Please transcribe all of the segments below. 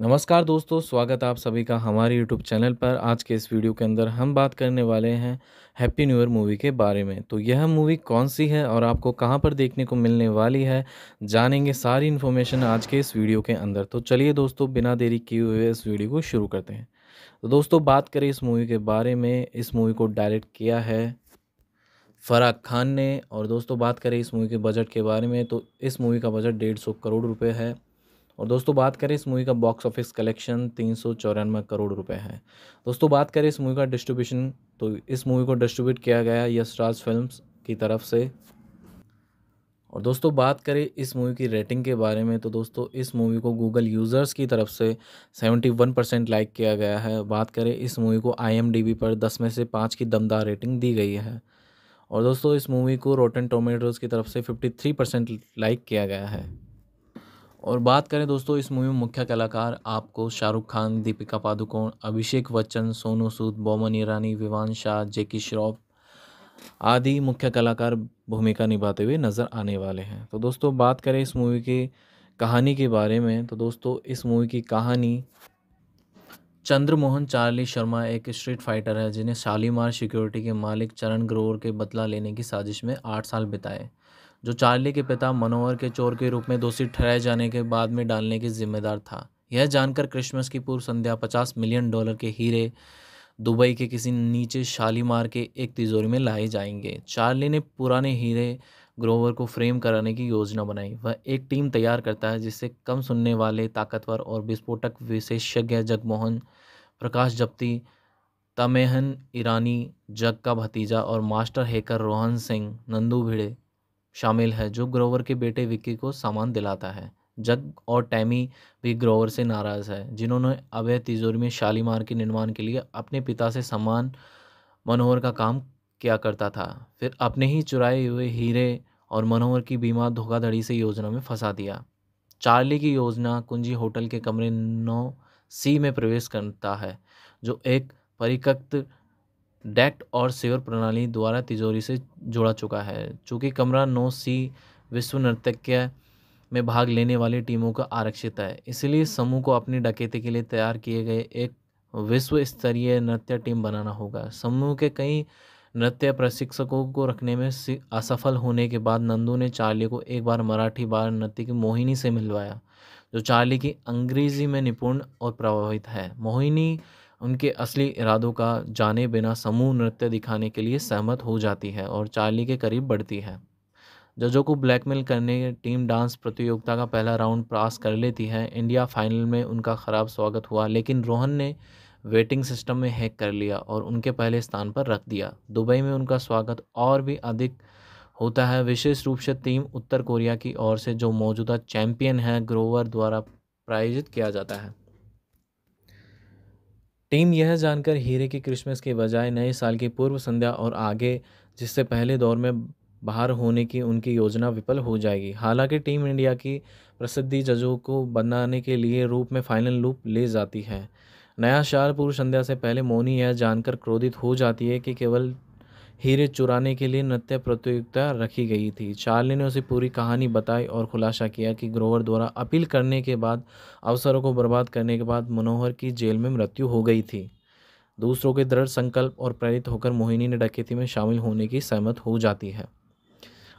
नमस्कार दोस्तों स्वागत है आप सभी का हमारे यूट्यूब चैनल पर आज के इस वीडियो के अंदर हम बात करने वाले हैं हैप्पी न्यू ईयर मूवी के बारे में तो यह मूवी कौन सी है और आपको कहां पर देखने को मिलने वाली है जानेंगे सारी इन्फॉर्मेशन आज के इस वीडियो के अंदर तो चलिए दोस्तों बिना देरी किए हुए इस वीडियो को शुरू करते हैं तो दोस्तों बात करें इस मूवी के बारे में इस मूवी को डायरेक्ट किया है फ़राग खान ने और दोस्तों बात करें इस मूवी के बजट के बारे में तो इस मूवी का बजट डेढ़ सौ करोड़ रुपये है और दोस्तों बात करें इस मूवी का बॉक्स ऑफिस कलेक्शन तीन सौ चौरानवे करोड़ रुपए है दोस्तों बात करें इस मूवी का डिस्ट्रीब्यूशन तो इस मूवी को डिस्ट्रीब्यूट किया गया यशराज फिल्म की तरफ से और दोस्तों बात करें इस मूवी की रेटिंग के बारे में तो दोस्तों इस मूवी को गूगल यूज़र्स की तरफ से सेवेंटी वन परसेंट लाइक किया गया है बात करें इस मूवी को आई पर दस में से पाँच की दमदार रेटिंग दी गई है और दोस्तों इस मूवी को रोटन टोमेटोज़ की तरफ से फिफ्टी थ्री परसेंट लाइक किया गया है और बात करें दोस्तों इस मूवी में मुख्य कलाकार आपको शाहरुख खान दीपिका पादुकोण अभिषेक बच्चन सोनू सूद बोमन ईरानी विवान शाह जैकी श्रॉफ आदि मुख्य कलाकार भूमिका निभाते हुए नज़र आने वाले हैं तो दोस्तों बात करें इस मूवी की कहानी के बारे में तो दोस्तों इस मूवी की कहानी चंद्रमोहन चार्ली शर्मा एक स्ट्रीट फाइटर है जिन्हें शालीमार सिक्योरिटी के मालिक चरण ग्रोवर के बदला लेने की साजिश में आठ साल बिताए जो चार्ली के पिता मनोहर के चोर के रूप में दोषी ठहराए जाने के बाद में डालने के जिम्मेदार था यह जानकर क्रिसमस की पूर्व संध्या पचास मिलियन डॉलर के हीरे दुबई के किसी नीचे शालीमार के एक तिजोरी में लाए जाएंगे चार्ली ने पुराने हीरे ग्रोवर को फ्रेम कराने की योजना बनाई वह एक टीम तैयार करता है जिससे कम सुनने वाले ताकतवर और विस्फोटक विशेषज्ञ जगमोहन प्रकाश जप्ती तमेहन ईरानी जग का भतीजा और मास्टर हैकर रोहन सिंह नंदू भिड़े शामिल है जो ग्रोवर के बेटे विक्की को सामान दिलाता है जग और टैमी भी ग्रोवर से नाराज़ है जिन्होंने अभय तिजोरी में शालीमार के निर्माण के लिए अपने पिता से समान मनोहर का काम किया करता था फिर अपने ही चुराए हुए हीरे और मनोहर की बीमा धोखाधड़ी से योजना में फंसा दिया चार्ली की योजना कुंजी होटल के कमरे नौ सी में प्रवेश करता है जो एक परिकक्त डेक्ट और सेवर प्रणाली द्वारा तिजोरी से जोड़ा चुका है चूँकि कमरा नौ सी विश्व नर्तक्य में भाग लेने वाली टीमों का आरक्षित है इसलिए समूह को अपनी डकैती के लिए तैयार किए गए एक विश्व स्तरीय नृत्य टीम बनाना होगा समूह के कई नृत्य प्रशिक्षकों को रखने में असफल होने के बाद नंदू ने चार्ली को एक बार मराठी बार नृत्य की मोहिनी से मिलवाया जो चार्ली की अंग्रेजी में निपुण और प्रभावित है मोहिनी उनके असली इरादों का जाने बिना समूह नृत्य दिखाने के लिए सहमत हो जाती है और चार्ली के करीब बढ़ती है जजों को ब्लैकमेल करने टीम डांस प्रतियोगिता का पहला राउंड पास कर लेती है इंडिया फाइनल में उनका ख़राब स्वागत हुआ लेकिन रोहन ने वेटिंग सिस्टम में हैक कर लिया और उनके पहले स्थान पर रख दिया दुबई में उनका स्वागत और भी अधिक होता है विशेष रूप से टीम उत्तर कोरिया की ओर से जो मौजूदा चैंपियन है ग्रोवर द्वारा प्रायोजित किया जाता है टीम यह जानकर हीरे की क्रिसमस के बजाय नए साल की पूर्व संध्या और आगे जिससे पहले दौर में बाहर होने की उनकी योजना विफल हो जाएगी हालांकि टीम इंडिया की प्रसिद्धि जजों को बनाने के लिए रूप में फाइनल लूप ले जाती है नया शाल पूर्व संध्या से पहले मोनी यह जानकर क्रोधित हो जाती है कि केवल हीरे चुराने के लिए नृत्य प्रतियोगिता रखी गई थी चार्ली ने उसे पूरी कहानी बताई और खुलासा किया कि ग्रोवर द्वारा अपील करने के बाद अवसरों को बर्बाद करने के बाद मनोहर की जेल में मृत्यु हो गई थी दूसरों के दृढ़ संकल्प और प्रेरित होकर मोहिनी ने डकैती में शामिल होने की सहमत हो जाती है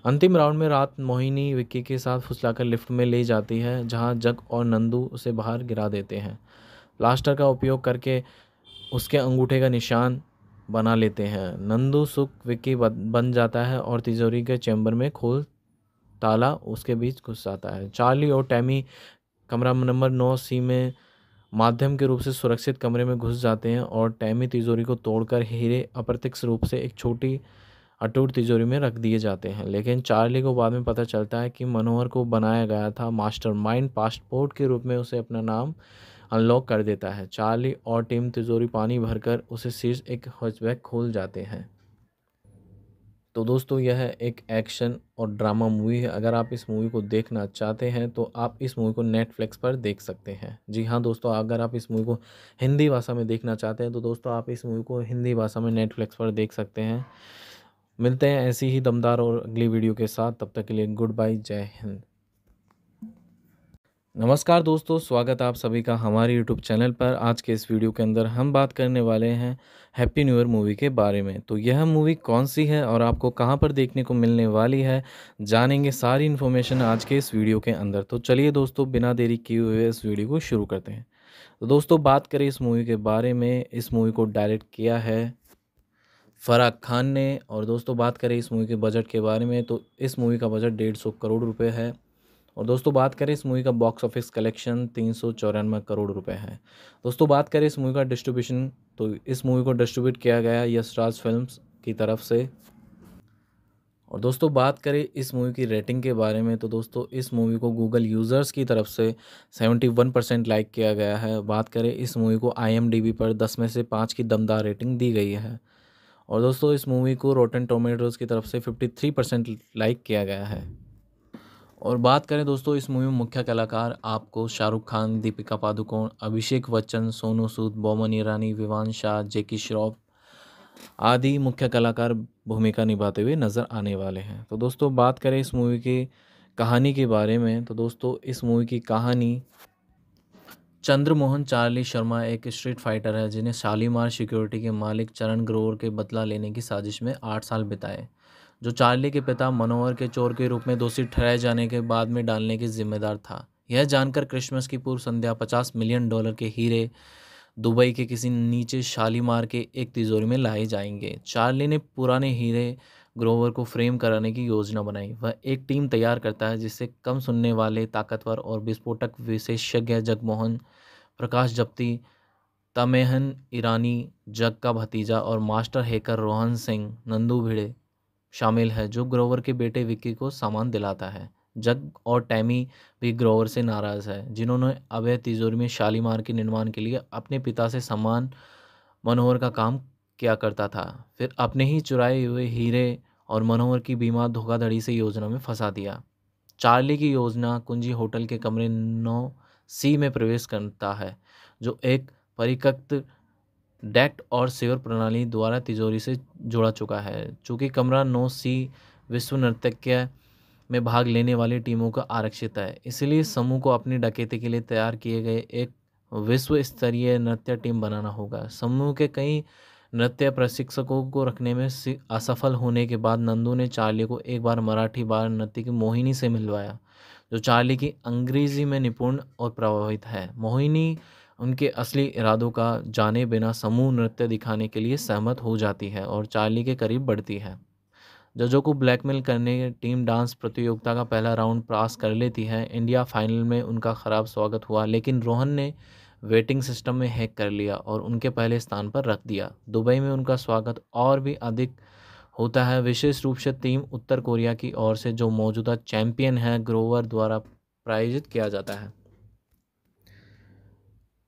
अंतिम राउंड में रात मोहिनी विक्की के साथ फुसलाकर लिफ्ट में ले जाती है जहां जग और नंदू उसे बाहर गिरा देते हैं प्लास्टर का उपयोग करके उसके अंगूठे का निशान बना लेते हैं नंदू सुख विक्की बन जाता है और तिजोरी के चैम्बर में खोल ताला उसके बीच घुस जाता है चार्ली और टैमी कमरा नंबर नौ सी में माध्यम के रूप से सुरक्षित कमरे में घुस जाते हैं और टैमी तिजोरी को तोड़कर हीरे अप्रत्यक्ष रूप से एक छोटी अटूट तिजोरी में रख दिए जाते हैं लेकिन चार्ली को बाद में पता चलता है कि मनोहर को बनाया गया था मास्टर पासपोर्ट के रूप में उसे अपना नाम अनलॉक कर देता है चार्ली और टीम तिजोरी पानी भरकर उसे शीर्ष एक हजबैक खोल जाते हैं तो दोस्तों यह एक एक्शन और ड्रामा मूवी है अगर आप इस मूवी को देखना चाहते हैं तो आप इस मूवी को नेटफ्लिक्स पर देख सकते हैं जी हाँ दोस्तों अगर आप इस मूवी को हिंदी भाषा में देखना चाहते हैं तो दोस्तों आप इस मूवी को हिंदी भाषा में नेटफ्लिक्स पर देख सकते हैं मिलते हैं ऐसी ही दमदार और अगली वीडियो के साथ तब तक के लिए गुड बाय जय हिंद नमस्कार दोस्तों स्वागत आप सभी का हमारे यूट्यूब चैनल पर आज के इस वीडियो के अंदर हम बात करने वाले हैं हैप्पी न्यू ईयर मूवी के बारे में तो यह मूवी कौन सी है और आपको कहां पर देखने को मिलने वाली है जानेंगे सारी इन्फॉर्मेशन आज के इस वीडियो के अंदर तो चलिए दोस्तों बिना देरी किए हुए इस वीडियो को शुरू करते हैं तो दोस्तों बात करें इस मूवी के बारे में इस मूवी को डायरेक्ट किया है फराग खान ने और दोस्तों बात करें इस मूवी के बजट के बारे में तो इस मूवी का बजट डेढ़ सौ करोड़ रुपये है और दोस्तों बात करें इस मूवी का बॉक्स ऑफिस कलेक्शन तीन सौ चौरानवे करोड़ रुपए है दोस्तों बात करें इस मूवी का डिस्ट्रीब्यूशन तो इस मूवी को डिस्ट्रीब्यूट किया गया यश राज फिल्म की तरफ से और दोस्तों बात करें इस मूवी की रेटिंग के बारे में तो दोस्तों इस मूवी को गूगल यूज़र्स की तरफ से सेवेंटी वन परसेंट लाइक किया गया है बात करें इस मूवी को आईएमडीबी पर दस में से पाँच की दमदार रेटिंग दी गई है और दोस्तों इस मूवी को रोटन टोमेटोज़ की तरफ से फिफ्टी थ्री परसेंट लाइक किया गया है और बात करें दोस्तों इस मूवी में मुख्य कलाकार आपको शाहरुख खान दीपिका पादुकोण अभिषेक बच्चन सोनू सूद बोमन ईरानी विवान शाह जैकी श्रॉफ आदि मुख्य कलाकार भूमिका निभाते हुए नज़र आने वाले हैं तो दोस्तों बात करें इस मूवी की कहानी के बारे में तो दोस्तों इस मूवी की कहानी चंद्रमोहन चार्ली शर्मा एक स्ट्रीट फाइटर है जिन्हें शालीमार सिक्योरिटी के मालिक चरण ग्रोवर के बदला लेने की साजिश में आठ साल बिताए जो चार्ली के पिता मनोहर के चोर के रूप में दोषी ठहराए जाने के बाद में डालने के जिम्मेदार था यह जानकर क्रिसमस की पूर्व संध्या पचास मिलियन डॉलर के हीरे दुबई के किसी नीचे शालीमार के एक तिजोरी में लाए जाएंगे चार्ली ने पुराने हीरे ग्रोवर को फ्रेम कराने की योजना बनाई वह एक टीम तैयार करता है जिससे कम सुनने वाले ताकतवर और विस्फोटक विशेषज्ञ जगमोहन प्रकाश जप्ती तमेहन ईरानी जग का भतीजा और मास्टर हैकर रोहन सिंह नंदू भिड़े शामिल है जो ग्रोवर के बेटे विक्की को सामान दिलाता है जग और टैमी भी ग्रोवर से नाराज़ है जिन्होंने अवैध तिजोरी में शालीमार के निर्माण के लिए अपने पिता से सम्मान मनोहर का काम किया करता था फिर अपने ही चुराए हुए हीरे और मनोहर की बीमा धोखाधड़ी से योजना में फंसा दिया चार्ली की योजना कुंजी होटल के कमरे नौ सी में प्रवेश करता है जो एक परिकक्त डेक्ट और सेवर प्रणाली द्वारा तिजोरी से जोड़ा चुका है चूँकि कमरा नौ सी विश्व नर्तक्य में भाग लेने वाली टीमों का आरक्षित है इसलिए समूह को अपनी डकैती के लिए तैयार किए गए एक विश्व स्तरीय नृत्य टीम बनाना होगा समूह के कई नृत्य प्रशिक्षकों को रखने में असफल होने के बाद नंदू ने चार्ली को एक बार मराठी बार नृत्य की मोहिनी से मिलवाया जो चार्ली की अंग्रेजी में निपुण और प्रभावित है मोहिनी उनके असली इरादों का जाने बिना समूह नृत्य दिखाने के लिए सहमत हो जाती है और चार्ली के करीब बढ़ती है जजों को ब्लैकमेल करने टीम डांस प्रतियोगिता का पहला राउंड पास कर लेती है इंडिया फाइनल में उनका ख़राब स्वागत हुआ लेकिन रोहन ने वेटिंग सिस्टम में हैक कर लिया और उनके पहले स्थान पर रख दिया दुबई में उनका स्वागत और भी अधिक होता है विशेष रूप से टीम उत्तर कोरिया की ओर से जो मौजूदा चैंपियन है ग्रोवर द्वारा प्रायोजित किया जाता है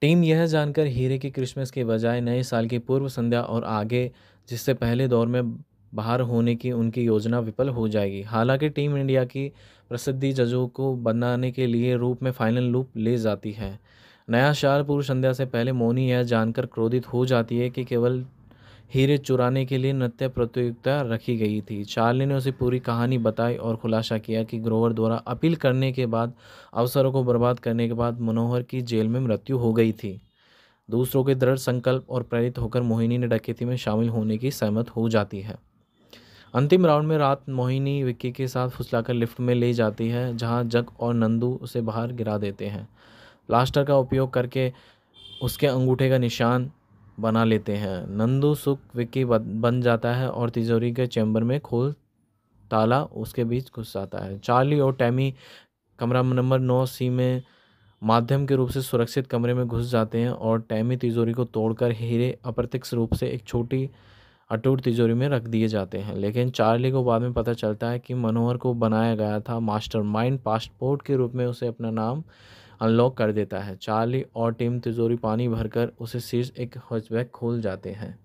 टीम यह जानकर हीरे की क्रिसमस के बजाय नए साल की पूर्व संध्या और आगे जिससे पहले दौर में बाहर होने की उनकी योजना विफल हो जाएगी हालांकि टीम इंडिया की प्रसिद्धि जजों को बनाने के लिए रूप में फाइनल लूप ले जाती है नया शाल पूर्व संध्या से पहले मोनी यह जानकर क्रोधित हो जाती है कि केवल हीरे चुराने के लिए नृत्य प्रतियोगिता रखी गई थी चार्ली ने उसे पूरी कहानी बताई और खुलासा किया कि ग्रोवर द्वारा अपील करने के बाद अवसरों को बर्बाद करने के बाद मनोहर की जेल में मृत्यु हो गई थी दूसरों के दृढ़ संकल्प और प्रेरित होकर मोहिनी ने डकैती में शामिल होने की सहमत हो जाती है अंतिम राउंड में रात मोहिनी विक्की के साथ फुसलाकर लिफ्ट में ले जाती है जहां जग और नंदू उसे बाहर गिरा देते हैं प्लास्टर का उपयोग करके उसके अंगूठे का निशान बना लेते हैं नंदू सुख विक्की बन जाता है और तिजोरी के चैम्बर में खोल ताला उसके बीच घुस जाता है चार्ली और टैमी कमरा नंबर नौ सी में माध्यम के रूप से सुरक्षित कमरे में घुस जाते हैं और टैमी तिजोरी को तोड़कर हीरे अप्रत्यक्ष रूप से एक छोटी अटूट तिजोरी में रख दिए जाते हैं लेकिन चार्ली को बाद में पता चलता है कि मनोहर को बनाया गया था मास्टर पासपोर्ट के रूप में उसे अपना नाम अनलॉक कर देता है चार्ली और टिम तिजोरी पानी भरकर उसे शीर्ष एक हॉचबैक खोल जाते हैं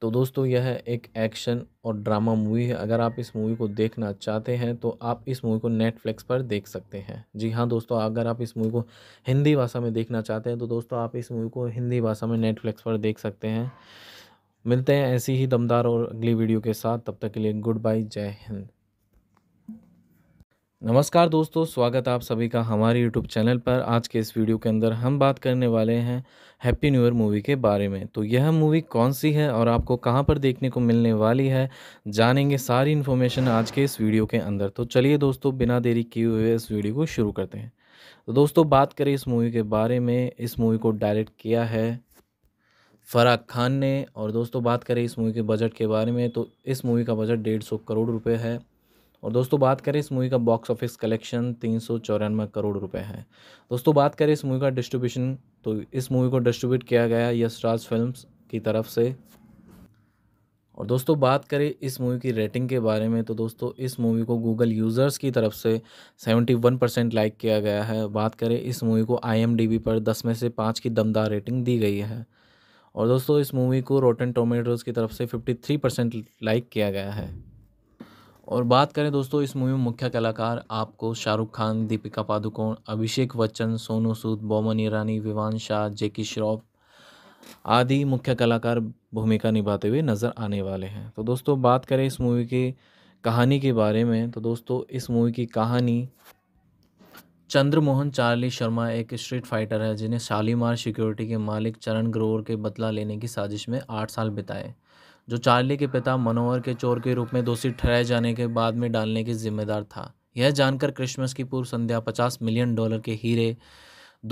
तो दोस्तों यह एक एक्शन और ड्रामा मूवी है अगर आप इस मूवी को देखना चाहते हैं तो आप इस मूवी को नेटफ्लिक्स पर देख सकते हैं जी हाँ दोस्तों अगर आप इस मूवी को हिंदी भाषा में देखना चाहते हैं तो दोस्तों आप इस मूवी को हिंदी भाषा में नेटफ्लिक्स पर देख सकते हैं मिलते हैं ऐसी ही दमदार और अगली वीडियो के साथ तब तक के लिए गुड बाय जय हिंद नमस्कार दोस्तों स्वागत आप सभी का हमारे यूट्यूब चैनल पर आज के इस वीडियो के अंदर हम बात करने वाले हैं हैप्पी न्यू ईयर मूवी के बारे में तो यह मूवी कौन सी है और आपको कहां पर देखने को मिलने वाली है जानेंगे सारी इन्फॉर्मेशन आज के इस वीडियो के अंदर तो चलिए दोस्तों बिना देरी किए हुए इस वीडियो को शुरू करते हैं तो दोस्तों बात करें इस मूवी के बारे में इस मूवी को डायरेक्ट किया है फराह खान ने और दोस्तों बात करें इस मूवी के बजट के बारे में तो इस मूवी का बजट डेढ़ सौ करोड़ रुपये है और दोस्तों बात करें इस मूवी का बॉक्स ऑफिस कलेक्शन तीन सौ चौरानवे करोड़ रुपए है दोस्तों बात करें इस मूवी का डिस्ट्रीब्यूशन तो इस मूवी को डिस्ट्रीब्यूट किया गया यशराज फिल्म की तरफ से और दोस्तों बात करें इस मूवी की रेटिंग के बारे में तो दोस्तों इस मूवी को गूगल यूज़र्स की तरफ से सेवेंटी वन परसेंट लाइक किया गया है बात करें इस मूवी को आईएमडीबी पर दस में से पाँच की दमदार रेटिंग दी गई है और दोस्तों इस मूवी को रोटन टोमेटोज़ की तरफ से फिफ्टी थ्री परसेंट लाइक किया गया है और बात करें दोस्तों इस मूवी में मुख्य कलाकार आपको शाहरुख खान दीपिका पादुकोण अभिषेक बच्चन सोनू सूद बोमन ईरानी विवान शाह जैकी श्रॉफ आदि मुख्य कलाकार भूमिका निभाते हुए नज़र आने वाले हैं तो दोस्तों बात करें इस मूवी की कहानी के बारे में तो दोस्तों इस मूवी की कहानी चंद्रमोहन चार्ली शर्मा एक स्ट्रीट फाइटर है जिन्हें शालीमार सिक्योरिटी के मालिक चरण ग्रोवर के बदला लेने की साजिश में आठ साल बिताए जो चार्ली के पिता मनोहर के चोर के रूप में दोषी ठहराए जाने के बाद में डालने के जिम्मेदार था यह जानकर क्रिसमस की पूर्व संध्या पचास मिलियन डॉलर के हीरे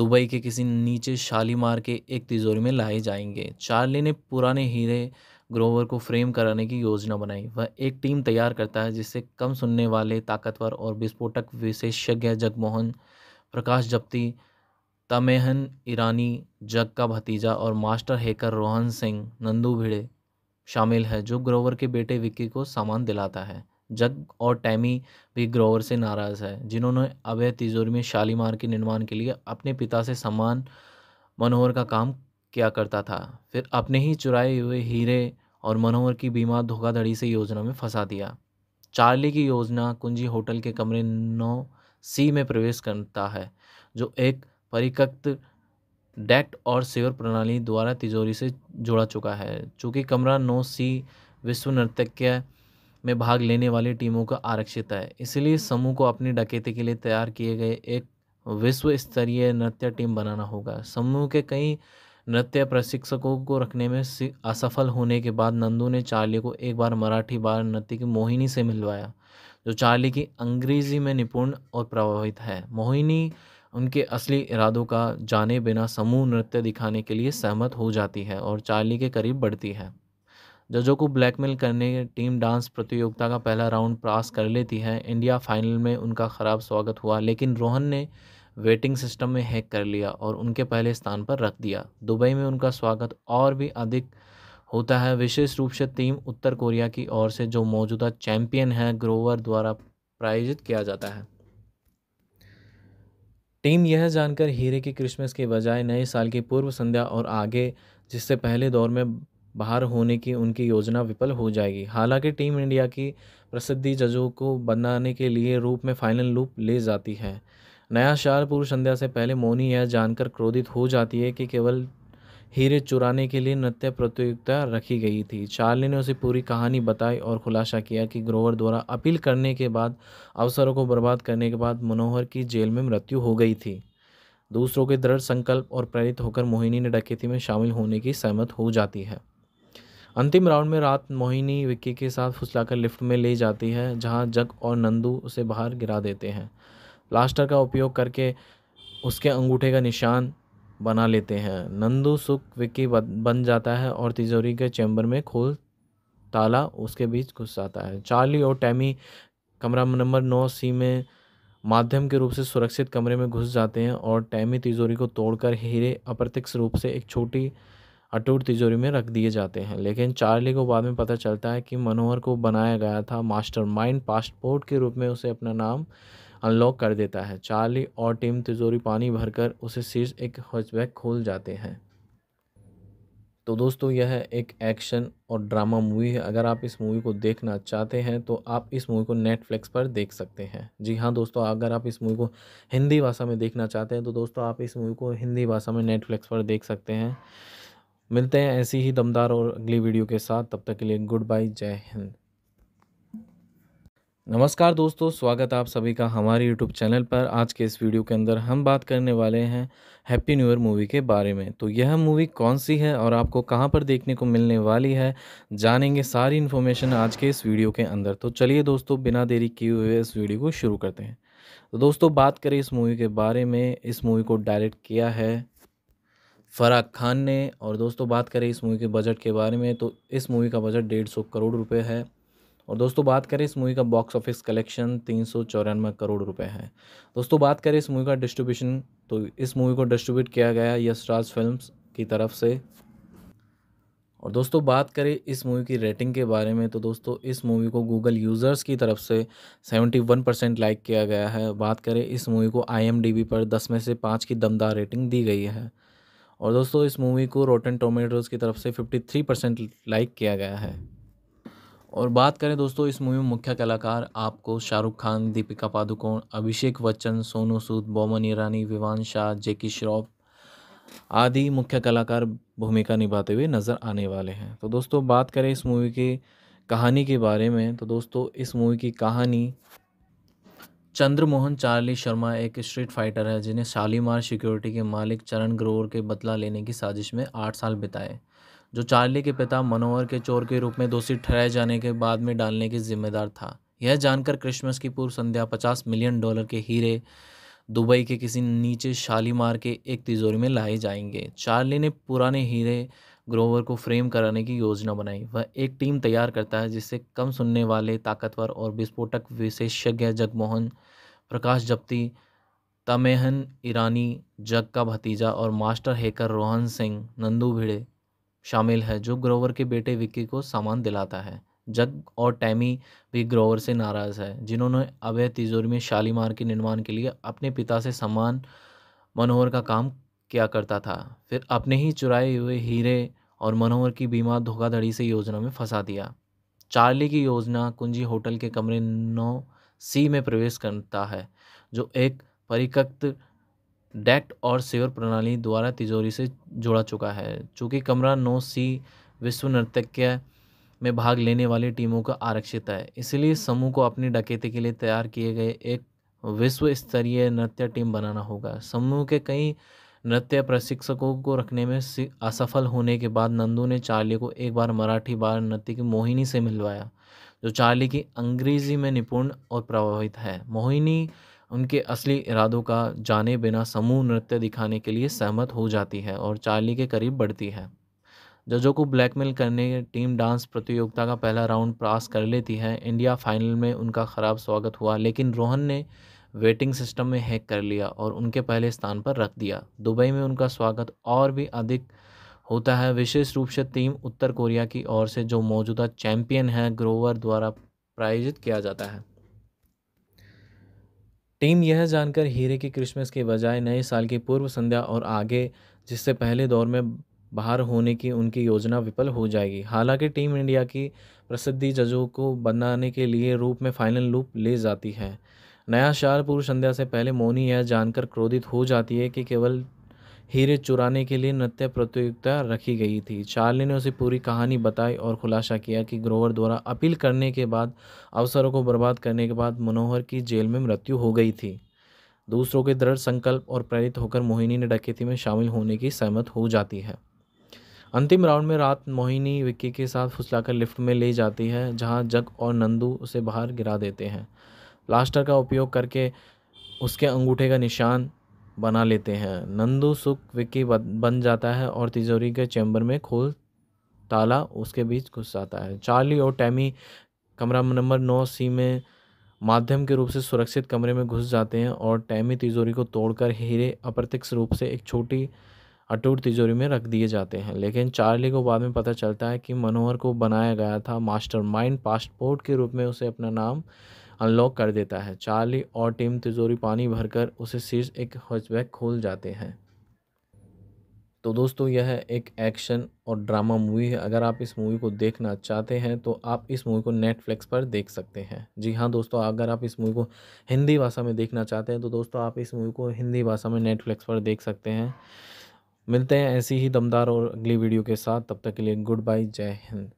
दुबई के किसी नीचे शालीमार के एक तिजोरी में लाए जाएंगे चार्ली ने पुराने हीरे ग्रोवर को फ्रेम कराने की योजना बनाई वह एक टीम तैयार करता है जिससे कम सुनने वाले ताकतवर और विस्फोटक विशेषज्ञ जगमोहन प्रकाश जप्ती तमेहन ईरानी जग का भतीजा और मास्टर हैकर रोहन सिंह नंदू भिड़े शामिल है जो ग्रोवर के बेटे विक्की को सामान दिलाता है जग और टैमी भी ग्रोवर से नाराज़ है जिन्होंने अभय तिजोरी में शालीमार के निर्माण के लिए अपने पिता से समान मनोहर का काम किया करता था फिर अपने ही चुराए हुए हीरे और मनोहर की बीमा धोखाधड़ी से योजना में फंसा दिया चार्ली की योजना कुंजी होटल के कमरे नौ सी में प्रवेश करता है जो एक परिकक्त डेक्ट और सेवर प्रणाली द्वारा तिजोरी से जोड़ा चुका है चूँकि कमरा नौ सी विश्व नर्तक्य में भाग लेने वाली टीमों का आरक्षित है इसलिए समूह को अपनी डकैती के लिए तैयार किए गए एक विश्व स्तरीय नृत्य टीम बनाना होगा समूह के कई नृत्य प्रशिक्षकों को रखने में असफल होने के बाद नंदू ने चार्ली को एक बार मराठी बाल नृत्य की मोहिनी से मिलवाया जो चार्ली की अंग्रेजी में निपुण और प्रभावित है मोहिनी उनके असली इरादों का जाने बिना समूह नृत्य दिखाने के लिए सहमत हो जाती है और चार्ली के करीब बढ़ती है जजों को ब्लैकमेल करने टीम डांस प्रतियोगिता का पहला राउंड पास कर लेती है इंडिया फाइनल में उनका ख़राब स्वागत हुआ लेकिन रोहन ने वेटिंग सिस्टम में हैक कर लिया और उनके पहले स्थान पर रख दिया दुबई में उनका स्वागत और भी अधिक होता है विशेष रूप से टीम उत्तर कोरिया की ओर से जो मौजूदा चैंपियन है ग्रोवर द्वारा प्रायोजित किया जाता है टीम यह जानकर हीरे की क्रिसमस के बजाय नए साल की पूर्व संध्या और आगे जिससे पहले दौर में बाहर होने की उनकी योजना विफल हो जाएगी हालांकि टीम इंडिया की प्रसिद्धि जजों को बनाने के लिए रूप में फाइनल लूप ले जाती है नया शाल पूर्व संध्या से पहले मोनी यह जानकर क्रोधित हो जाती है कि केवल हीरे चुराने के लिए नृत्य प्रतियोगिता रखी गई थी चार्ली ने उसे पूरी कहानी बताई और खुलासा किया कि ग्रोवर द्वारा अपील करने के बाद अवसरों को बर्बाद करने के बाद मनोहर की जेल में मृत्यु हो गई थी दूसरों के दृढ़ संकल्प और प्रेरित होकर मोहिनी ने डकैती में शामिल होने की सहमत हो जाती है अंतिम राउंड में रात मोहिनी विक्की के साथ फुसलाकर लिफ्ट में ले जाती है जहां जग और नंदू उसे बाहर गिरा देते हैं प्लास्टर का उपयोग करके उसके अंगूठे का निशान बना लेते हैं नंदू सुख विक्की बन जाता है और तिजोरी के चैम्बर में खोल ताला उसके बीच घुस जाता है चार्ली और टैमी कमरा नंबर नौ सी में माध्यम के रूप से सुरक्षित कमरे में घुस जाते हैं और टैमी तिजोरी को तोड़कर हीरे अप्रत्यक्ष रूप से एक छोटी अटूट तिजोरी में रख दिए जाते हैं लेकिन चार्ली को बाद में पता चलता है कि मनोहर को बनाया गया था मास्टर पासपोर्ट के रूप में उसे अपना नाम अनलॉक कर देता है चार्ली और टीम तिजोरी पानी भरकर उसे शीर्ष एक हॉचबैक खोल जाते हैं तो दोस्तों यह है एक एक्शन और ड्रामा मूवी है अगर आप इस मूवी को देखना चाहते हैं तो आप इस मूवी को नेटफ्लिक्स पर देख सकते हैं जी हाँ दोस्तों अगर आप इस मूवी को हिंदी भाषा में देखना चाहते हैं तो दोस्तों आप इस मूवी को हिंदी भाषा में नेटफ्लिक्स पर देख सकते हैं मिलते हैं ऐसी ही दमदार और अगली वीडियो के साथ तब तक के लिए गुड बाय जय हिंद नमस्कार दोस्तों स्वागत आप सभी का हमारे यूट्यूब चैनल पर आज के इस वीडियो के अंदर हम बात करने वाले हैं हैप्पी न्यू ईयर मूवी के बारे में तो यह मूवी कौन सी है और आपको कहां पर देखने को मिलने वाली है जानेंगे सारी इन्फॉर्मेशन आज के इस वीडियो के अंदर तो चलिए दोस्तों बिना देरी किए हुए इस वीडियो को शुरू करते हैं तो दोस्तों बात करें इस मूवी के बारे में इस मूवी को डायरेक्ट किया है फ़राग खान ने और दोस्तों बात करें इस मूवी के बजट के बारे में तो इस मूवी का बजट डेढ़ सौ करोड़ रुपये है और दोस्तों बात करें इस मूवी का बॉक्स ऑफिस कलेक्शन तीन सौ चौरानवे करोड़ रुपए है दोस्तों बात करें इस मूवी का डिस्ट्रीब्यूशन तो इस मूवी को डिस्ट्रीब्यूट किया गया यशराज फिल्म की तरफ से और दोस्तों बात करें इस मूवी की रेटिंग के बारे में तो दोस्तों इस मूवी को गूगल यूज़र्स की तरफ से सेवेंटी वन परसेंट लाइक किया गया है बात करें इस मूवी को आईएमडीबी पर दस में से पाँच की दमदार रेटिंग दी गई है और दोस्तों इस मूवी को रोटन टोमेटोज़ की तरफ से फिफ्टी थ्री परसेंट लाइक किया गया है और बात करें दोस्तों इस मूवी में मुख्य कलाकार आपको शाहरुख खान दीपिका पादुकोण अभिषेक बच्चन सोनू सूद बोमन ईरानी विवान शाह जैकी श्रॉफ आदि मुख्य कलाकार भूमिका निभाते हुए नज़र आने वाले हैं तो दोस्तों बात करें इस मूवी की कहानी के बारे में तो दोस्तों इस मूवी की कहानी चंद्रमोहन चार्ली शर्मा एक स्ट्रीट फाइटर है जिन्हें शालीमार सिक्योरिटी के मालिक चरण ग्रोवर के बदला लेने की साजिश में आठ साल बिताए जो चार्ली के पिता मनोहर के चोर के रूप में दोषी ठहराए जाने के बाद में डालने के जिम्मेदार था यह जानकर क्रिसमस की पूर्व संध्या पचास मिलियन डॉलर के हीरे दुबई के किसी नीचे शालीमार के एक तिजोरी में लाए जाएंगे चार्ली ने पुराने हीरे ग्रोवर को फ्रेम कराने की योजना बनाई वह एक टीम तैयार करता है जिससे कम सुनने वाले ताकतवर और विस्फोटक विशेषज्ञ जगमोहन प्रकाश जप्ती तमेहन ईरानी जग का भतीजा और मास्टर हैकर रोहन सिंह नंदू भिड़े शामिल है जो ग्रोवर के बेटे विक्की को सामान दिलाता है जग और टैमी भी ग्रोवर से नाराज़ है जिन्होंने अवैध तिजोरी में शालीमार के निर्माण के लिए अपने पिता से समान मनोहर का काम किया करता था फिर अपने ही चुराए हुए हीरे और मनोहर की बीमा धोखाधड़ी से योजना में फंसा दिया चार्ली की योजना कुंजी होटल के कमरे नौ सी में प्रवेश करता है जो एक परिकक्त डेक्ट और सेवर प्रणाली द्वारा तिजोरी से जोड़ा चुका है चूँकि कमरा नौ सी विश्व नर्तक्य में भाग लेने वाली टीमों का आरक्षित है इसलिए समूह को अपनी डकैती के लिए तैयार किए गए एक विश्व स्तरीय नृत्य टीम बनाना होगा समूह के कई नृत्य प्रशिक्षकों को रखने में असफल होने के बाद नंदू ने चार्ली को एक बार मराठी बार नृत्य की मोहिनी से मिलवाया जो चार्ली की अंग्रेजी में निपुण और प्रभावित है मोहिनी उनके असली इरादों का जाने बिना समूह नृत्य दिखाने के लिए सहमत हो जाती है और चार्ली के करीब बढ़ती है जजों को ब्लैकमेल करने टीम डांस प्रतियोगिता का पहला राउंड पास कर लेती है इंडिया फाइनल में उनका ख़राब स्वागत हुआ लेकिन रोहन ने वेटिंग सिस्टम में हैक कर लिया और उनके पहले स्थान पर रख दिया दुबई में उनका स्वागत और भी अधिक होता है विशेष रूप से टीम उत्तर कोरिया की ओर से जो मौजूदा चैंपियन है ग्रोवर द्वारा प्रायोजित किया जाता है टीम यह जानकर हीरे की क्रिसमस के बजाय नए साल की पूर्व संध्या और आगे जिससे पहले दौर में बाहर होने की उनकी योजना विफल हो जाएगी हालांकि टीम इंडिया की प्रसिद्धि जजों को बनाने के लिए रूप में फाइनल लूप ले जाती है नया साल पूर्व संध्या से पहले मोनी यह जानकर क्रोधित हो जाती है कि केवल हीरे चुराने के लिए नृत्य प्रतियोगिता रखी गई थी चार्ली ने उसे पूरी कहानी बताई और खुलासा किया कि ग्रोवर द्वारा अपील करने के बाद अवसरों को बर्बाद करने के बाद मनोहर की जेल में मृत्यु हो गई थी दूसरों के दृढ़ संकल्प और प्रेरित होकर मोहिनी ने डकैती में शामिल होने की सहमत हो जाती है अंतिम राउंड में रात मोहिनी विक्की के साथ फुसलाकर लिफ्ट में ले जाती है जहां जग और नंदू उसे बाहर गिरा देते हैं प्लास्टर का उपयोग करके उसके अंगूठे का निशान बना लेते हैं नंदू सुख विक्की बन जाता है और तिजोरी के चैम्बर में खोल ताला उसके बीच घुस जाता है चार्ली और टैमी कमरा नंबर नौ सी में माध्यम के रूप से सुरक्षित कमरे में घुस जाते हैं और टैमी तिजोरी को तोड़कर हीरे अप्रत्यक्ष रूप से एक छोटी अटूट तिजोरी में रख दिए जाते हैं लेकिन चार्ली को बाद में पता चलता है कि मनोहर को बनाया गया था मास्टरमाइंड पासपोर्ट के रूप में उसे अपना नाम अनलॉक कर देता है चार्ली और टिम तिजोरी पानी भरकर उसे शीर्ष एक हॉचबैक खोल जाते हैं तो दोस्तों यह एक एक्शन और ड्रामा मूवी है अगर आप इस मूवी को देखना चाहते हैं तो आप इस मूवी को नेटफ्लिक्स पर देख सकते हैं जी हाँ दोस्तों अगर आप इस मूवी को हिंदी भाषा में देखना चाहते हैं तो दोस्तों आप इस मूवी को हिंदी भाषा में नेटफ्लिक्स पर देख सकते हैं मिलते हैं ऐसी ही दमदार और अगली वीडियो के साथ तब तक के लिए गुड बाय जय हिंद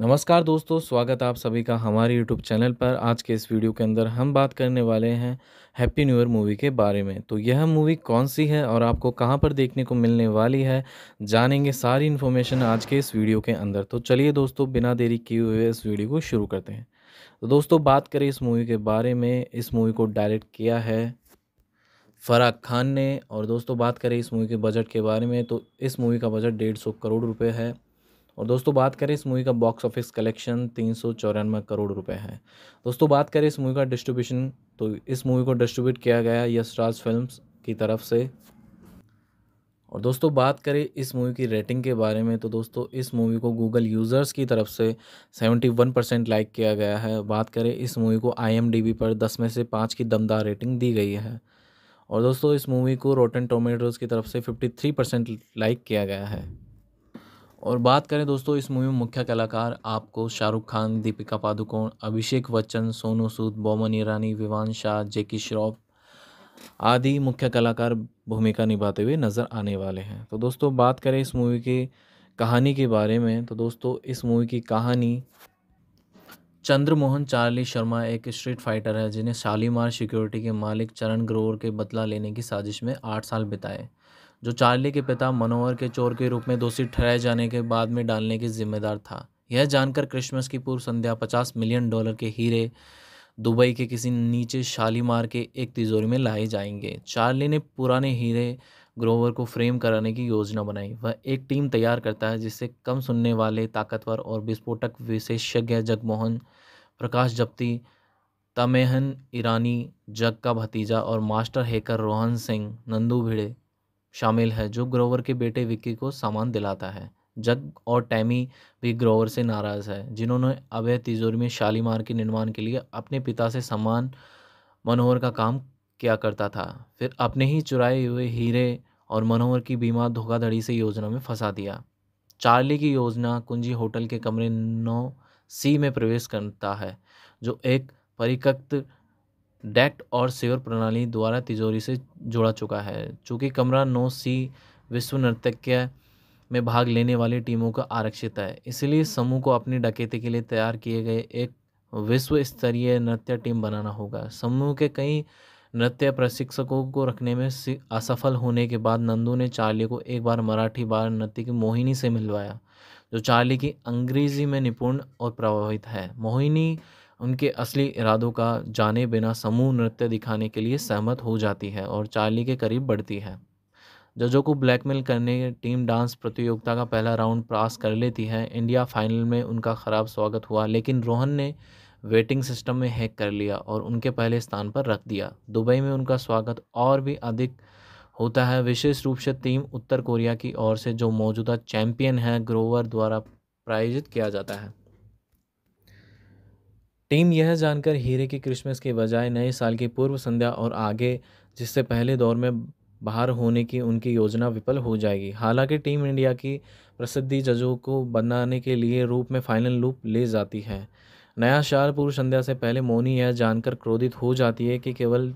नमस्कार दोस्तों स्वागत आप सभी का हमारे यूट्यूब चैनल पर आज के इस वीडियो के अंदर हम बात करने वाले हैं हैप्पी न्यू ईयर मूवी के बारे में तो यह मूवी कौन सी है और आपको कहां पर देखने को मिलने वाली है जानेंगे सारी इन्फॉर्मेशन आज के इस वीडियो के अंदर तो चलिए दोस्तों बिना देरी किए हुए इस वीडियो को शुरू करते हैं तो दोस्तों बात करें इस मूवी के बारे में इस मूवी को डायरेक्ट किया है फ़राग खान ने और दोस्तों बात करें इस मूवी के बजट के बारे में तो इस मूवी का बजट डेढ़ सौ करोड़ रुपये है और दोस्तों बात करें इस मूवी का बॉक्स ऑफिस कलेक्शन तीन सौ चौरानवे करोड़ रुपए है दोस्तों बात करें इस मूवी का डिस्ट्रीब्यूशन तो इस मूवी को डिस्ट्रीब्यूट किया गया यशराज फिल्म की तरफ से और दोस्तों बात करें इस मूवी की रेटिंग के बारे में तो दोस्तों इस मूवी को गूगल यूज़र्स की तरफ से सेवेंटी वन परसेंट लाइक किया गया है बात करें इस मूवी को आईएमडीबी पर दस में से पाँच की दमदार रेटिंग दी गई है और दोस्तों इस मूवी को रोटन टोमेटोज़ की तरफ से थ्री परसेंट लाइक किया गया है और बात करें दोस्तों इस मूवी में मुख्य कलाकार आपको शाहरुख खान दीपिका पादुकोण अभिषेक बच्चन सोनू सूद बोमन ईरानी विवान शाह जैकी श्रॉफ आदि मुख्य कलाकार भूमिका निभाते हुए नज़र आने वाले हैं तो दोस्तों बात करें इस मूवी की कहानी के बारे में तो दोस्तों इस मूवी की कहानी चंद्रमोहन चार्ली शर्मा एक स्ट्रीट फाइटर है जिन्हें शालीमार सिक्योरिटी के मालिक चरण ग्रोवर के बदला लेने की साजिश में आठ साल बिताए जो चार्ली के पिता मनोहर के चोर के रूप में दोषी ठहराए जाने के बाद में डालने के जिम्मेदार था यह जानकर क्रिसमस की पूर्व संध्या पचास मिलियन डॉलर के हीरे दुबई के किसी नीचे शालीमार के एक तिजोरी में लाए जाएंगे चार्ली ने पुराने हीरे ग्रोवर को फ्रेम कराने की योजना बनाई वह एक टीम तैयार करता है जिससे कम सुनने वाले ताकतवर और विस्फोटक विशेषज्ञ जगमोहन प्रकाश जप्ती तमेहन ईरानी जग का भतीजा और मास्टर हैकर रोहन सिंह नंदू भिड़े शामिल है जो ग्रोवर के बेटे विक्की को सामान दिलाता है जग और टैमी भी ग्रोवर से नाराज़ है जिन्होंने अभय तिजोरी में शालीमार के निर्माण के लिए अपने पिता से सामान मनोहर का काम किया करता था फिर अपने ही चुराए हुए हीरे और मनोहर की बीमा धोखाधड़ी से योजना में फंसा दिया चार्ली की योजना कुंजी होटल के कमरे नौ सी में प्रवेश करता है जो एक परिकक्त डेक्ट और सेवर प्रणाली द्वारा तिजोरी से जोड़ा चुका है चूँकि कमरा नौ सी विश्व नर्तक्य में भाग लेने वाली टीमों का आरक्षित है इसलिए समूह को अपनी डकैती के लिए तैयार किए गए एक विश्व स्तरीय नृत्य टीम बनाना होगा समूह के कई नृत्य प्रशिक्षकों को रखने में असफल होने के बाद नंदू ने चार्ली को एक बार मराठी बार नृत्य की मोहिनी से मिलवाया जो चार्ली की अंग्रेजी में निपुण और प्रभावित है मोहिनी उनके असली इरादों का जाने बिना समूह नृत्य दिखाने के लिए सहमत हो जाती है और चार्ली के करीब बढ़ती है जजों को ब्लैकमेल करने टीम डांस प्रतियोगिता का पहला राउंड पास कर लेती है इंडिया फाइनल में उनका ख़राब स्वागत हुआ लेकिन रोहन ने वेटिंग सिस्टम में हैक कर लिया और उनके पहले स्थान पर रख दिया दुबई में उनका स्वागत और भी अधिक होता है विशेष रूप से टीम उत्तर कोरिया की ओर से जो मौजूदा चैंपियन है ग्रोवर द्वारा प्रायोजित किया जाता है टीम यह जानकर हीरे की क्रिसमस के बजाय नए साल की पूर्व संध्या और आगे जिससे पहले दौर में बाहर होने की उनकी योजना विफल हो जाएगी हालांकि टीम इंडिया की प्रसिद्धि जजों को बनाने के लिए रूप में फाइनल लूप ले जाती है नया शाल पूर्व संध्या से पहले मोनी यह जानकर क्रोधित हो जाती है कि केवल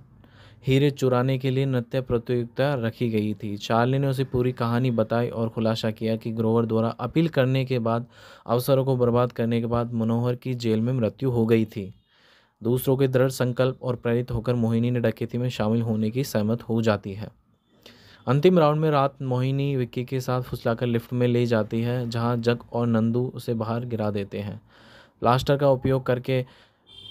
हीरे चुराने के लिए नृत्य प्रतियोगिता रखी गई थी चार्ली ने उसे पूरी कहानी बताई और खुलासा किया कि ग्रोवर द्वारा अपील करने के बाद अवसरों को बर्बाद करने के बाद मनोहर की जेल में मृत्यु हो गई थी दूसरों के दृढ़ संकल्प और प्रेरित होकर मोहिनी ने डकैती में शामिल होने की सहमत हो जाती है अंतिम राउंड में रात मोहिनी विक्की के साथ फुसलाकर लिफ्ट में ले जाती है जहां जग और नंदू उसे बाहर गिरा देते हैं प्लास्टर का उपयोग करके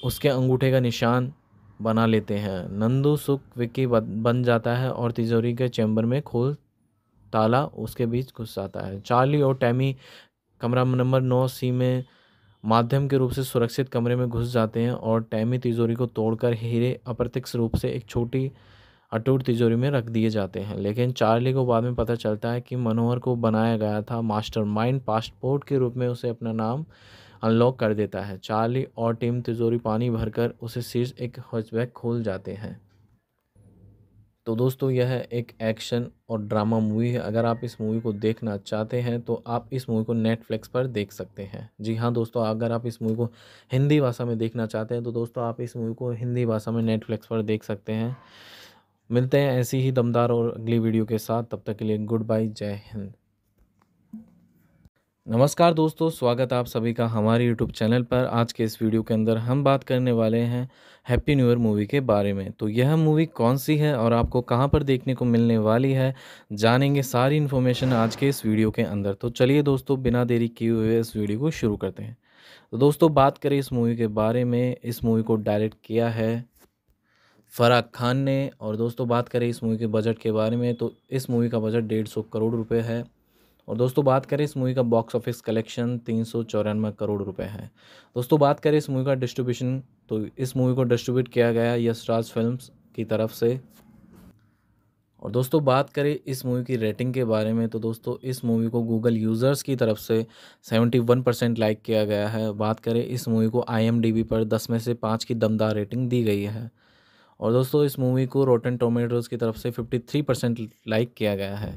उसके अंगूठे का निशान बना लेते हैं नंदू सुख विक्की बन जाता है और तिजोरी के चैम्बर में खोल ताला उसके बीच घुस जाता है चार्ली और टैमी कमरा नंबर नौ सी में माध्यम के रूप से सुरक्षित कमरे में घुस जाते हैं और टैमी तिजोरी को तोड़कर हीरे अप्रत्यक्ष रूप से एक छोटी अटूट तिजोरी में रख दिए जाते हैं लेकिन चार्ली को बाद में पता चलता है कि मनोहर को बनाया गया था मास्टर पासपोर्ट के रूप में उसे अपना नाम अनलॉक कर देता है चार्ली और टिम तिजोरी पानी भरकर उसे शीर्ष एक हॉचबैक खोल जाते हैं तो दोस्तों यह एक एक्शन और ड्रामा मूवी है अगर आप इस मूवी को देखना चाहते हैं तो आप इस मूवी को नेटफ्लिक्स पर देख सकते हैं जी हाँ दोस्तों अगर आप इस मूवी को हिंदी भाषा में देखना चाहते हैं तो दोस्तों आप इस मूवी को हिंदी भाषा में नेटफ्लिक्स पर देख सकते हैं मिलते हैं ऐसी ही दमदार और अगली वीडियो के साथ तब तक के लिए गुड बाय जय हिंद नमस्कार दोस्तों स्वागत आप सभी का हमारे यूट्यूब चैनल पर आज के इस वीडियो के अंदर हम बात करने वाले हैं हैप्पी न्यू ईयर मूवी के बारे में तो यह मूवी कौन सी है और आपको कहां पर देखने को मिलने वाली है जानेंगे सारी इन्फॉर्मेशन आज के इस वीडियो के अंदर तो चलिए दोस्तों बिना देरी किए हुए इस वीडियो को शुरू करते हैं तो दोस्तों बात करें इस मूवी के बारे में इस मूवी को डायरेक्ट किया है फराह खान ने और दोस्तों बात करें इस मूवी के बजट के बारे में तो इस मूवी का बजट डेढ़ सौ करोड़ रुपये है और दोस्तों बात करें इस मूवी का बॉक्स ऑफिस कलेक्शन तीन सौ चौरानवे करोड़ रुपए है दोस्तों बात करें इस मूवी का डिस्ट्रीब्यूशन तो इस मूवी को डिस्ट्रीब्यूट किया गया यशराज फिल्म्स की तरफ से और दोस्तों बात करें इस मूवी की रेटिंग के बारे में तो दोस्तों इस मूवी को गूगल यूज़र्स की तरफ से 71 परसेंट लाइक किया गया है बात करें इस मूवी को आईएमडीबी पर 10 में से 5 की दमदार रेटिंग दी गई है और दोस्तों इस मूवी को रोटन टोमेटोज़ की तरफ से 53 परसेंट लाइक किया गया है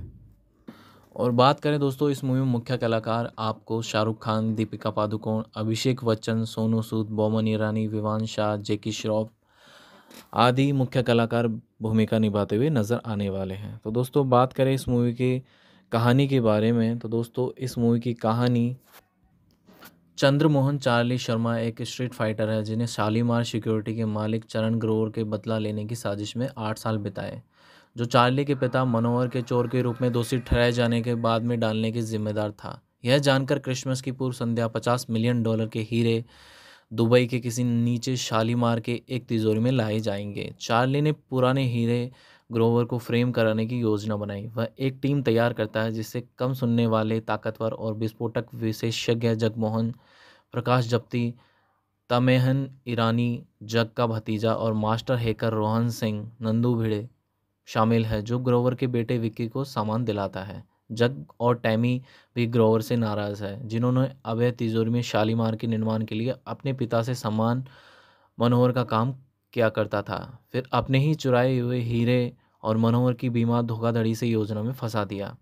और बात करें दोस्तों इस मूवी में मुख्य कलाकार आपको शाहरुख खान दीपिका पादुकोण अभिषेक बच्चन सोनू सूद बोमन ईरानी विवान शाह जैकी श्रॉफ आदि मुख्य कलाकार भूमिका निभाते हुए नज़र आने वाले हैं तो दोस्तों बात करें इस मूवी की कहानी के बारे में तो दोस्तों इस मूवी की कहानी चंद्रमोहन चार्ली शर्मा एक स्ट्रीट फाइटर है जिन्हें शालीमार सिक्योरिटी के मालिक चरण ग्रोवर के बदला लेने की साजिश में आठ साल बिताए जो चार्ली के पिता मनोहर के चोर के रूप में दोषी ठहराए जाने के बाद में डालने के जिम्मेदार था यह जानकर क्रिसमस की पूर्व संध्या पचास मिलियन डॉलर के हीरे दुबई के किसी नीचे शालीमार के एक तिजोरी में लाए जाएंगे चार्ली ने पुराने हीरे ग्रोवर को फ्रेम कराने की योजना बनाई वह एक टीम तैयार करता है जिससे कम सुनने वाले ताकतवर और विस्फोटक विशेषज्ञ जगमोहन प्रकाश जप्ती तमेहन ईरानी जग का भतीजा और मास्टर हैकर रोहन सिंह नंदू भिड़े शामिल है जो ग्रोवर के बेटे विक्की को सामान दिलाता है जग और टैमी भी ग्रोवर से नाराज़ है जिन्होंने अभय तिजोरी में शालीमार के निर्माण के लिए अपने पिता से सम्मान मनोहर का काम किया करता था फिर अपने ही चुराए हुए हीरे और मनोहर की बीमा धोखाधड़ी से योजना में फंसा दिया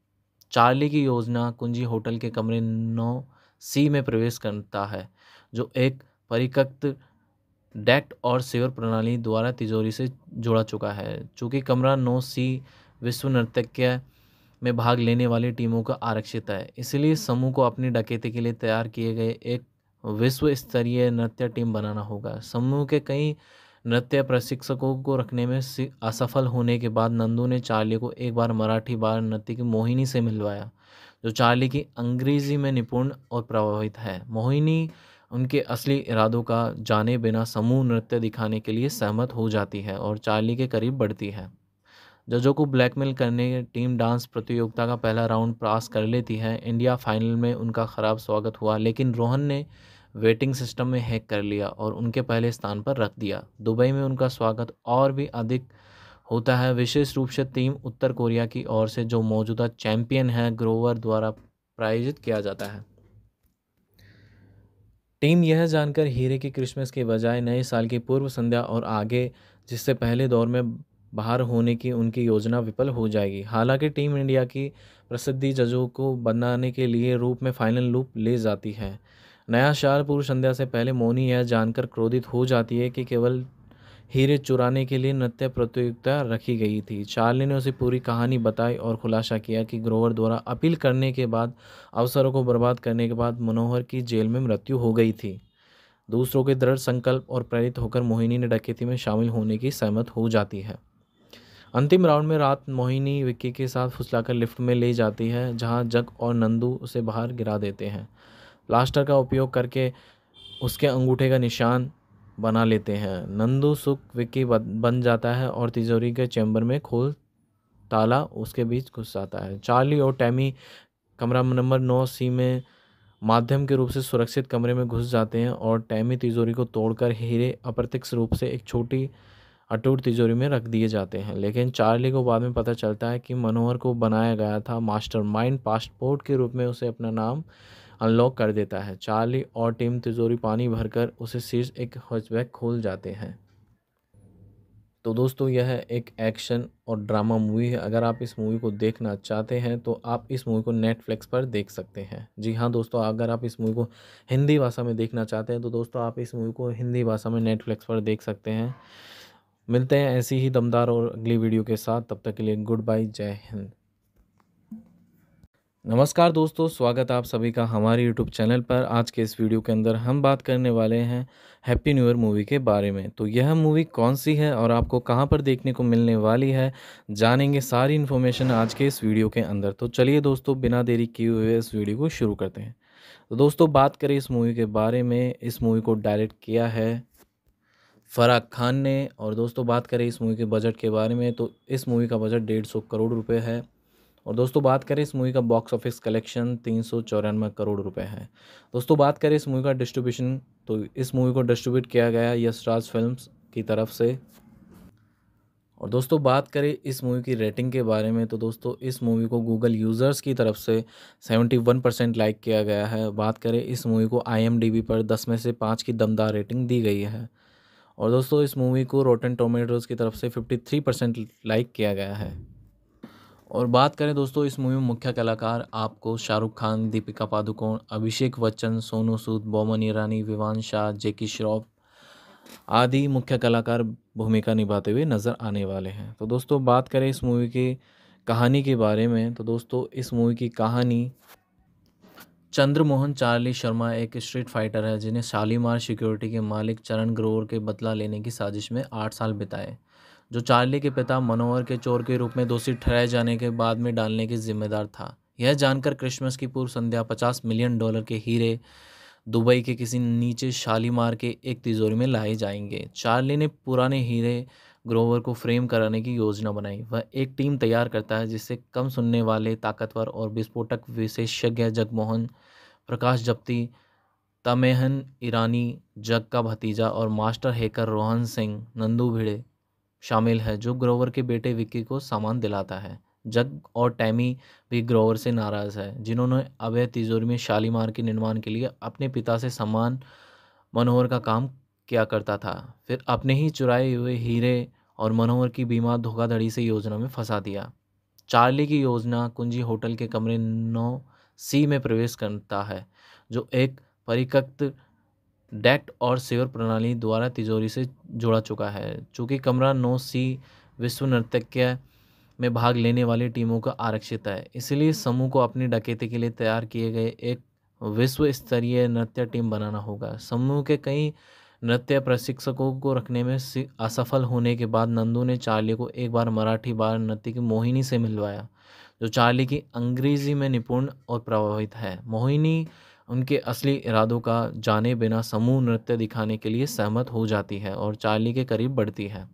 चार्ली की योजना कुंजी होटल के कमरे नौ सी में प्रवेश करता है जो एक परिकक्त डेक्ट और सेवर प्रणाली द्वारा तिजोरी से जोड़ा चुका है चूँकि कमरा नौ सी विश्व नर्तक्य में भाग लेने वाली टीमों का आरक्षित है इसलिए समूह को अपनी डकैती के लिए तैयार किए गए एक विश्व स्तरीय नृत्य टीम बनाना होगा समूह के कई नृत्य प्रशिक्षकों को रखने में असफल होने के बाद नंदू ने चार्ली को एक बार मराठी बाल नृत्य की मोहिनी से मिलवाया जो चार्ली की अंग्रेजी में निपुण और प्रभावित है मोहिनी उनके असली इरादों का जाने बिना समूह नृत्य दिखाने के लिए सहमत हो जाती है और चार्ली के करीब बढ़ती है जजों को ब्लैकमेल करने टीम डांस प्रतियोगिता का पहला राउंड पास कर लेती है इंडिया फाइनल में उनका ख़राब स्वागत हुआ लेकिन रोहन ने वेटिंग सिस्टम में हैक कर लिया और उनके पहले स्थान पर रख दिया दुबई में उनका स्वागत और भी अधिक होता है विशेष रूप से टीम उत्तर कोरिया की ओर से जो मौजूदा चैंपियन है ग्रोवर द्वारा प्रायोजित किया जाता है टीम यह जानकर हीरे की क्रिसमस के बजाय नए साल की पूर्व संध्या और आगे जिससे पहले दौर में बाहर होने की उनकी योजना विफल हो जाएगी हालांकि टीम इंडिया की प्रसिद्धि जजों को बनाने के लिए रूप में फाइनल लूप ले जाती है नया शाल पूर्व संध्या से पहले मोनी यह जानकर क्रोधित हो जाती है कि केवल हीरे चुराने के लिए नृत्य प्रतियोगिता रखी गई थी चार्ली ने उसे पूरी कहानी बताई और खुलासा किया कि ग्रोवर द्वारा अपील करने के बाद अवसरों को बर्बाद करने के बाद मनोहर की जेल में मृत्यु हो गई थी दूसरों के दृढ़ संकल्प और प्रेरित होकर मोहिनी ने डकैती में शामिल होने की सहमत हो जाती है अंतिम राउंड में रात मोहिनी विक्की के साथ फुसलाकर लिफ्ट में ले जाती है जहां जग और नंदू उसे बाहर गिरा देते हैं प्लास्टर का उपयोग करके उसके अंगूठे का निशान बना लेते हैं नंदू सुख विक्की बन जाता है और तिजोरी के चैम्बर में खोल ताला उसके बीच घुस जाता है चार्ली और टैमी कमरा नंबर नौ सी में माध्यम के रूप से सुरक्षित कमरे में घुस जाते हैं और टैमी तिजोरी को तोड़कर हीरे अप्रत्यक्ष रूप से एक छोटी अटूट तिजोरी में रख दिए जाते हैं लेकिन चार्ली को बाद में पता चलता है कि मनोहर को बनाया गया था मास्टर पासपोर्ट के रूप में उसे अपना नाम अनलॉक कर देता है चार्ली और टिम तिजोरी पानी भरकर उसे शीर्ष एक हॉचबैक खोल जाते हैं तो दोस्तों यह एक एक्शन और ड्रामा मूवी है अगर आप इस मूवी को देखना चाहते हैं तो आप इस मूवी को नेटफ्लिक्स पर देख सकते हैं जी हाँ दोस्तों अगर आप इस मूवी को हिंदी भाषा में देखना चाहते हैं तो दोस्तों आप इस मूवी को हिंदी भाषा में नेटफ्लिक्स पर देख सकते हैं मिलते हैं ऐसी ही दमदार और अगली वीडियो के साथ तब तक के लिए गुड बाय जय हिंद नमस्कार दोस्तों स्वागत आप सभी का हमारे यूट्यूब चैनल पर आज के इस वीडियो के अंदर हम बात करने वाले हैं हैप्पी न्यू ईयर मूवी के बारे में तो यह मूवी कौन सी है और आपको कहां पर देखने को मिलने वाली है जानेंगे सारी इन्फॉर्मेशन आज के इस वीडियो के अंदर तो चलिए दोस्तों बिना देरी किए हुए इस वीडियो को शुरू करते हैं तो दोस्तों बात करें इस मूवी के बारे में इस मूवी को डायरेक्ट किया है फराग खान ने और दोस्तों बात करें इस मूवी के बजट के बारे में तो इस मूवी का बजट डेढ़ सौ करोड़ रुपये है और दोस्तों बात करें इस मूवी का बॉक्स ऑफिस कलेक्शन तीन सौ चौरानवे करोड़ रुपए है दोस्तों बात करें इस मूवी का डिस्ट्रीब्यूशन तो इस मूवी को डिस्ट्रीब्यूट किया गया यशराज फिल्म्स की तरफ से और दोस्तों बात करें इस मूवी की रेटिंग के बारे में तो दोस्तों इस मूवी को गूगल यूज़र्स की तरफ से सेवेंटी वन परसेंट लाइक किया गया है बात करें इस मूवी को आईएमडीबी पर दस में से पाँच की दमदार रेटिंग दी गई है और दोस्तों इस मूवी को रोटन टोमेटोज़ की तरफ से फिफ्टी थ्री परसेंट लाइक किया गया है और बात करें दोस्तों इस मूवी में मुख्य कलाकार आपको शाहरुख खान दीपिका पादुकोण अभिषेक बच्चन सोनू सूद बोमन ईरानी विवान शाह जैकी श्रॉफ आदि मुख्य कलाकार भूमिका निभाते हुए नज़र आने वाले हैं तो दोस्तों बात करें इस मूवी की कहानी के बारे में तो दोस्तों इस मूवी की कहानी चंद्रमोहन चार्ली शर्मा एक स्ट्रीट फाइटर है जिन्हें शालीमार सिक्योरिटी के मालिक चरण ग्रोवर के बदला लेने की साजिश में आठ साल बिताए जो चार्ली के पिता मनोहर के चोर के रूप में दोषी ठहराए जाने के बाद में डालने के जिम्मेदार था यह जानकर क्रिसमस की पूर्व संध्या पचास मिलियन डॉलर के हीरे दुबई के किसी नीचे शालीमार के एक तिजोरी में लाए जाएंगे चार्ली ने पुराने हीरे ग्रोवर को फ्रेम कराने की योजना बनाई वह एक टीम तैयार करता है जिससे कम सुनने वाले ताकतवर और विस्फोटक विशेषज्ञ जगमोहन प्रकाश जप्ती तमेहन ईरानी जग का भतीजा और मास्टर हैकर रोहन सिंह नंदू भिड़े शामिल है जो ग्रोवर के बेटे विक्की को सामान दिलाता है जग और टैमी भी ग्रोवर से नाराज़ है जिन्होंने अभय तिजोरी में शालीमार के निर्माण के लिए अपने पिता से समान मनोहर का काम किया करता था फिर अपने ही चुराए हुए हीरे और मनोहर की बीमा धोखाधड़ी से योजना में फंसा दिया चार्ली की योजना कुंजी होटल के कमरे नौ सी में प्रवेश करता है जो एक परिकक्त डेट और सेवर प्रणाली द्वारा तिजोरी से जोड़ा चुका है चूँकि कमरा नौ सी विश्व नर्तक्य में भाग लेने वाली टीमों का आरक्षित है इसलिए समूह को अपनी डकैती के लिए तैयार किए गए एक विश्व स्तरीय नृत्य टीम बनाना होगा समूह के कई नृत्य प्रशिक्षकों को रखने में असफल होने के बाद नंदू ने चार्ली को एक बार मराठी बार नृत्य की मोहिनी से मिलवाया जो चार्ली की अंग्रेजी में निपुण और प्रभावित है मोहिनी उनके असली इरादों का जाने बिना समूह नृत्य दिखाने के लिए सहमत हो जाती है और चार्ली के करीब बढ़ती है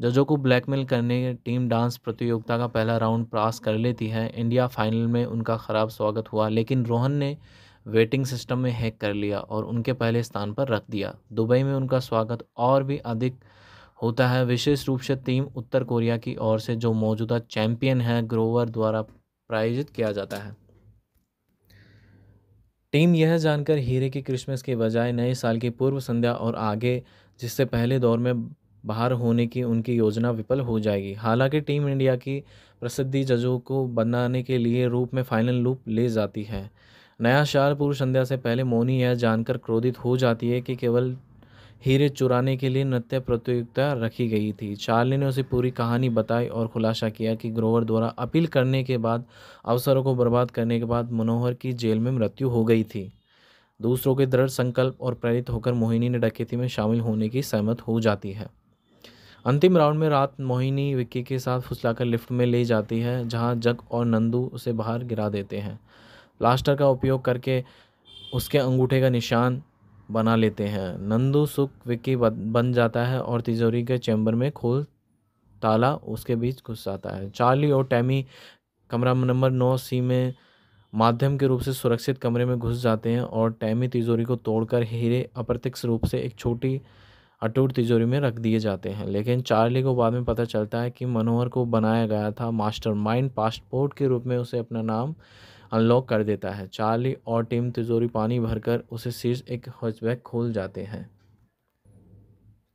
जजों को ब्लैकमेल करने टीम डांस प्रतियोगिता का पहला राउंड पास कर लेती है इंडिया फाइनल में उनका ख़राब स्वागत हुआ लेकिन रोहन ने वेटिंग सिस्टम में हैक कर लिया और उनके पहले स्थान पर रख दिया दुबई में उनका स्वागत और भी अधिक होता है विशेष रूप से टीम उत्तर कोरिया की ओर से जो मौजूदा चैंपियन है ग्रोवर द्वारा प्रायोजित किया जाता है टीम यह जानकर हीरे की क्रिसमस के बजाय नए साल की पूर्व संध्या और आगे जिससे पहले दौर में बाहर होने की उनकी योजना विफल हो जाएगी हालांकि टीम इंडिया की प्रसिद्धि जजों को बनाने के लिए रूप में फाइनल लूप ले जाती है नया शार पूर्व संध्या से पहले मोनी यह जानकर क्रोधित हो जाती है कि केवल हीरे चुराने के लिए नृत्य प्रतियोगिता रखी गई थी चार्ली ने उसे पूरी कहानी बताई और खुलासा किया कि ग्रोवर द्वारा अपील करने के बाद अवसरों को बर्बाद करने के बाद मनोहर की जेल में मृत्यु हो गई थी दूसरों के दृढ़ संकल्प और प्रेरित होकर मोहिनी ने डकैती में शामिल होने की सहमत हो जाती है अंतिम राउंड में रात मोहिनी विक्की के साथ फुसलाकर लिफ्ट में ले जाती है जहां जग और नंदू उसे बाहर गिरा देते हैं प्लास्टर का उपयोग करके उसके अंगूठे का निशान बना लेते हैं नंदू सुख विक्की बन जाता है और तिजोरी के चैम्बर में खोल ताला उसके बीच घुस जाता है चार्ली और टैमी कमरा नंबर नौ सी में माध्यम के रूप से सुरक्षित कमरे में घुस जाते हैं और टैमी तिजोरी को तोड़कर हीरे अप्रत्यक्ष रूप से एक छोटी अटूट तिजोरी में रख दिए जाते हैं लेकिन चार्ली को बाद में पता चलता है कि मनोहर को बनाया गया था मास्टर पासपोर्ट के रूप में उसे अपना नाम अनलॉक कर देता है चार्ली और टिम तिजोरी पानी भरकर उसे शीर्ष एक हजबैक खोल जाते हैं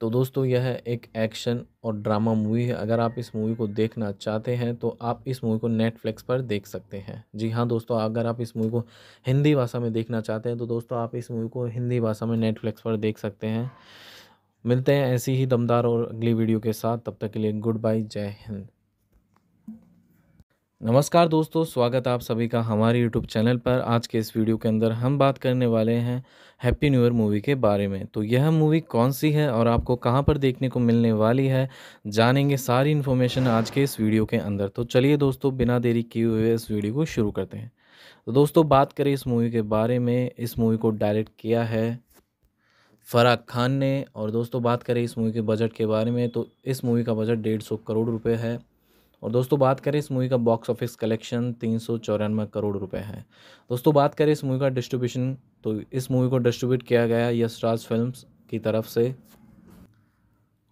तो दोस्तों यह एक एक्शन और ड्रामा मूवी है अगर आप इस मूवी को देखना चाहते हैं तो आप इस मूवी को नेटफ्लिक्स पर देख सकते हैं जी हाँ दोस्तों अगर आप इस मूवी को हिंदी भाषा में देखना चाहते हैं तो दोस्तों आप इस मूवी को हिंदी भाषा में नेटफ्लिक्स पर देख सकते हैं मिलते हैं ऐसी ही दमदार और अगली वीडियो के साथ तब तक के लिए गुड बाय जय हिंद नमस्कार दोस्तों स्वागत आप सभी का हमारे यूट्यूब चैनल पर आज के इस वीडियो के अंदर हम बात करने वाले हैं हैप्पी न्यू ईयर मूवी के बारे में तो यह मूवी कौन सी है और आपको कहां पर देखने को मिलने वाली है जानेंगे सारी इन्फॉर्मेशन आज के इस वीडियो के अंदर तो चलिए दोस्तों बिना देरी किए हुए इस वीडियो को शुरू करते हैं तो दोस्तों बात करें इस मूवी के बारे में इस मूवी को डायरेक्ट किया है फ़राग खान ने और दोस्तों बात करें इस मूवी के बजट के बारे में तो इस मूवी का बजट डेढ़ सौ करोड़ रुपये है और दोस्तों बात करें इस मूवी का बॉक्स ऑफिस कलेक्शन तीन सौ चौरानवे करोड़ रुपए है दोस्तों बात करें इस मूवी का डिस्ट्रीब्यूशन तो इस मूवी को डिस्ट्रीब्यूट किया गया यशराज फिल्म की तरफ से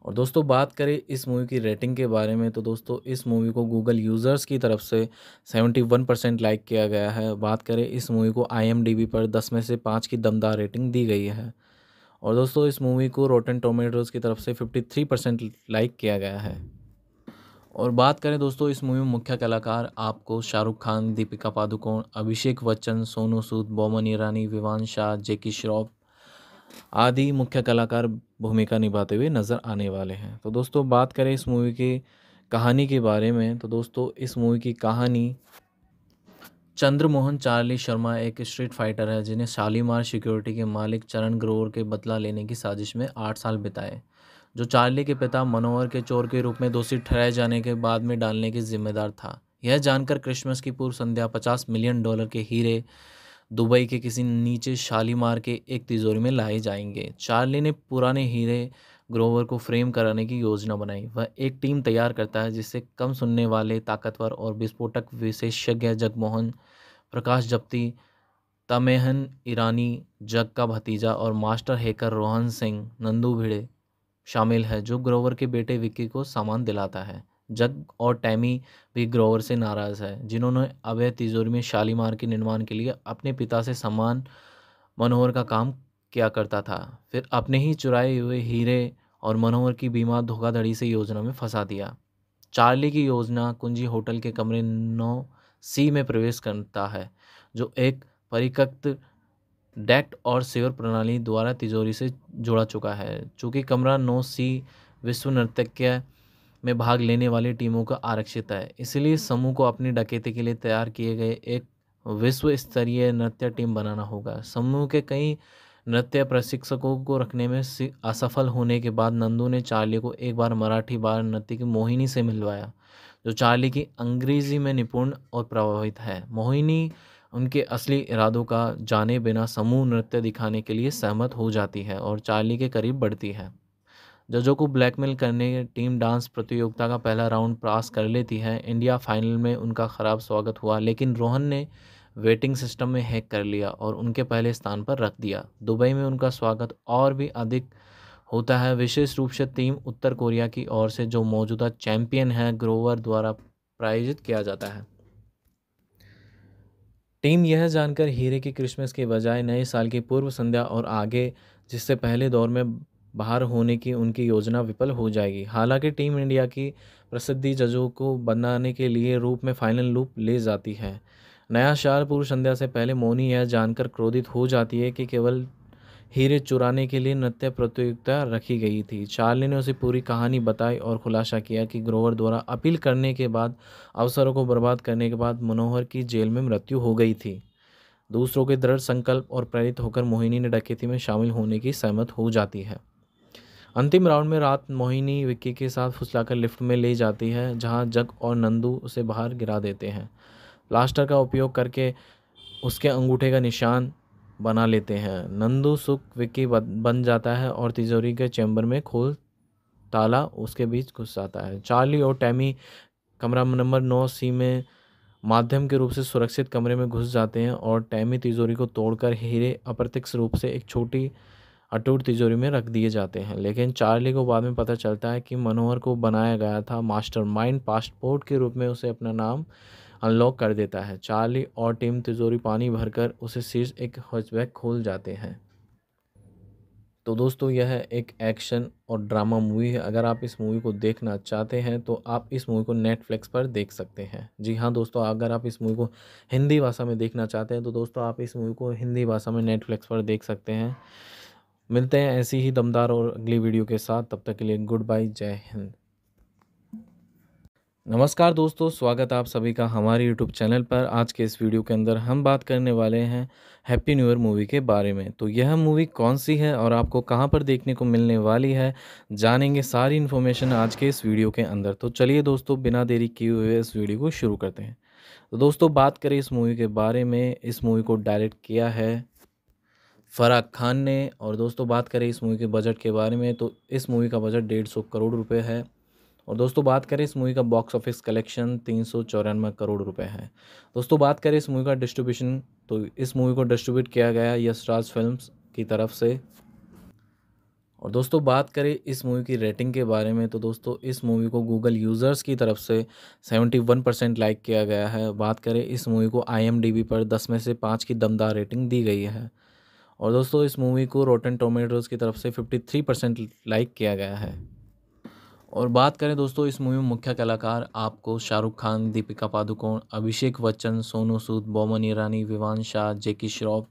और दोस्तों बात करें इस मूवी की रेटिंग के बारे में तो दोस्तों इस मूवी को गूगल यूज़र्स की तरफ से सेवेंटी वन परसेंट लाइक किया गया है बात करें इस मूवी को आईएमडीबी पर दस में से पाँच की दमदार रेटिंग दी गई है और दोस्तों इस मूवी को रोटन टोमेटोज़ की तरफ से फिफ्टी थ्री परसेंट लाइक किया गया है और बात करें दोस्तों इस मूवी में मुख्य कलाकार आपको शाहरुख खान दीपिका पादुकोण अभिषेक बच्चन सोनू सूद बोमन ईरानी विवान शाह जैकी श्रॉफ आदि मुख्य कलाकार भूमिका निभाते हुए नज़र आने वाले हैं तो दोस्तों बात करें इस मूवी की कहानी के बारे में तो दोस्तों इस मूवी की कहानी चंद्रमोहन चार्ली शर्मा एक स्ट्रीट फाइटर है जिन्हें शालीमार सिक्योरिटी के मालिक चरण ग्रोवर के बदला लेने की साजिश में आठ साल बिताए जो चार्ली के पिता मनोहर के चोर के रूप में दोषी ठहराए जाने के बाद में डालने के जिम्मेदार था यह जानकर क्रिसमस की पूर्व संध्या पचास मिलियन डॉलर के हीरे दुबई के किसी नीचे शालीमार के एक तिजोरी में लाए जाएंगे चार्ली ने पुराने हीरे ग्रोवर को फ्रेम कराने की योजना बनाई वह एक टीम तैयार करता है जिससे कम सुनने वाले ताकतवर और विस्फोटक विशेषज्ञ जगमोहन प्रकाश जप्ती तमेहन ईरानी जग का भतीजा और मास्टर हैकर रोहन सिंह नंदू भिड़े शामिल है जो ग्रोवर के बेटे विक्की को सामान दिलाता है जग और टैमी भी ग्रोवर से नाराज़ है जिन्होंने अवैध तिजोरी में शालीमार के निर्माण के लिए अपने पिता से समान मनोहर का काम किया करता था फिर अपने ही चुराए हुए हीरे और मनोहर की बीमार धोखाधड़ी से योजना में फंसा दिया चार्ली की योजना कुंजी होटल के कमरे नौ सी में प्रवेश करता है जो एक परिकक्त डेक्ट और सेवर प्रणाली द्वारा तिजोरी से जोड़ा चुका है चूँकि कमरा नौ सी विश्व नर्तक्य में भाग लेने वाली टीमों का आरक्षित है इसलिए समूह को अपनी डकैती के लिए तैयार किए गए एक विश्व स्तरीय नृत्य टीम बनाना होगा समूह के कई नृत्य प्रशिक्षकों को रखने में असफल होने के बाद नंदू ने चार्ली को एक बार मराठी बार नृत्य की मोहिनी से मिलवाया जो चार्ली की अंग्रेजी में निपुण और प्रभावित है मोहिनी उनके असली इरादों का जाने बिना समूह नृत्य दिखाने के लिए सहमत हो जाती है और चार्ली के करीब बढ़ती है जजों को ब्लैकमेल करने टीम डांस प्रतियोगिता का पहला राउंड पास कर लेती है इंडिया फाइनल में उनका ख़राब स्वागत हुआ लेकिन रोहन ने वेटिंग सिस्टम में हैक कर लिया और उनके पहले स्थान पर रख दिया दुबई में उनका स्वागत और भी अधिक होता है विशेष रूप से टीम उत्तर कोरिया की ओर से जो मौजूदा चैंपियन है ग्रोवर द्वारा प्रायोजित किया जाता है टीम यह जानकर हीरे की क्रिसमस के बजाय नए साल की पूर्व संध्या और आगे जिससे पहले दौर में बाहर होने की उनकी योजना विफल हो जाएगी हालांकि टीम इंडिया की प्रसिद्धि जजों को बनाने के लिए रूप में फाइनल लूप ले जाती है नया शाल पूर्व संध्या से पहले मोनी यह जानकर क्रोधित हो जाती है कि केवल हीरे चुराने के लिए नृत्य प्रतियोगिता रखी गई थी चार्ली ने उसे पूरी कहानी बताई और खुलासा किया कि ग्रोवर द्वारा अपील करने के बाद अवसरों को बर्बाद करने के बाद मनोहर की जेल में मृत्यु हो गई थी दूसरों के दृढ़ संकल्प और प्रेरित होकर मोहिनी ने डकैती में शामिल होने की सहमत हो जाती है अंतिम राउंड में रात मोहिनी विक्की के साथ फुसलाकर लिफ्ट में ले जाती है जहां जग और नंदू उसे बाहर गिरा देते हैं प्लास्टर का उपयोग करके उसके अंगूठे का निशान बना लेते हैं नंदू सुख विक्की बन जाता है और तिजोरी के चैम्बर में खोल ताला उसके बीच घुस जाता है चार्ली और टैमी कमरा नंबर नौ सी में माध्यम के रूप से सुरक्षित कमरे में घुस जाते हैं और टैमी तिजोरी को तोड़कर हीरे अप्रत्यक्ष रूप से एक छोटी अटूट तिजोरी में रख दिए जाते हैं लेकिन चार्ली को बाद में पता चलता है कि मनोहर को बनाया गया था मास्टर पासपोर्ट के रूप में उसे अपना नाम अनलॉक कर देता है चार्ली और टिम तिजोरी पानी भरकर उसे शीर्ष एक हॉचबैक खोल जाते हैं तो दोस्तों यह एक एक्शन और ड्रामा मूवी है अगर आप इस मूवी को देखना चाहते हैं तो आप इस मूवी को नेटफ्लिक्स पर देख सकते हैं जी हाँ दोस्तों अगर आप इस मूवी को हिंदी भाषा में देखना चाहते हैं तो दोस्तों आप इस मूवी को हिंदी भाषा में नेटफ्लिक्स पर देख सकते हैं मिलते हैं ऐसी ही दमदार और अगली वीडियो के साथ तब तक के लिए गुड बाय जय हिंद नमस्कार दोस्तों स्वागत आप सभी का हमारे यूट्यूब चैनल पर आज के इस वीडियो के अंदर हम बात करने वाले हैं हैप्पी न्यू ईयर मूवी के बारे में तो यह मूवी कौन सी है और आपको कहां पर देखने को मिलने वाली है जानेंगे सारी इन्फॉर्मेशन आज के इस वीडियो के अंदर तो चलिए दोस्तों बिना देरी किए हुए इस वीडियो को शुरू करते हैं तो दोस्तों बात करें इस मूवी के बारे में इस मूवी को डायरेक्ट किया है फ़राग खान ने और दोस्तों बात करें इस मूवी के बजट के बारे में तो इस मूवी का बजट डेढ़ सौ करोड़ रुपये है और दोस्तों बात करें इस मूवी का बॉक्स ऑफिस कलेक्शन तीन सौ चौरानवे करोड़ रुपए है दोस्तों बात करें इस मूवी का डिस्ट्रीब्यूशन तो इस मूवी को डिस्ट्रीब्यूट किया गया यशराज फिल्म की तरफ से और दोस्तों बात करें इस मूवी की रेटिंग के बारे में तो दोस्तों इस मूवी को गूगल यूज़र्स की तरफ से सेवेंटी वन परसेंट लाइक किया गया है बात करें इस मूवी को आईएमडीबी पर दस में से पाँच की दमदार रेटिंग दी गई है और दोस्तों इस मूवी को रोटन टोमेटोज़ की तरफ से फिफ्टी थ्री परसेंट लाइक किया गया है और बात करें दोस्तों इस मूवी में मुख्य कलाकार आपको शाहरुख खान दीपिका पादुकोण अभिषेक बच्चन सोनू सूद बोमन ईरानी विवान शाह जैकी श्रॉफ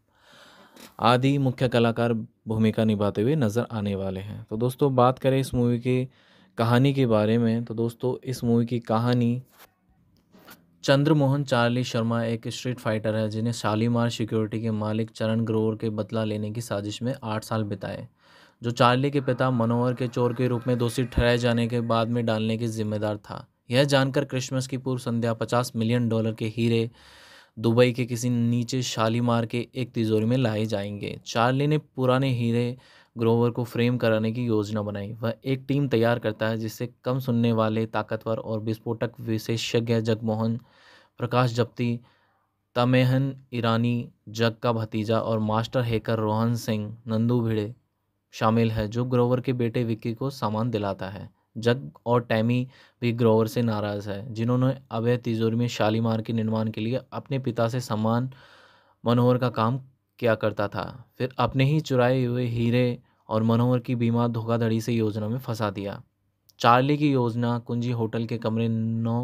आदि मुख्य कलाकार भूमिका निभाते हुए नज़र आने वाले हैं तो दोस्तों बात करें इस मूवी की कहानी के बारे में तो दोस्तों इस मूवी की कहानी चंद्रमोहन चार्ली शर्मा एक स्ट्रीट फाइटर है जिन्हें शालीमार सिक्योरिटी के मालिक चरण ग्रोवर के बदला लेने की साजिश में आठ साल बिताए जो चार्ली के पिता मनोहर के चोर के रूप में दोषी ठहराए जाने के बाद में डालने की जिम्मेदार था यह जानकर क्रिसमस की पूर्व संध्या पचास मिलियन डॉलर के हीरे दुबई के किसी नीचे शालीमार के एक तिजोरी में लाए जाएंगे चार्ली ने पुराने हीरे ग्रोवर को फ्रेम कराने की योजना बनाई वह एक टीम तैयार करता है जिससे कम सुनने वाले ताकतवर और विस्फोटक विशेषज्ञ जगमोहन प्रकाश जप्ती तमेहन ईरानी जग का भतीजा और मास्टर हैकर रोहन सिंह नंदू भिड़े शामिल है जो ग्रोवर के बेटे विक्की को सामान दिलाता है जग और टैमी भी ग्रोवर से नाराज़ है जिन्होंने अभय तिजोरी में शालीमार के निर्माण के लिए अपने पिता से सामान मनोहर का काम किया करता था फिर अपने ही चुराए हुए हीरे और मनोहर की बीमा धोखाधड़ी से योजना में फंसा दिया चार्ली की योजना कुंजी होटल के कमरे नौ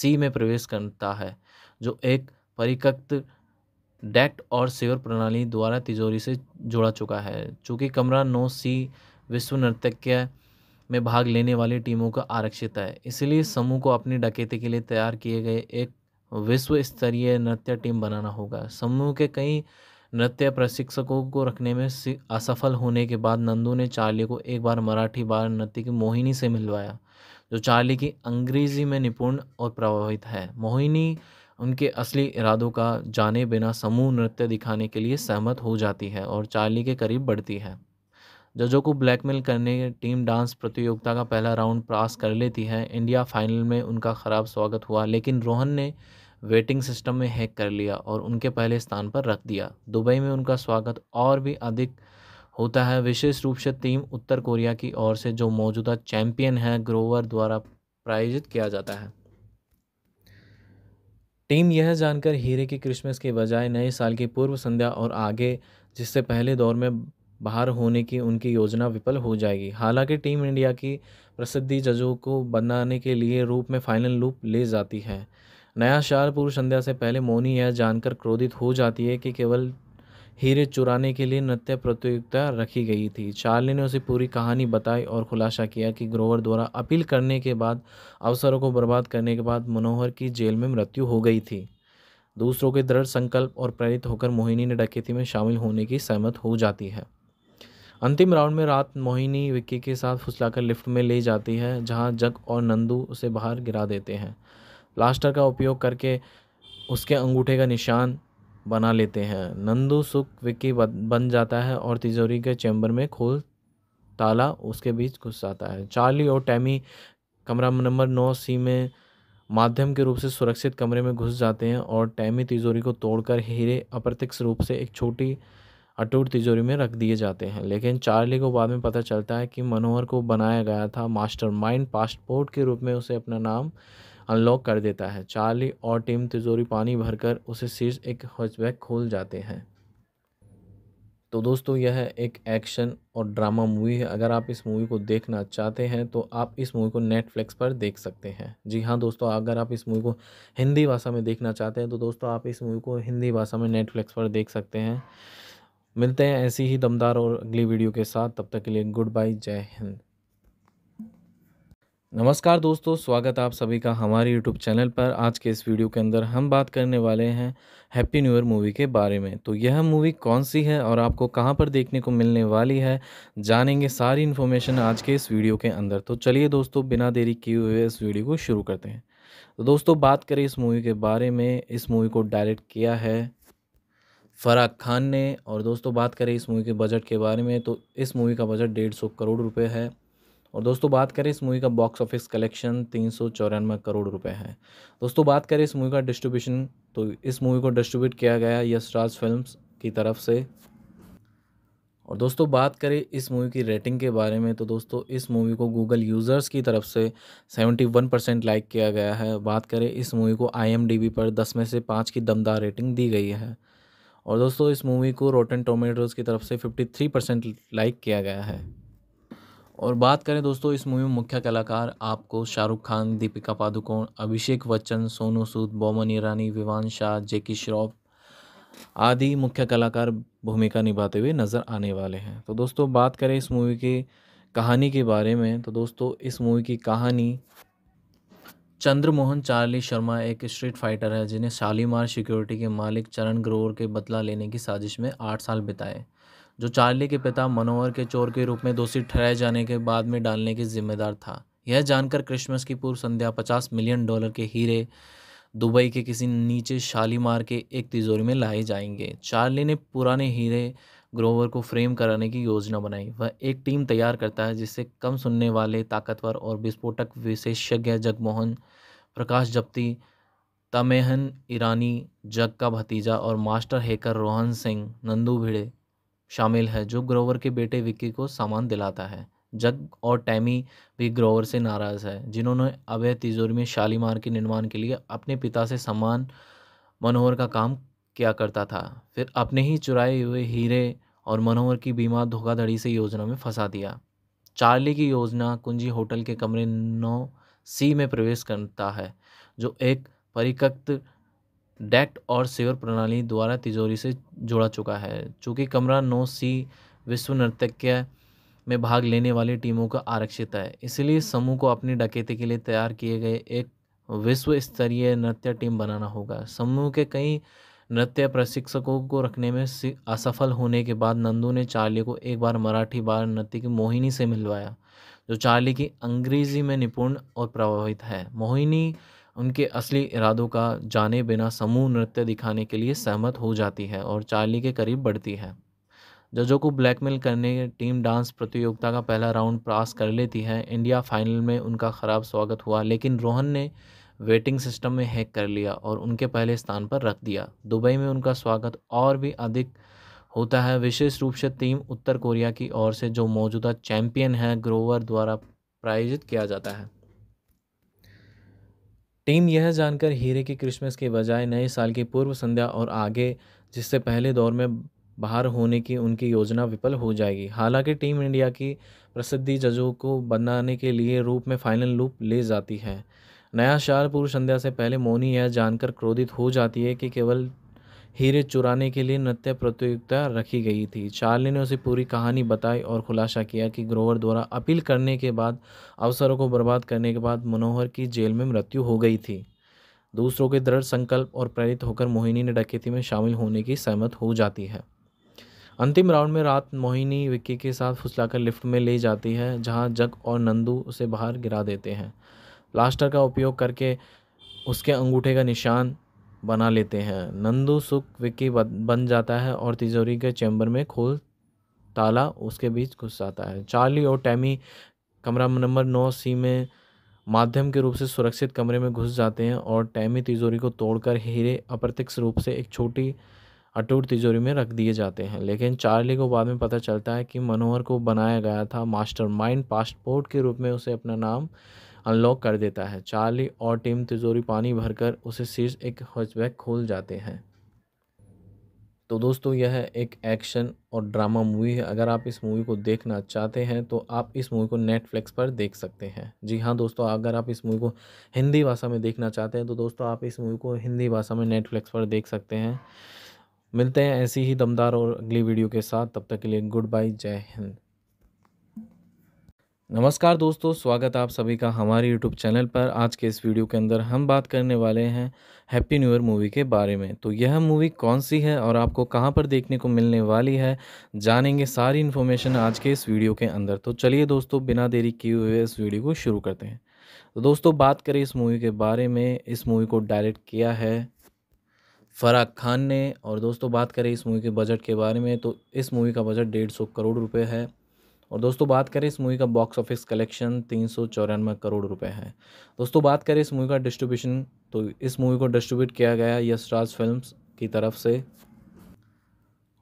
सी में प्रवेश करता है जो एक परिकक्त डेक्ट और सेवर प्रणाली द्वारा तिजोरी से जोड़ा चुका है चूँकि कमरा नौ सी विश्व नर्तक्य में भाग लेने वाली टीमों का आरक्षित है इसलिए समूह को अपनी डकैती के लिए तैयार किए गए एक विश्व स्तरीय नृत्य टीम बनाना होगा समूह के कई नृत्य प्रशिक्षकों को रखने में असफल होने के बाद नंदू ने चार्ली को एक बार मराठी बार नृत्य की मोहिनी से मिलवाया जो चार्ली की अंग्रेजी में निपुण और प्रभावित है मोहिनी उनके असली इरादों का जाने बिना समूह नृत्य दिखाने के लिए सहमत हो जाती है और चार्ली के करीब बढ़ती है जजों को ब्लैकमेल करने टीम डांस प्रतियोगिता का पहला राउंड पास कर लेती है इंडिया फाइनल में उनका ख़राब स्वागत हुआ लेकिन रोहन ने वेटिंग सिस्टम में हैक कर लिया और उनके पहले स्थान पर रख दिया दुबई में उनका स्वागत और भी अधिक होता है विशेष रूप से टीम उत्तर कोरिया की ओर से जो मौजूदा चैंपियन है ग्रोवर द्वारा प्रायोजित किया जाता है टीम यह जानकर हीरे की क्रिसमस के बजाय नए साल की पूर्व संध्या और आगे जिससे पहले दौर में बाहर होने की उनकी योजना विफल हो जाएगी हालांकि टीम इंडिया की प्रसिद्धि जजों को बनाने के लिए रूप में फाइनल लूप ले जाती है नया शाल पूर्व संध्या से पहले मोनी यह जानकर क्रोधित हो जाती है कि केवल हीरे चुराने के लिए नृत्य प्रतियोगिता रखी गई थी चार्ली ने उसे पूरी कहानी बताई और खुलासा किया कि ग्रोवर द्वारा अपील करने के बाद अवसरों को बर्बाद करने के बाद मनोहर की जेल में मृत्यु हो गई थी दूसरों के दृढ़ संकल्प और प्रेरित होकर मोहिनी ने डकैती में शामिल होने की सहमत हो जाती है अंतिम राउंड में रात मोहिनी विक्की के साथ फुसलाकर लिफ्ट में ले जाती है जहां जग और नंदू उसे बाहर गिरा देते हैं प्लास्टर का उपयोग करके उसके अंगूठे का निशान बना लेते हैं नंदू सुख विक्की बन जाता है और तिजोरी के चैम्बर में खोल ताला उसके बीच घुस जाता है चार्ली और टैमी कमरा नंबर नौ सी में माध्यम के रूप से सुरक्षित कमरे में घुस जाते हैं और टैमी तिजोरी को तोड़कर हीरे अप्रत्यक्ष रूप से एक छोटी अटूट तिजोरी में रख दिए जाते हैं लेकिन चार्ली को बाद में पता चलता है कि मनोहर को बनाया गया था मास्टरमाइंड पासपोर्ट के रूप में उसे अपना नाम अनलॉक कर देता है चार्ली और टीम तिजोरी पानी भरकर उसे शीर्ष एक हॉचबैक खोल जाते हैं तो दोस्तों यह एक एक्शन और ड्रामा मूवी है अगर आप इस मूवी को देखना चाहते हैं तो आप इस मूवी को नेटफ्लिक्स पर देख सकते हैं जी हाँ दोस्तों अगर आप इस मूवी को हिंदी भाषा में देखना चाहते हैं तो दोस्तों आप इस मूवी को हिंदी भाषा में नेटफ्लिक्स पर देख सकते हैं मिलते हैं ऐसी ही दमदार और अगली वीडियो के साथ तब तक के लिए गुड बाय जय हिंद नमस्कार दोस्तों स्वागत आप सभी का हमारे यूट्यूब चैनल पर आज के इस वीडियो के अंदर हम बात करने वाले हैं हैप्पी न्यू ईयर मूवी के बारे में तो यह मूवी कौन सी है और आपको कहां पर देखने को मिलने वाली है जानेंगे सारी इन्फॉर्मेशन आज के इस वीडियो के अंदर तो चलिए दोस्तों बिना देरी किए हुए इस वीडियो को शुरू करते हैं तो दोस्तों बात करें इस मूवी के बारे में इस मूवी को डायरेक्ट किया है फराह खान ने और दोस्तों बात करें इस मूवी के बजट के बारे में तो इस मूवी का बजट डेढ़ सौ करोड़ रुपये है और दोस्तों बात करें इस मूवी का बॉक्स ऑफिस कलेक्शन तीन सौ चौरानवे करोड़ रुपए है दोस्तों बात करें इस मूवी का डिस्ट्रीब्यूशन तो इस मूवी को डिस्ट्रीब्यूट किया गया यशराज फिल्म की तरफ से और दोस्तों बात करें इस मूवी की रेटिंग के बारे में तो दोस्तों इस मूवी को गूगल यूज़र्स की तरफ से सेवेंटी वन परसेंट लाइक किया गया है बात करें इस मूवी को आई पर दस में से पाँच की दमदार रेटिंग दी गई है और दोस्तों इस मूवी को रोटन टोमेटोज़ की तरफ से फिफ्टी थ्री परसेंट लाइक किया गया है और बात करें दोस्तों इस मूवी में मुख्य कलाकार आपको शाहरुख खान दीपिका पादुकोण अभिषेक बच्चन सोनू सूद बोमन ईरानी विवान शाह जैकी श्रॉफ आदि मुख्य कलाकार भूमिका निभाते हुए नज़र आने वाले हैं तो दोस्तों बात करें इस मूवी की कहानी के बारे में तो दोस्तों इस मूवी की कहानी चंद्रमोहन चार्ली शर्मा एक स्ट्रीट फाइटर है जिन्हें शालीमार सिक्योरिटी के मालिक चरण ग्रोवर के बदला लेने की साजिश में आठ साल बिताए जो चार्ली के पिता मनोहर के चोर के रूप में दोषी ठहराए जाने के बाद में डालने के जिम्मेदार था यह जानकर क्रिसमस की पूर्व संध्या पचास मिलियन डॉलर के हीरे दुबई के किसी नीचे शालीमार के एक तिजोरी में लाए जाएंगे चार्ली ने पुराने हीरे ग्रोवर को फ्रेम कराने की योजना बनाई वह एक टीम तैयार करता है जिससे कम सुनने वाले ताकतवर और विस्फोटक विशेषज्ञ जगमोहन प्रकाश जप्ती तमेहन ईरानी जग का भतीजा और मास्टर हैकर रोहन सिंह नंदू भिड़े शामिल है जो ग्रोवर के बेटे विक्की को सामान दिलाता है जग और टैमी भी ग्रोवर से नाराज़ है जिन्होंने अभय तिजोरी में शालीमार के निर्माण के लिए अपने पिता से समान मनोहर का काम किया करता था फिर अपने ही चुराए हुए हीरे और मनोहर की बीमा धोखाधड़ी से योजना में फंसा दिया चार्ली की योजना कुंजी होटल के कमरे नौ सी में प्रवेश करता है जो एक परिकक्त डेक्ट और सेवर प्रणाली द्वारा तिजोरी से जोड़ा चुका है चूँकि कमरा नौ सी विश्व नर्तक्य में भाग लेने वाली टीमों का आरक्षित है इसलिए समूह को अपनी डकैती के लिए तैयार किए गए एक विश्व स्तरीय नृत्य टीम बनाना होगा समूह के कई नृत्य प्रशिक्षकों को रखने में असफल होने के बाद नंदू ने चार्ली को एक बार मराठी बाल नृत्य की मोहिनी से मिलवाया जो चार्ली की अंग्रेजी में निपुण और प्रभावित है मोहिनी उनके असली इरादों का जाने बिना समूह नृत्य दिखाने के लिए सहमत हो जाती है और चार्ली के करीब बढ़ती है जजों को ब्लैकमेल करने टीम डांस प्रतियोगिता का पहला राउंड पास कर लेती है इंडिया फाइनल में उनका ख़राब स्वागत हुआ लेकिन रोहन ने वेटिंग सिस्टम में हैक कर लिया और उनके पहले स्थान पर रख दिया दुबई में उनका स्वागत और भी अधिक होता है विशेष रूप से टीम उत्तर कोरिया की ओर से जो मौजूदा चैंपियन है ग्रोवर द्वारा प्रायोजित किया जाता है टीम यह जानकर हीरे की क्रिसमस के बजाय नए साल की पूर्व संध्या और आगे जिससे पहले दौर में बाहर होने की उनकी योजना विफल हो जाएगी हालांकि टीम इंडिया की प्रसिद्धि जजों को बनाने के लिए रूप में फाइनल लूप ले जाती है नया शाल पूर्व संध्या से पहले मोनी यह जानकर क्रोधित हो जाती है कि केवल हीरे चुराने के लिए नृत्य प्रतियोगिता रखी गई थी चार्ली ने उसे पूरी कहानी बताई और खुलासा किया कि ग्रोवर द्वारा अपील करने के बाद अवसरों को बर्बाद करने के बाद मनोहर की जेल में मृत्यु हो गई थी दूसरों के दृढ़ संकल्प और प्रेरित होकर मोहिनी ने डकैती में शामिल होने की सहमत हो जाती है अंतिम राउंड में रात मोहिनी विक्की के साथ फुसलाकर लिफ्ट में ले जाती है जहां जग और नंदू उसे बाहर गिरा देते हैं प्लास्टर का उपयोग करके उसके अंगूठे का निशान बना लेते हैं नंदू सुख विक्की बन जाता है और तिजोरी के चैम्बर में खोल ताला उसके बीच घुस जाता है चार्ली और टैमी कमरा नंबर नौ सी में माध्यम के रूप से सुरक्षित कमरे में घुस जाते हैं और टैमी तिजोरी को तोड़कर हीरे अप्रत्यक्ष रूप से एक छोटी अटूट तिजोरी में रख दिए जाते हैं लेकिन चार्ली को बाद में पता चलता है कि मनोहर को बनाया गया था मास्टरमाइंड पासपोर्ट के रूप में उसे अपना नाम अनलॉक कर देता है चार्ली और टिम तिजोरी पानी भरकर उसे शीर्ष एक हॉचबैक खोल जाते हैं तो दोस्तों यह एक एक्शन और ड्रामा मूवी है अगर आप इस मूवी को देखना चाहते हैं तो आप इस मूवी को नेटफ्लिक्स पर देख सकते हैं जी हाँ दोस्तों अगर आप इस मूवी को हिंदी भाषा में देखना चाहते हैं तो दोस्तों आप इस मूवी को हिंदी भाषा में नेटफ्लिक्स पर देख सकते हैं मिलते हैं ऐसी ही दमदार और अगली वीडियो के साथ तब तक के लिए गुड बाय जय हिंद नमस्कार दोस्तों स्वागत आप सभी का हमारे यूट्यूब चैनल पर आज के इस वीडियो के अंदर हम बात करने वाले हैं हैप्पी न्यू ईयर मूवी के बारे में तो यह मूवी कौन सी है और आपको कहां पर देखने को मिलने वाली है जानेंगे सारी इन्फॉर्मेशन आज के इस वीडियो के अंदर तो चलिए दोस्तों बिना देरी किए हुए इस वीडियो को शुरू करते हैं तो दोस्तों बात करें इस मूवी के बारे में इस मूवी को डायरेक्ट किया है फ़राग खान ने और दोस्तों बात करें इस मूवी के बजट के बारे में तो इस मूवी का बजट डेढ़ सौ करोड़ रुपये है और दोस्तों बात करें इस मूवी का बॉक्स ऑफिस कलेक्शन तीन सौ चौरानवे करोड़ रुपए है दोस्तों बात करें इस मूवी का डिस्ट्रीब्यूशन तो इस मूवी को डिस्ट्रीब्यूट किया गया यशराज फिल्म की तरफ से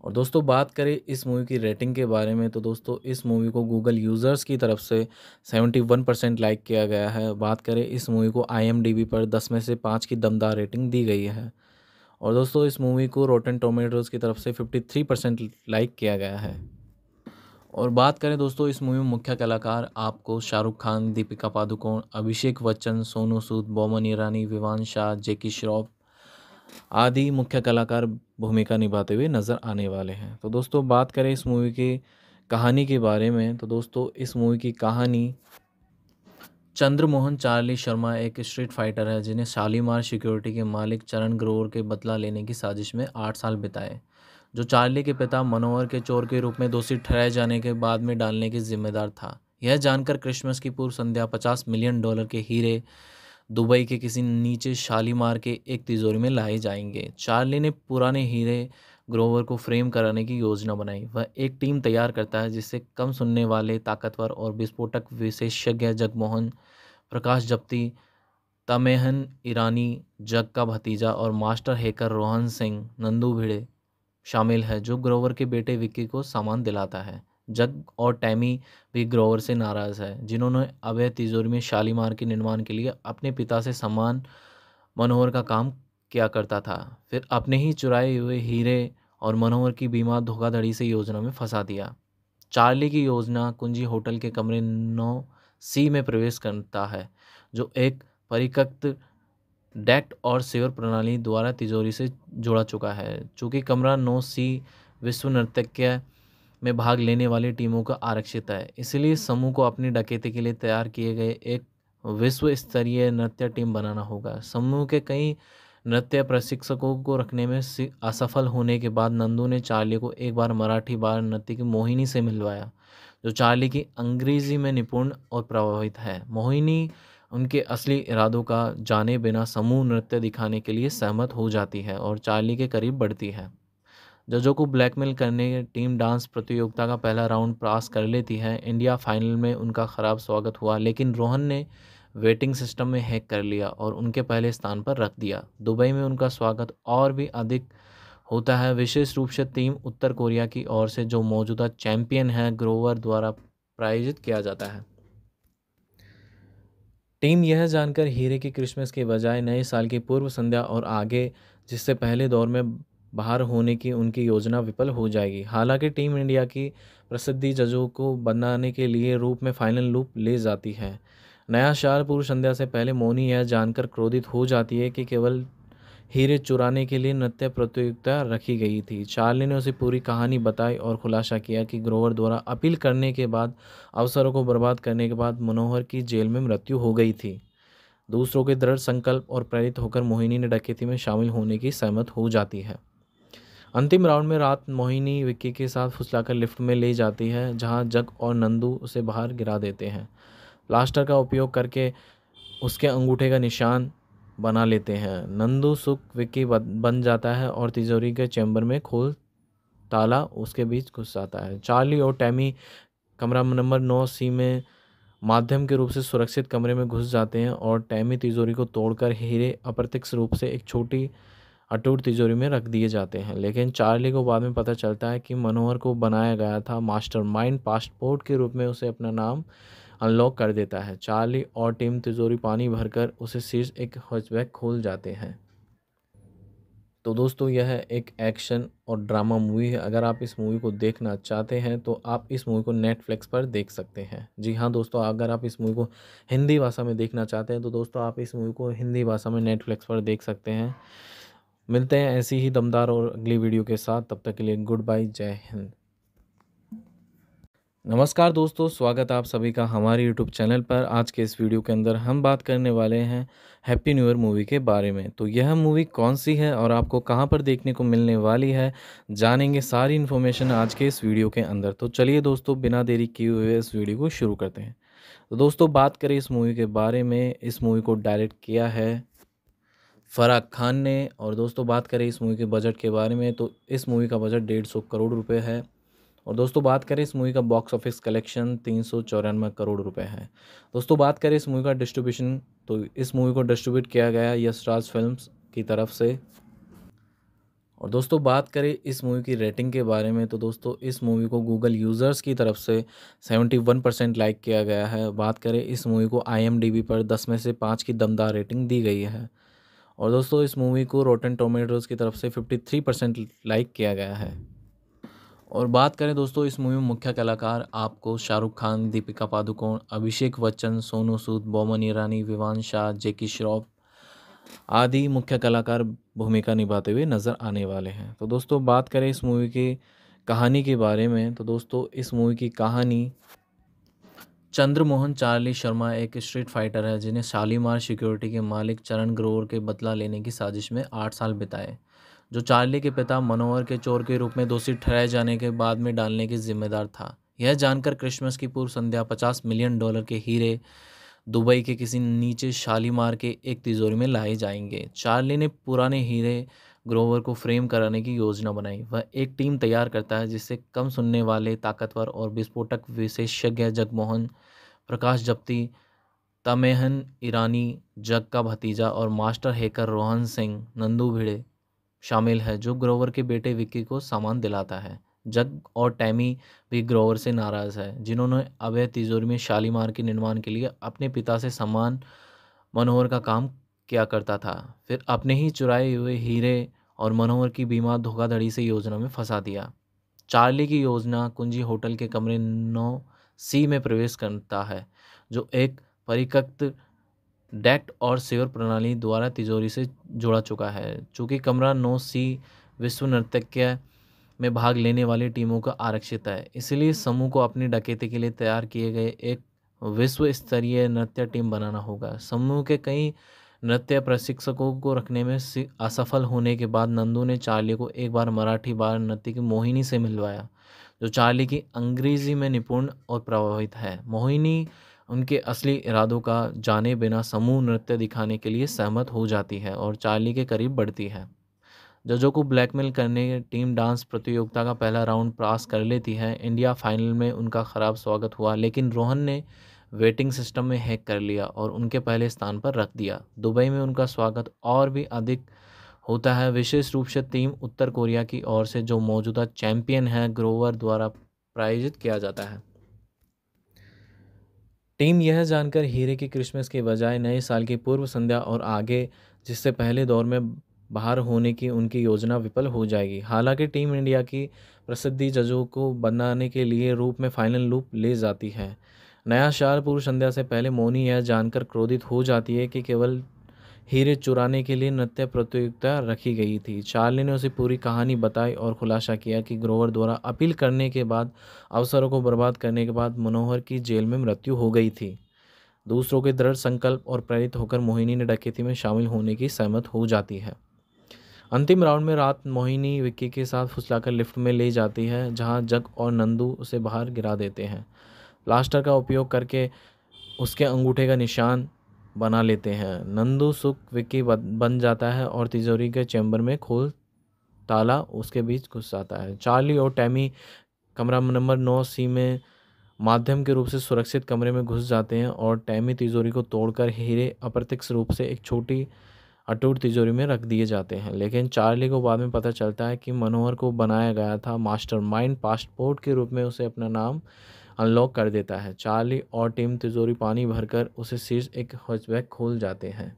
और दोस्तों बात करें इस मूवी की रेटिंग के बारे में तो दोस्तों इस मूवी को गूगल यूज़र्स की तरफ से सेवेंटी वन परसेंट लाइक किया गया है बात करें इस मूवी को आई पर दस में से पाँच की दमदार रेटिंग दी गई है और दोस्तों इस मूवी को रोटन टोमेटोज़ की तरफ से फिफ्टी थ्री परसेंट लाइक किया गया है और बात करें दोस्तों इस मूवी में मुख्य कलाकार आपको शाहरुख खान दीपिका पादुकोण अभिषेक बच्चन सोनू सूद बोमन ईरानी विवान शाह जैकी श्रॉफ आदि मुख्य कलाकार भूमिका निभाते हुए नज़र आने वाले हैं तो दोस्तों बात करें इस मूवी की कहानी के बारे में तो दोस्तों इस मूवी की कहानी चंद्रमोहन चार्ली शर्मा एक स्ट्रीट फाइटर है जिन्हें शालीमार सिक्योरिटी के मालिक चरण ग्रोवर के बदला लेने की साजिश में आठ साल बिताए जो चार्ली के पिता मनोहर के चोर के रूप में दोषी ठहराए जाने के बाद में डालने के जिम्मेदार था यह जानकर क्रिसमस की पूर्व संध्या पचास मिलियन डॉलर के हीरे दुबई के किसी नीचे शालीमार के एक तिजोरी में लाए जाएंगे चार्ली ने पुराने हीरे ग्रोवर को फ्रेम कराने की योजना बनाई वह एक टीम तैयार करता है जिससे कम सुनने वाले ताकतवर और विस्फोटक विशेषज्ञ जगमोहन प्रकाश जप्ती तमेहन ईरानी जग का भतीजा और मास्टर हैकर रोहन सिंह नंदू भिड़े शामिल है जो ग्रोवर के बेटे विक्की को सामान दिलाता है जग और टैमी भी ग्रोवर से नाराज़ है जिन्होंने अवैध तिजोरी में शालीमार के निर्माण के लिए अपने पिता से सामान मनोहर का काम किया करता था फिर अपने ही चुराए हुए हीरे और मनोहर की बीमा धोखाधड़ी से योजना में फंसा दिया चार्ली की योजना कुंजी होटल के कमरे नौ सी में प्रवेश करता है जो एक परिकक्त डेट और सेवर प्रणाली द्वारा तिजोरी से जोड़ा चुका है चूँकि कमरा नौ सी विश्व नर्तक्य में भाग लेने वाली टीमों का आरक्षित है इसलिए समूह को अपनी डकैती के लिए तैयार किए गए एक विश्व स्तरीय नृत्य टीम बनाना होगा समूह के कई नृत्य प्रशिक्षकों को रखने में असफल होने के बाद नंदू ने चार्ली को एक बार मराठी बार नृत्य की मोहिनी से मिलवाया जो चार्ली की अंग्रेजी में निपुण और प्रभावित है मोहिनी उनके असली इरादों का जाने बिना समूह नृत्य दिखाने के लिए सहमत हो जाती है और चार्ली के करीब बढ़ती है जजों को ब्लैकमेल करने टीम डांस प्रतियोगिता का पहला राउंड पास कर लेती है इंडिया फाइनल में उनका ख़राब स्वागत हुआ लेकिन रोहन ने वेटिंग सिस्टम में हैक कर लिया और उनके पहले स्थान पर रख दिया दुबई में उनका स्वागत और भी अधिक होता है विशेष रूप से टीम उत्तर कोरिया की ओर से जो मौजूदा चैंपियन है ग्रोवर द्वारा प्रायोजित किया जाता है टीम यह जानकर हीरे की क्रिसमस के बजाय नए साल की पूर्व संध्या और आगे जिससे पहले दौर में बाहर होने की उनकी योजना विफल हो जाएगी हालांकि टीम इंडिया की प्रसिद्धि जजों को बनाने के लिए रूप में फाइनल लूप ले जाती है नया शाल पूर्व संध्या से पहले मोनी यह जानकर क्रोधित हो जाती है कि केवल हीरे चुराने के लिए नृत्य प्रतियोगिता रखी गई थी चार्ली ने उसे पूरी कहानी बताई और खुलासा किया कि ग्रोवर द्वारा अपील करने के बाद अवसरों को बर्बाद करने के बाद मनोहर की जेल में मृत्यु हो गई थी दूसरों के दृढ़ संकल्प और प्रेरित होकर मोहिनी ने डकैती में शामिल होने की सहमत हो जाती है अंतिम राउंड में रात मोहिनी विक्की के साथ फुसलाकर लिफ्ट में ले जाती है जहां जग और नंदू उसे बाहर गिरा देते हैं प्लास्टर का उपयोग करके उसके अंगूठे का निशान बना लेते हैं नंदू सुख विक्की बन जाता है और तिजोरी के चैम्बर में खोल ताला उसके बीच घुस जाता है चार्ली और टैमी कमरा नंबर नौ सी में माध्यम के रूप से सुरक्षित कमरे में घुस जाते हैं और टैमी तिजोरी को तोड़कर हीरे अप्रत्यक्ष रूप से एक छोटी अटूट तिजोरी में रख दिए जाते हैं लेकिन चार्ली को बाद में पता चलता है कि मनोहर को बनाया गया था मास्टर पासपोर्ट के रूप में उसे अपना नाम अनलॉक कर देता है चार्ली और टिम तिजोरी पानी भरकर उसे शीर्ष एक हजबैक खोल जाते हैं तो दोस्तों यह एक एक्शन और ड्रामा मूवी है अगर आप इस मूवी को देखना चाहते हैं तो आप इस मूवी को नेटफ्लिक्स पर देख सकते हैं जी हाँ दोस्तों अगर आप इस मूवी को हिंदी भाषा में देखना चाहते हैं तो दोस्तों आप इस मूवी को हिंदी भाषा में नेटफ्लिक्स पर देख सकते हैं मिलते हैं ऐसी ही दमदार और अगली वीडियो के साथ तब तक के लिए गुड बाय जय हिंद नमस्कार दोस्तों स्वागत है आप सभी का हमारे यूट्यूब चैनल पर आज के इस वीडियो के अंदर हम बात करने वाले हैं हैप्पी न्यू ईयर मूवी के बारे में तो यह मूवी कौन सी है और आपको कहां पर देखने को मिलने वाली है जानेंगे सारी इन्फॉर्मेशन आज के इस वीडियो के अंदर तो चलिए दोस्तों बिना देरी किए हुए इस वीडियो को शुरू करते हैं तो दोस्तों बात करें इस मूवी के बारे में इस मूवी को डायरेक्ट किया है फ़राग खान ने और दोस्तों बात करें इस मूवी के बजट के बारे में तो इस मूवी का बजट डेढ़ सौ करोड़ रुपये है और दोस्तों बात करें इस मूवी का बॉक्स ऑफिस कलेक्शन तीन सौ चौरानवे करोड़ रुपए है दोस्तों बात करें इस मूवी का डिस्ट्रीब्यूशन तो इस मूवी को डिस्ट्रीब्यूट किया गया यशराज फिल्म की तरफ से और दोस्तों बात करें इस मूवी की रेटिंग के बारे में तो दोस्तों इस मूवी को गूगल यूज़र्स की तरफ से सेवेंटी वन परसेंट लाइक किया गया है बात करें इस मूवी को आई पर दस में से पाँच की दमदार रेटिंग दी गई है और दोस्तों इस मूवी को रोटन टोमेटोज़ की तरफ से फिफ्टी थ्री परसेंट लाइक किया गया है और बात करें दोस्तों इस मूवी में मुख्य कलाकार आपको शाहरुख खान दीपिका पादुकोण अभिषेक बच्चन सोनू सूद बोमन ईरानी विवान शाह जैकी श्रॉफ आदि मुख्य कलाकार भूमिका निभाते हुए नज़र आने वाले हैं तो दोस्तों बात करें इस मूवी की कहानी के बारे में तो दोस्तों इस मूवी की कहानी चंद्रमोहन चार्ली शर्मा एक स्ट्रीट फाइटर है जिन्हें शालीमार सिक्योरिटी के मालिक चरण ग्रोवर के बदला लेने की साजिश में आठ साल बिताए जो चार्ली के पिता मनोहर के चोर के रूप में दोषी ठहराए जाने के बाद में डालने के जिम्मेदार था यह जानकर क्रिसमस की पूर्व संध्या पचास मिलियन डॉलर के हीरे दुबई के किसी नीचे शालीमार के एक तिजोरी में लाए जाएंगे चार्ली ने पुराने हीरे ग्रोवर को फ्रेम कराने की योजना बनाई वह एक टीम तैयार करता है जिससे कम सुनने वाले ताकतवर और विस्फोटक विशेषज्ञ जगमोहन प्रकाश जप्ती तमेहन ईरानी जग का भतीजा और मास्टर हैकर रोहन सिंह नंदू भिड़े शामिल है जो ग्रोवर के बेटे विक्की को सामान दिलाता है जग और टैमी भी ग्रोवर से नाराज़ है जिन्होंने अभय तिजोरी में शालीमार के निर्माण के लिए अपने पिता से सामान मनोहर का काम किया करता था फिर अपने ही चुराए हुए हीरे और मनोहर की बीमा धोखाधड़ी से योजना में फंसा दिया चार्ली की योजना कुंजी होटल के कमरे नौ सी में प्रवेश करता है जो एक परिकक्त डेक्ट और सेवर प्रणाली द्वारा तिजोरी से जोड़ा चुका है चूँकि कमरा नौ सी विश्व नर्तक्य में भाग लेने वाली टीमों का आरक्षित है इसलिए समूह को अपनी डकैती के लिए तैयार किए गए एक विश्व स्तरीय नृत्य टीम बनाना होगा समूह के कई नृत्य प्रशिक्षकों को रखने में असफल होने के बाद नंदू ने चार्ली को एक बार मराठी बार नृत्य की मोहिनी से मिलवाया जो चार्ली की अंग्रेजी में निपुण और प्रभावित है मोहिनी उनके असली इरादों का जाने बिना समूह नृत्य दिखाने के लिए सहमत हो जाती है और चार्ली के करीब बढ़ती है जजों को ब्लैकमेल करने टीम डांस प्रतियोगिता का पहला राउंड पास कर लेती है इंडिया फाइनल में उनका ख़राब स्वागत हुआ लेकिन रोहन ने वेटिंग सिस्टम में हैक कर लिया और उनके पहले स्थान पर रख दिया दुबई में उनका स्वागत और भी अधिक होता है विशेष रूप से टीम उत्तर कोरिया की ओर से जो मौजूदा चैंपियन है ग्रोवर द्वारा प्रायोजित किया जाता है टीम यह जानकर हीरे की क्रिसमस के बजाय नए साल की पूर्व संध्या और आगे जिससे पहले दौर में बाहर होने की उनकी योजना विफल हो जाएगी हालांकि टीम इंडिया की प्रसिद्धि जजों को बनाने के लिए रूप में फाइनल लूप ले जाती है नया शाल पूर्व संध्या से पहले मोनी यह जानकर क्रोधित हो जाती है कि केवल हीरे चुराने के लिए नृत्य प्रतियोगिता रखी गई थी चार्ली ने उसे पूरी कहानी बताई और खुलासा किया कि ग्रोवर द्वारा अपील करने के बाद अवसरों को बर्बाद करने के बाद मनोहर की जेल में मृत्यु हो गई थी दूसरों के दृढ़ संकल्प और प्रेरित होकर मोहिनी ने डकैती में शामिल होने की सहमत हो जाती है अंतिम राउंड में रात मोहिनी विक्की के साथ फुसलाकर लिफ्ट में ले जाती है जहां जग और नंदू उसे बाहर गिरा देते हैं प्लास्टर का उपयोग करके उसके अंगूठे का निशान बना लेते हैं नंदू सुख विक्की बन जाता है और तिजोरी के चैम्बर में खोल ताला उसके बीच घुस जाता है चार्ली और टैमी कमरा नंबर नौ सी में माध्यम के रूप से सुरक्षित कमरे में घुस जाते हैं और टैमी तिजोरी को तोड़कर हीरे अप्रत्यक्ष रूप से एक छोटी अटूट तिजोरी में रख दिए जाते हैं लेकिन चार्ली को बाद में पता चलता है कि मनोहर को बनाया गया था मास्टर पासपोर्ट के रूप में उसे अपना नाम अनलॉक कर देता है चार्ली और टीम तिजोरी पानी भरकर उसे शीर्ष एक हजबैक खोल जाते हैं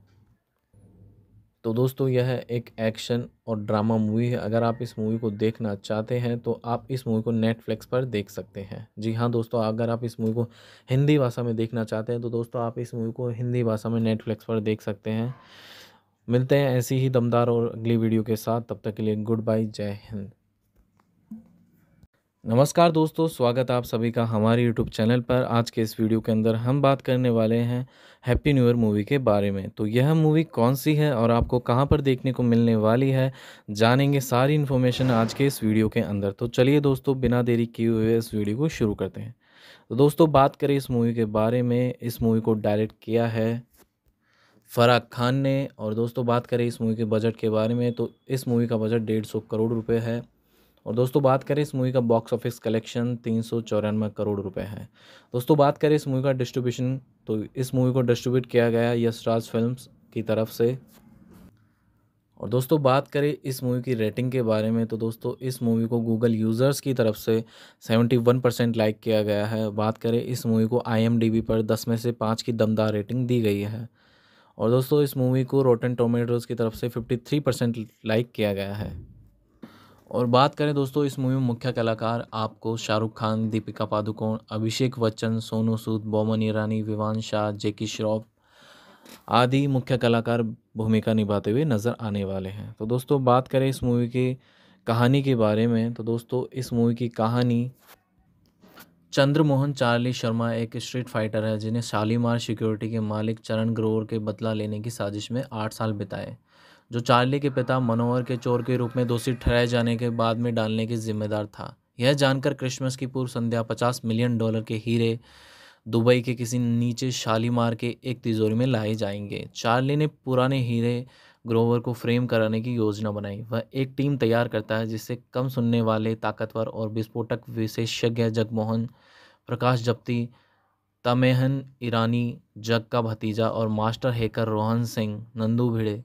तो दोस्तों यह एक एक्शन और ड्रामा मूवी है अगर आप इस मूवी को देखना चाहते हैं तो आप इस मूवी को नेटफ्लिक्स पर देख सकते हैं जी हाँ दोस्तों अगर आप इस मूवी को हिंदी भाषा में देखना चाहते हैं तो दोस्तों आप इस मूवी को हिंदी भाषा में नेटफ्लिक्स पर देख सकते हैं मिलते हैं ऐसी ही दमदार और अगली वीडियो के साथ तब तक के लिए गुड बाय जय हिंद नमस्कार दोस्तों स्वागत आप सभी का हमारे यूट्यूब चैनल पर आज के इस वीडियो के अंदर हम बात करने वाले हैं हैप्पी न्यू ईयर मूवी के बारे में तो यह मूवी कौन सी है और आपको कहां पर देखने को मिलने वाली है जानेंगे सारी इन्फॉर्मेशन आज के इस वीडियो के अंदर तो चलिए दोस्तों बिना देरी किए हुए इस वीडियो को शुरू करते हैं तो दोस्तों बात करें इस मूवी के बारे में इस मूवी को डायरेक्ट किया है फराग खान ने और दोस्तों बात करें इस मूवी के बजट के बारे में तो इस मूवी का बजट डेढ़ सौ करोड़ रुपये है और दोस्तों बात करें इस मूवी का बॉक्स ऑफिस कलेक्शन तीन सौ चौरानवे करोड़ रुपए है दोस्तों बात करें इस मूवी का डिस्ट्रीब्यूशन तो इस मूवी को डिस्ट्रीब्यूट किया गया यश राज फिल्म की तरफ से और दोस्तों बात करें इस मूवी की रेटिंग के बारे में तो दोस्तों इस मूवी को गूगल यूज़र्स की तरफ से सेवेंटी वन परसेंट लाइक किया गया है बात करें इस मूवी को आईएमडीबी पर दस में से पाँच की दमदार रेटिंग दी गई है और दोस्तों इस मूवी को रोटन टोमेटोज़ की तरफ से फिफ्टी थ्री परसेंट लाइक किया गया है और बात करें दोस्तों इस मूवी में मुख्य कलाकार आपको शाहरुख खान दीपिका पादुकोण अभिषेक बच्चन सोनू सूद बोमन ईरानी विवान शाह जैकी श्रॉफ आदि मुख्य कलाकार भूमिका निभाते हुए नज़र आने वाले हैं तो दोस्तों बात करें इस मूवी की कहानी के बारे में तो दोस्तों इस मूवी की कहानी चंद्रमोहन चार्ली शर्मा एक स्ट्रीट फाइटर है जिन्हें शालीमार सिक्योरिटी के मालिक चरण ग्रोवर के बदला लेने की साजिश में आठ साल बिताए जो चार्ली के पिता मनोहर के चोर के रूप में दोषी ठहराए जाने के बाद में डालने के जिम्मेदार था यह जानकर क्रिसमस की पूर्व संध्या पचास मिलियन डॉलर के हीरे दुबई के किसी नीचे शालीमार के एक तिजोरी में लाए जाएंगे चार्ली ने पुराने हीरे ग्रोवर को फ्रेम कराने की योजना बनाई वह एक टीम तैयार करता है जिससे कम सुनने वाले ताकतवर और विस्फोटक विशेषज्ञ जगमोहन प्रकाश जप्ती तमेहन ईरानी जग का भतीजा और मास्टर हैकर रोहन सिंह नंदू भिड़े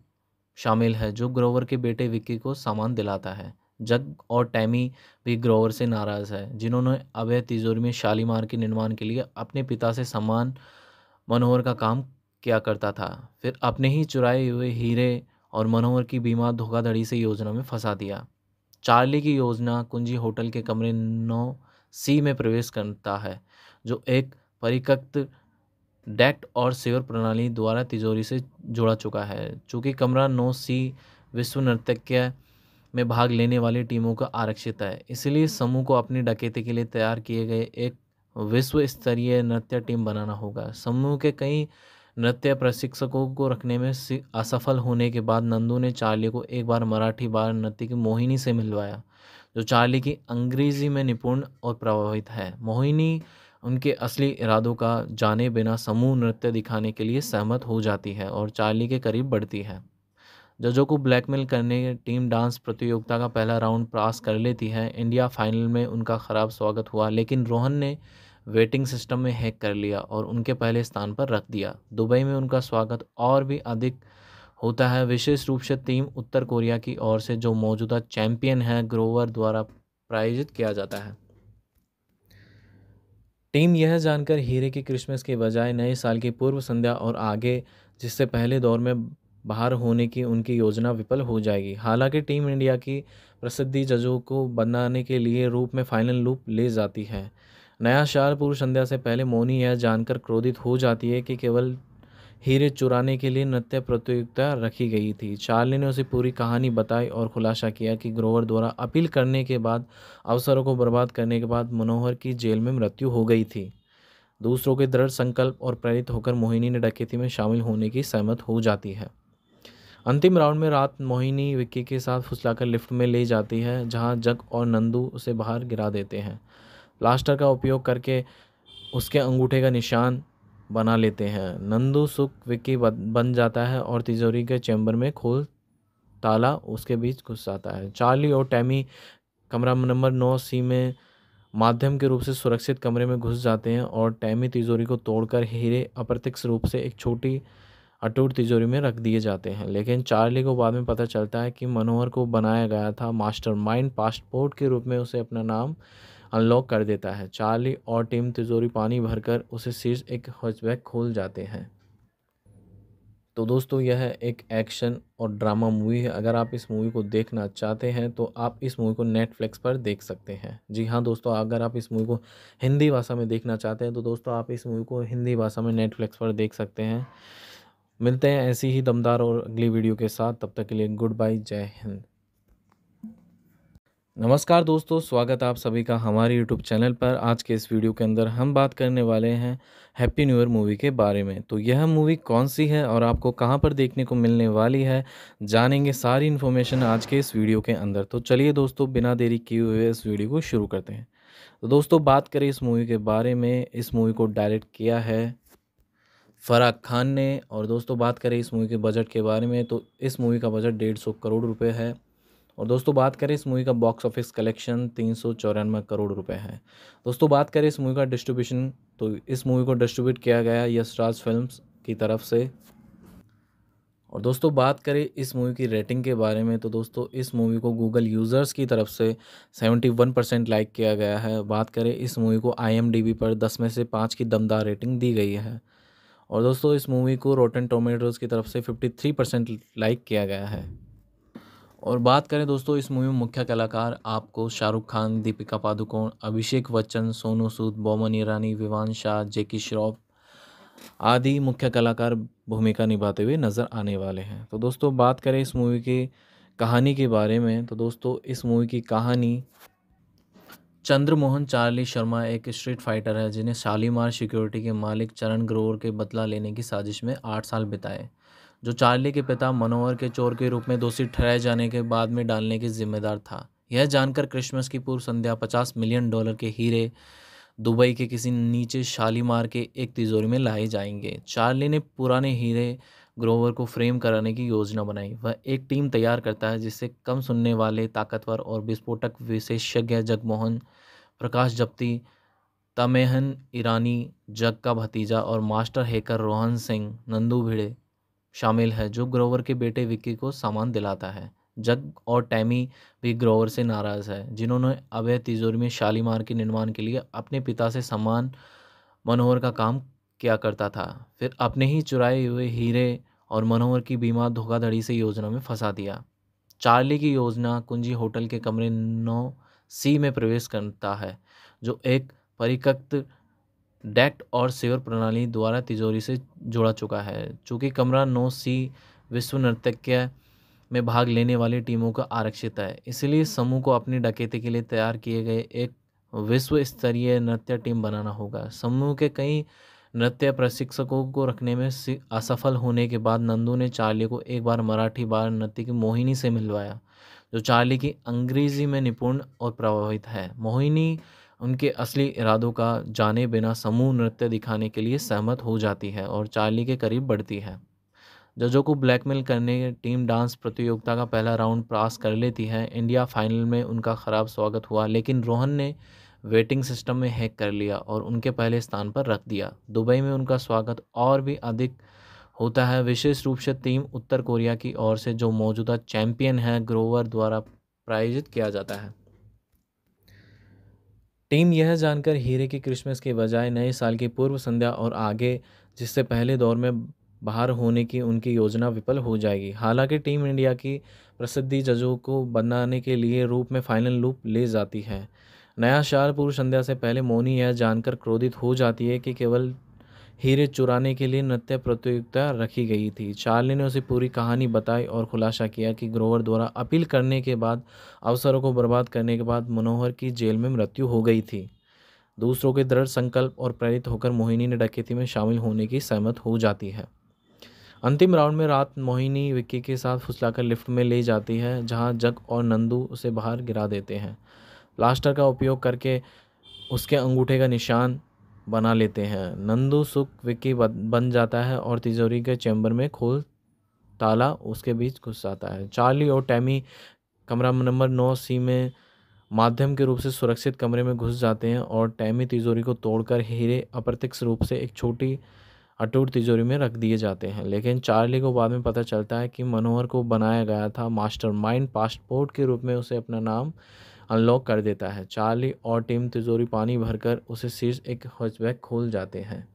शामिल है जो ग्रोवर के बेटे विक्की को सामान दिलाता है जग और टैमी भी ग्रोवर से नाराज़ है जिन्होंने अवैध तिजोरी में शालीमार के निर्माण के लिए अपने पिता से सम्मान मनोहर का काम किया करता था फिर अपने ही चुराए हुए हीरे और मनोहर की बीमा धोखाधड़ी से योजना में फंसा दिया चार्ली की योजना कुंजी होटल के कमरे नौ सी में प्रवेश करता है जो एक परिकक्त डेक्ट और सेवर प्रणाली द्वारा तिजोरी से जोड़ा चुका है चूँकि कमरा नौ सी विश्व नर्तक्य में भाग लेने वाली टीमों का आरक्षित है इसलिए समूह को अपनी डकैती के लिए तैयार किए गए एक विश्व स्तरीय नृत्य टीम बनाना होगा समूह के कई नृत्य प्रशिक्षकों को रखने में असफल होने के बाद नंदू ने चार्ली को एक बार मराठी बार नृत्य की मोहिनी से मिलवाया जो चार्ली की अंग्रेजी में निपुण और प्रभावित है मोहिनी उनके असली इरादों का जाने बिना समूह नृत्य दिखाने के लिए सहमत हो जाती है और चार्ली के करीब बढ़ती है जजों को ब्लैकमेल करने टीम डांस प्रतियोगिता का पहला राउंड पास कर लेती है इंडिया फाइनल में उनका ख़राब स्वागत हुआ लेकिन रोहन ने वेटिंग सिस्टम में हैक कर लिया और उनके पहले स्थान पर रख दिया दुबई में उनका स्वागत और भी अधिक होता है विशेष रूप से टीम उत्तर कोरिया की ओर से जो मौजूदा चैंपियन है ग्रोवर द्वारा प्रायोजित किया जाता है टीम यह जानकर हीरे की क्रिसमस के बजाय नए साल की पूर्व संध्या और आगे जिससे पहले दौर में बाहर होने की उनकी योजना विफल हो जाएगी हालांकि टीम इंडिया की प्रसिद्धि जजों को बनाने के लिए रूप में फाइनल लूप ले जाती है नया शाल पूर्व संध्या से पहले मोनी यह जानकर क्रोधित हो जाती है कि केवल हीरे चुराने के लिए नृत्य प्रतियोगिता रखी गई थी चार्ली ने उसे पूरी कहानी बताई और खुलासा किया कि ग्रोवर द्वारा अपील करने के बाद अवसरों को बर्बाद करने के बाद मनोहर की जेल में मृत्यु हो गई थी दूसरों के दृढ़ संकल्प और प्रेरित होकर मोहिनी ने डकैती में शामिल होने की सहमत हो जाती है अंतिम राउंड में रात मोहिनी विक्की के साथ फुसलाकर लिफ्ट में ले जाती है जहां जग और नंदू उसे बाहर गिरा देते हैं प्लास्टर का उपयोग करके उसके अंगूठे का निशान बना लेते हैं नंदू सुख विक्की बन जाता है और तिजोरी के चैम्बर में खोल ताला उसके बीच घुस जाता है चार्ली और टैमी कमरा नंबर नौ सी में माध्यम के रूप से सुरक्षित कमरे में घुस जाते हैं और टैमी तिजोरी को तोड़कर हीरे अप्रत्यक्ष रूप से एक छोटी अटूट तिजोरी में रख दिए जाते हैं लेकिन चार्ली को बाद में पता चलता है कि मनोहर को बनाया गया था मास्टर पासपोर्ट के रूप में उसे अपना नाम अनलॉक कर देता है चार्ली और टिम तिजोरी पानी भरकर उसे शीर्ष एक हॉचबैक खोल जाते हैं तो दोस्तों यह एक एक्शन और ड्रामा मूवी है अगर आप इस मूवी को देखना चाहते हैं तो आप इस मूवी को नेटफ्लिक्स पर देख सकते हैं जी हाँ दोस्तों अगर आप इस मूवी को हिंदी भाषा में देखना चाहते हैं तो दोस्तों आप इस मूवी को हिंदी भाषा में नेटफ्लिक्स पर देख सकते हैं मिलते हैं ऐसी ही दमदार और अगली वीडियो के साथ तब तक के लिए गुड बाय जय हिंद नमस्कार दोस्तों स्वागत आप सभी का हमारे यूट्यूब चैनल पर आज के इस वीडियो के अंदर हम बात करने वाले हैं हैप्पी न्यू ईयर मूवी के बारे में तो यह मूवी कौन सी है और आपको कहां पर देखने को मिलने वाली है जानेंगे सारी इन्फॉर्मेशन आज के इस वीडियो के अंदर तो चलिए दोस्तों बिना देरी किए हुए इस वीडियो को शुरू करते हैं तो दोस्तों बात करें इस मूवी के बारे में इस मूवी को डायरेक्ट किया है फ़राग खान ने और दोस्तों बात करें इस मूवी के बजट के बारे में तो इस मूवी का बजट डेढ़ सौ करोड़ रुपये है और दोस्तों बात करें इस मूवी का बॉक्स ऑफिस कलेक्शन तीन सौ चौरानवे करोड़ रुपए है दोस्तों बात करें इस मूवी का डिस्ट्रीब्यूशन तो इस मूवी को डिस्ट्रीब्यूट किया गया यशराज फिल्म की तरफ से और दोस्तों बात करें इस मूवी की रेटिंग के बारे में तो दोस्तों इस मूवी को गूगल यूज़र्स की तरफ से सेवेंटी वन परसेंट लाइक किया गया है बात करें इस मूवी को आईएमडीबी पर दस में से पाँच की दमदार रेटिंग दी गई है और दोस्तों इस मूवी को रोटन टोमेटोज़ की तरफ से थ्री परसेंट लाइक किया गया है और बात करें दोस्तों इस मूवी में मुख्य कलाकार आपको शाहरुख खान दीपिका पादुकोण अभिषेक बच्चन सोनू सूद बोमन ईरानी विवान शाह जैकी श्रॉफ आदि मुख्य कलाकार भूमिका निभाते हुए नज़र आने वाले हैं तो दोस्तों बात करें इस मूवी की कहानी के बारे में तो दोस्तों इस मूवी की कहानी चंद्रमोहन चार्ली शर्मा एक स्ट्रीट फाइटर है जिन्हें शालीमार सिक्योरिटी के मालिक चरण ग्रोवर के बदला लेने की साजिश में आठ साल बिताए जो चार्ली के पिता मनोहर के चोर के रूप में दोषी ठहराए जाने के बाद में डालने के जिम्मेदार था यह जानकर क्रिसमस की पूर्व संध्या पचास मिलियन डॉलर के हीरे दुबई के किसी नीचे शालीमार के एक तिजोरी में लाए जाएंगे चार्ली ने पुराने हीरे ग्रोवर को फ्रेम कराने की योजना बनाई वह एक टीम तैयार करता है जिससे कम सुनने वाले ताकतवर और विस्फोटक विशेषज्ञ जगमोहन प्रकाश जप्ती तमेहन ईरानी जग का भतीजा और मास्टर हैकर रोहन सिंह नंदू भिड़े शामिल है जो ग्रोवर के बेटे विक्की को सामान दिलाता है जग और टैमी भी ग्रोवर से नाराज़ है जिन्होंने अभय तिजोरी में शालीमार के निर्माण के लिए अपने पिता से समान मनोहर का काम किया करता था फिर अपने ही चुराए हुए हीरे और मनोहर की बीमा धोखाधड़ी से योजना में फंसा दिया चार्ली की योजना कुंजी होटल के कमरे नौ सी में प्रवेश करता है जो एक परिकक्त डेट और सेवर प्रणाली द्वारा तिजोरी से जोड़ा चुका है चूँकि कमरा नौ सी विश्व नर्तक्य में भाग लेने वाली टीमों का आरक्षित है इसलिए समूह को अपनी डकैती के लिए तैयार किए गए एक विश्व स्तरीय नृत्य टीम बनाना होगा समूह के कई नृत्य प्रशिक्षकों को रखने में असफल होने के बाद नंदू ने चार्ली को एक बार मराठी बाल नृत्य की मोहिनी से मिलवाया जो चार्ली की अंग्रेजी में निपुण और प्रभावित है मोहिनी उनके असली इरादों का जाने बिना समूह नृत्य दिखाने के लिए सहमत हो जाती है और चार्ली के करीब बढ़ती है जजों को ब्लैकमेल करने टीम डांस प्रतियोगिता का पहला राउंड पास कर लेती है इंडिया फाइनल में उनका ख़राब स्वागत हुआ लेकिन रोहन ने वेटिंग सिस्टम में हैक कर लिया और उनके पहले स्थान पर रख दिया दुबई में उनका स्वागत और भी अधिक होता है विशेष रूप से टीम उत्तर कोरिया की ओर से जो मौजूदा चैंपियन है ग्रोवर द्वारा प्रायोजित किया जाता है टीम यह जानकर हीरे की क्रिसमस के बजाय नए साल की पूर्व संध्या और आगे जिससे पहले दौर में बाहर होने की उनकी योजना विफल हो जाएगी हालांकि टीम इंडिया की प्रसिद्धि जजों को बनाने के लिए रूप में फाइनल लूप ले जाती है नया शाल पूर्व संध्या से पहले मोनी यह जानकर क्रोधित हो जाती है कि केवल हीरे चुराने के लिए नृत्य प्रतियोगिता रखी गई थी चार्ली ने उसे पूरी कहानी बताई और खुलासा किया कि ग्रोवर द्वारा अपील करने के बाद अवसरों को बर्बाद करने के बाद मनोहर की जेल में मृत्यु हो गई थी दूसरों के दृढ़ संकल्प और प्रेरित होकर मोहिनी ने डकैती में शामिल होने की सहमत हो जाती है अंतिम राउंड में रात मोहिनी विक्की के साथ फुसलाकर लिफ्ट में ले जाती है जहां जग और नंदू उसे बाहर गिरा देते हैं प्लास्टर का उपयोग करके उसके अंगूठे का निशान बना लेते हैं नंदू सुख विक्की बन जाता है और तिजोरी के चैम्बर में खोल ताला उसके बीच घुस जाता है चार्ली और टैमी कमरा नंबर नौ सी में माध्यम के रूप से सुरक्षित कमरे में घुस जाते हैं और टैमी तिजोरी को तोड़कर हीरे अप्रत्यक्ष रूप से एक छोटी अटूट तिजोरी में रख दिए जाते हैं लेकिन चार्ली को बाद में पता चलता है कि मनोहर को बनाया गया था माइंड पासपोर्ट के रूप में उसे अपना नाम अनलॉक कर देता है चार्ली और टिम तिजोरी पानी भरकर उसे शीर्ष एक हॉचबैक खोल जाते हैं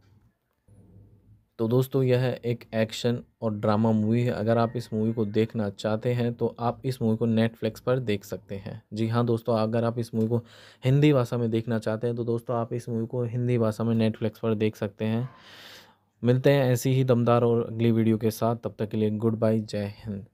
तो दोस्तों यह है एक एक्शन और ड्रामा मूवी है अगर आप इस मूवी को देखना चाहते हैं तो आप इस मूवी को नेटफ्लिक्स पर देख सकते हैं जी हाँ दोस्तों अगर आप इस मूवी को हिंदी भाषा में देखना चाहते हैं तो दोस्तों आप इस मूवी को हिंदी भाषा में नेटफ्लिक्स पर देख सकते हैं मिलते हैं ऐसी ही दमदार और अगली वीडियो के साथ तब तक के लिए गुड बाय जय हिंद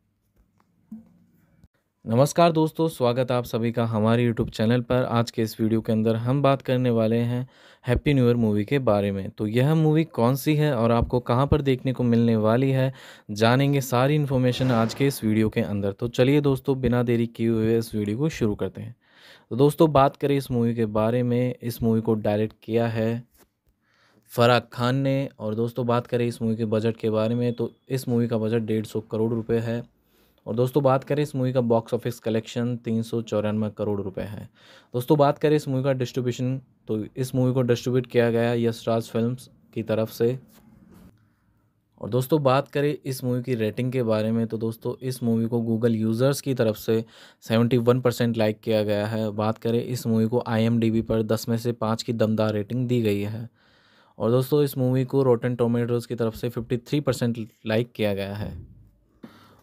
नमस्कार दोस्तों स्वागत आप सभी का हमारे यूट्यूब चैनल पर आज के इस वीडियो के अंदर हम बात करने वाले हैं हैप्पी न्यू ईयर मूवी के बारे में तो यह मूवी कौन सी है और आपको कहां पर देखने को मिलने वाली है जानेंगे सारी इन्फॉर्मेशन आज के इस वीडियो के अंदर तो चलिए दोस्तों बिना देरी किए हुए इस वीडियो को शुरू करते हैं तो दोस्तों बात करें इस मूवी के बारे में इस मूवी को डायरेक्ट किया है फ़राग खान ने और दोस्तों बात करें इस मूवी के बजट के बारे में तो इस मूवी का बजट डेढ़ सौ करोड़ रुपये है और दोस्तों बात करें इस मूवी का बॉक्स ऑफिस कलेक्शन तीन सौ चौरानवे करोड़ रुपए है दोस्तों बात करें इस मूवी का डिस्ट्रीब्यूशन तो इस मूवी को डिस्ट्रीब्यूट किया गया यशराज फिल्म की तरफ से और दोस्तों बात करें इस मूवी की रेटिंग के बारे में तो दोस्तों इस मूवी को गूगल यूज़र्स की तरफ से सेवेंटी वन परसेंट लाइक किया गया है बात करें इस मूवी को आईएमडीबी पर दस में से पाँच की दमदार रेटिंग दी गई है और दोस्तों इस मूवी को रोटन टोमेटोज़ की तरफ से फिफ्टी थ्री परसेंट लाइक किया गया है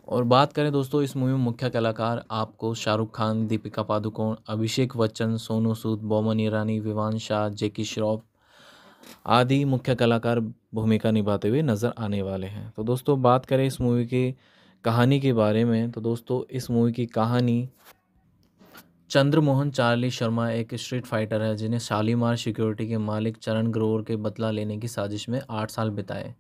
और बात करें दोस्तों इस मूवी में मुख्य कलाकार आपको शाहरुख खान दीपिका पादुकोण अभिषेक बच्चन सोनू सूद बोमन ईरानी विवान शाह जैकी श्रॉफ आदि मुख्य कलाकार भूमिका निभाते हुए नज़र आने वाले हैं तो दोस्तों बात करें इस मूवी की कहानी के बारे में तो दोस्तों इस मूवी की कहानी चंद्रमोहन चार्ली शर्मा एक स्ट्रीट फाइटर है जिन्हें शालीमार सिक्योरिटी के मालिक चरण ग्रोवर के बदला लेने की साजिश में आठ साल बिताए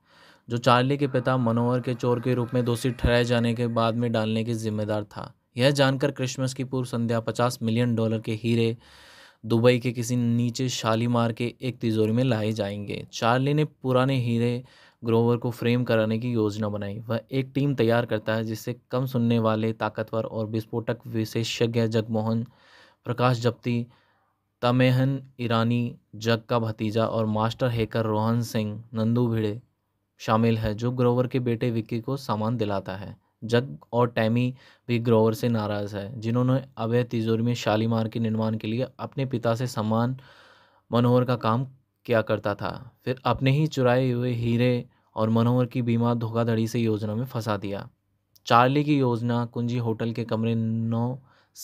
जो चार्ली के पिता मनोहर के चोर के रूप में दोषी ठहराए जाने के बाद में डालने के जिम्मेदार था यह जानकर क्रिसमस की पूर्व संध्या पचास मिलियन डॉलर के हीरे दुबई के किसी नीचे शालीमार के एक तिजोरी में लाए जाएंगे चार्ली ने पुराने हीरे ग्रोवर को फ्रेम कराने की योजना बनाई वह एक टीम तैयार करता है जिससे कम सुनने वाले ताकतवर और विस्फोटक विशेषज्ञ जगमोहन प्रकाश जप्ती तमेहन ईरानी जग का भतीजा और मास्टर हैकर रोहन सिंह नंदू भिड़े शामिल है जो ग्रोवर के बेटे विक्की को सामान दिलाता है जग और टैमी भी ग्रोवर से नाराज़ है जिन्होंने अवैध तिजोरी में शालीमार के निर्माण के लिए अपने पिता से समान मनोहर का काम किया करता था फिर अपने ही चुराए हुए हीरे और मनोहर की बीमा धोखाधड़ी से योजना में फंसा दिया चार्ली की योजना कुंजी होटल के कमरे नौ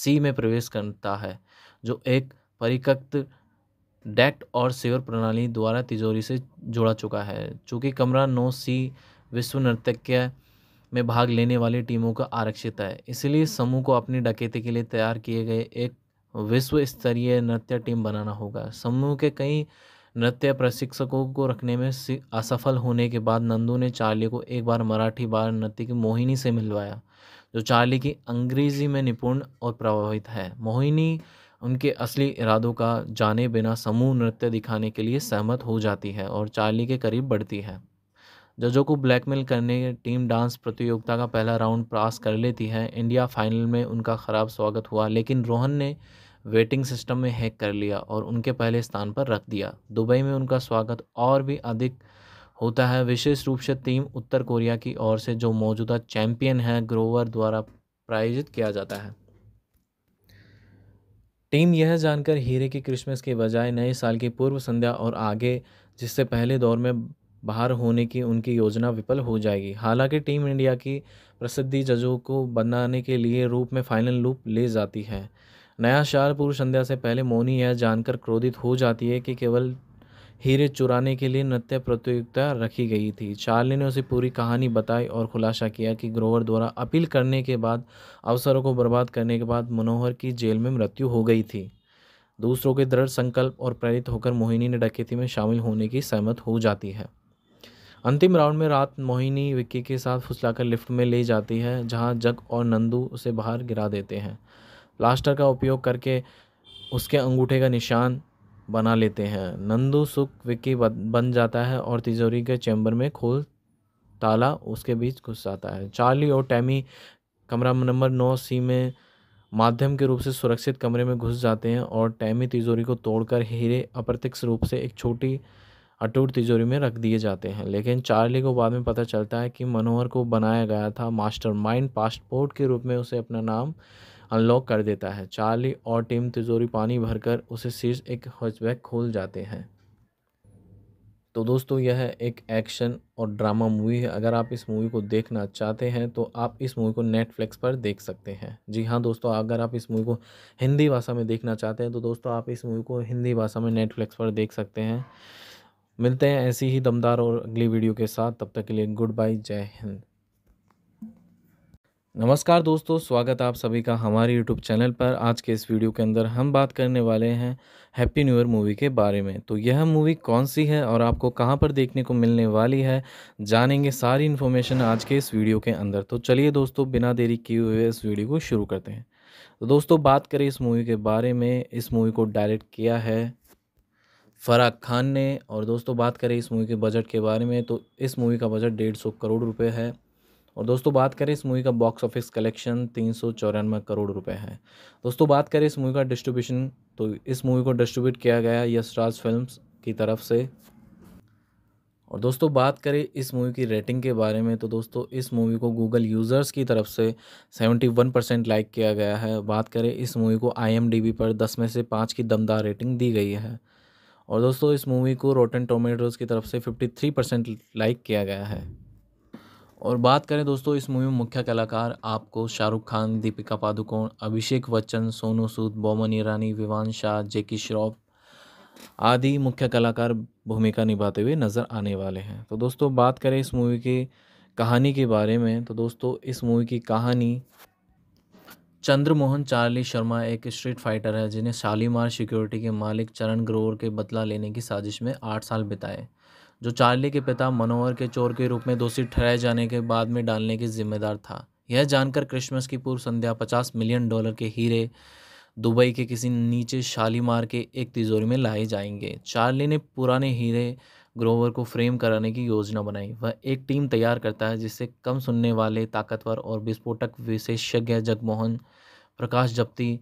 सी में प्रवेश करता है जो एक परिकक्त डेक्ट और सेवर प्रणाली द्वारा तिजोरी से जोड़ा चुका है चूँकि कमरा नौ सी विश्व नर्तक्य में भाग लेने वाली टीमों का आरक्षित है इसलिए समूह को अपनी डकैती के लिए तैयार किए गए एक विश्व स्तरीय नृत्य टीम बनाना होगा समूह के कई नृत्य प्रशिक्षकों को रखने में असफल होने के बाद नंदू ने चार्ली को एक बार मराठी बार नृत्य की मोहिनी से मिलवाया जो चार्ली की अंग्रेजी में निपुण और प्रभावित है मोहिनी उनके असली इरादों का जाने बिना समूह नृत्य दिखाने के लिए सहमत हो जाती है और चार्ली के करीब बढ़ती है जजों को ब्लैकमेल करने टीम डांस प्रतियोगिता का पहला राउंड पास कर लेती है इंडिया फाइनल में उनका ख़राब स्वागत हुआ लेकिन रोहन ने वेटिंग सिस्टम में हैक कर लिया और उनके पहले स्थान पर रख दिया दुबई में उनका स्वागत और भी अधिक होता है विशेष रूप से टीम उत्तर कोरिया की ओर से जो मौजूदा चैंपियन है ग्रोवर द्वारा प्रायोजित किया जाता है टीम यह जानकर हीरे की क्रिसमस के बजाय नए साल की पूर्व संध्या और आगे जिससे पहले दौर में बाहर होने की उनकी योजना विफल हो जाएगी हालांकि टीम इंडिया की प्रसिद्धि जजों को बनाने के लिए रूप में फाइनल लूप ले जाती है नया शाल पूर्व संध्या से पहले मोनी यह जानकर क्रोधित हो जाती है कि केवल हीरे चुराने के लिए नृत्य प्रतियोगिता रखी गई थी चार्ली ने उसे पूरी कहानी बताई और खुलासा किया कि ग्रोवर द्वारा अपील करने के बाद अवसरों को बर्बाद करने के बाद मनोहर की जेल में मृत्यु हो गई थी दूसरों के दृढ़ संकल्प और प्रेरित होकर मोहिनी ने डकैती में शामिल होने की सहमत हो जाती है अंतिम राउंड में रात मोहिनी विक्की के साथ फुसलाकर लिफ्ट में ले जाती है जहां जग और नंदू उसे बाहर गिरा देते हैं प्लास्टर का उपयोग करके उसके अंगूठे का निशान बना लेते हैं नंदू सुख विक्की बन जाता है और तिजोरी के चैम्बर में खोल ताला उसके बीच घुस जाता है चार्ली और टैमी कमरा नंबर नौ सी में माध्यम के रूप से सुरक्षित कमरे में घुस जाते हैं और टैमी तिजोरी को तोड़कर हीरे अप्रत्यक्ष रूप से एक छोटी अटूट तिजोरी में रख दिए जाते हैं लेकिन चार्ली को बाद में पता चलता है कि मनोहर को बनाया गया था मास्टर पासपोर्ट के रूप में उसे अपना नाम अनलॉक कर देता है चार्ली और टिम तिजोरी पानी भरकर उसे शीर्ष एक हॉचबैक खोल जाते हैं तो दोस्तों यह एक एक्शन और ड्रामा मूवी है अगर आप इस मूवी को देखना चाहते हैं तो आप इस मूवी को नेटफ्लिक्स पर देख सकते हैं जी हाँ दोस्तों अगर आप इस मूवी को हिंदी भाषा में देखना चाहते हैं तो दोस्तों आप इस मूवी को हिंदी भाषा में नेटफ्लिक्स पर देख सकते हैं मिलते हैं ऐसी ही दमदार और अगली वीडियो के साथ तब तक के लिए गुड बाय जय हिंद नमस्कार दोस्तों स्वागत आप सभी का हमारे यूट्यूब चैनल पर आज के इस वीडियो के अंदर हम बात करने वाले हैं हैप्पी न्यू ईयर मूवी के बारे में तो यह मूवी कौन सी है और आपको कहां पर देखने को मिलने वाली है जानेंगे सारी इन्फॉर्मेशन आज के इस वीडियो के अंदर तो चलिए दोस्तों बिना देरी किए हुए इस वीडियो को शुरू करते हैं तो दोस्तों बात करें इस मूवी के बारे में इस मूवी को डायरेक्ट किया है फ़राग खान ने और दोस्तों बात करें इस मूवी के बजट के बारे में तो इस मूवी का बजट डेढ़ सौ करोड़ रुपये है और दोस्तों बात करें इस मूवी का बॉक्स ऑफिस कलेक्शन तीन सौ चौरानवे करोड़ रुपए है दोस्तों बात करें इस मूवी का डिस्ट्रीब्यूशन तो इस मूवी को डिस्ट्रीब्यूट किया गया यश राज फिल्म की तरफ से और दोस्तों बात करें इस मूवी की रेटिंग के बारे में तो दोस्तों इस मूवी को गूगल यूज़र्स की तरफ से सेवेंटी वन परसेंट लाइक किया गया है बात करें इस मूवी को आईएमडीबी पर दस में से पाँच की दमदार रेटिंग दी गई है और दोस्तों इस मूवी को रोटन टोमेटोज़ की तरफ से फिफ्टी थ्री परसेंट लाइक किया गया है और बात करें दोस्तों इस मूवी में मुख्य कलाकार आपको शाहरुख खान दीपिका पादुकोण अभिषेक बच्चन सोनू सूद बोमन ईरानी विवान शाह जैकी श्रॉफ आदि मुख्य कलाकार भूमिका निभाते हुए नज़र आने वाले हैं तो दोस्तों बात करें इस मूवी की कहानी के बारे में तो दोस्तों इस मूवी की कहानी चंद्रमोहन चार्ली शर्मा एक स्ट्रीट फाइटर है जिन्हें शालीमार सिक्योरिटी के मालिक चरण ग्रोवर के बदला लेने की साजिश में आठ साल बिताए जो चार्ली के पिता मनोहर के चोर के रूप में दोषी ठहराए जाने के बाद में डालने के जिम्मेदार था यह जानकर क्रिसमस की पूर्व संध्या पचास मिलियन डॉलर के हीरे दुबई के किसी नीचे शालीमार के एक तिजोरी में लाए जाएंगे चार्ली ने पुराने हीरे ग्रोवर को फ्रेम कराने की योजना बनाई वह एक टीम तैयार करता है जिससे कम सुनने वाले ताकतवर और विस्फोटक विशेषज्ञ जगमोहन प्रकाश जप्ती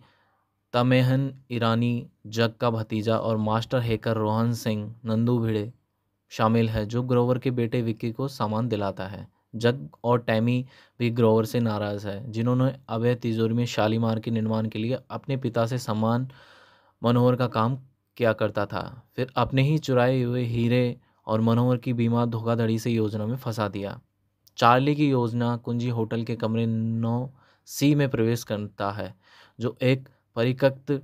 तमेहन ईरानी जग का भतीजा और मास्टर हैकर रोहन सिंह नंदू भिड़े शामिल है जो ग्रोवर के बेटे विक्की को सामान दिलाता है जग और टैमी भी ग्रोवर से नाराज़ है जिन्होंने अभय तिजोरी में शालीमार के निर्माण के लिए अपने पिता से सामान मनोहर का काम किया करता था फिर अपने ही चुराए हुए हीरे और मनोहर की बीमा धोखाधड़ी से योजना में फंसा दिया चार्ली की योजना कुंजी होटल के कमरे नौ सी में प्रवेश करता है जो एक परिकक्त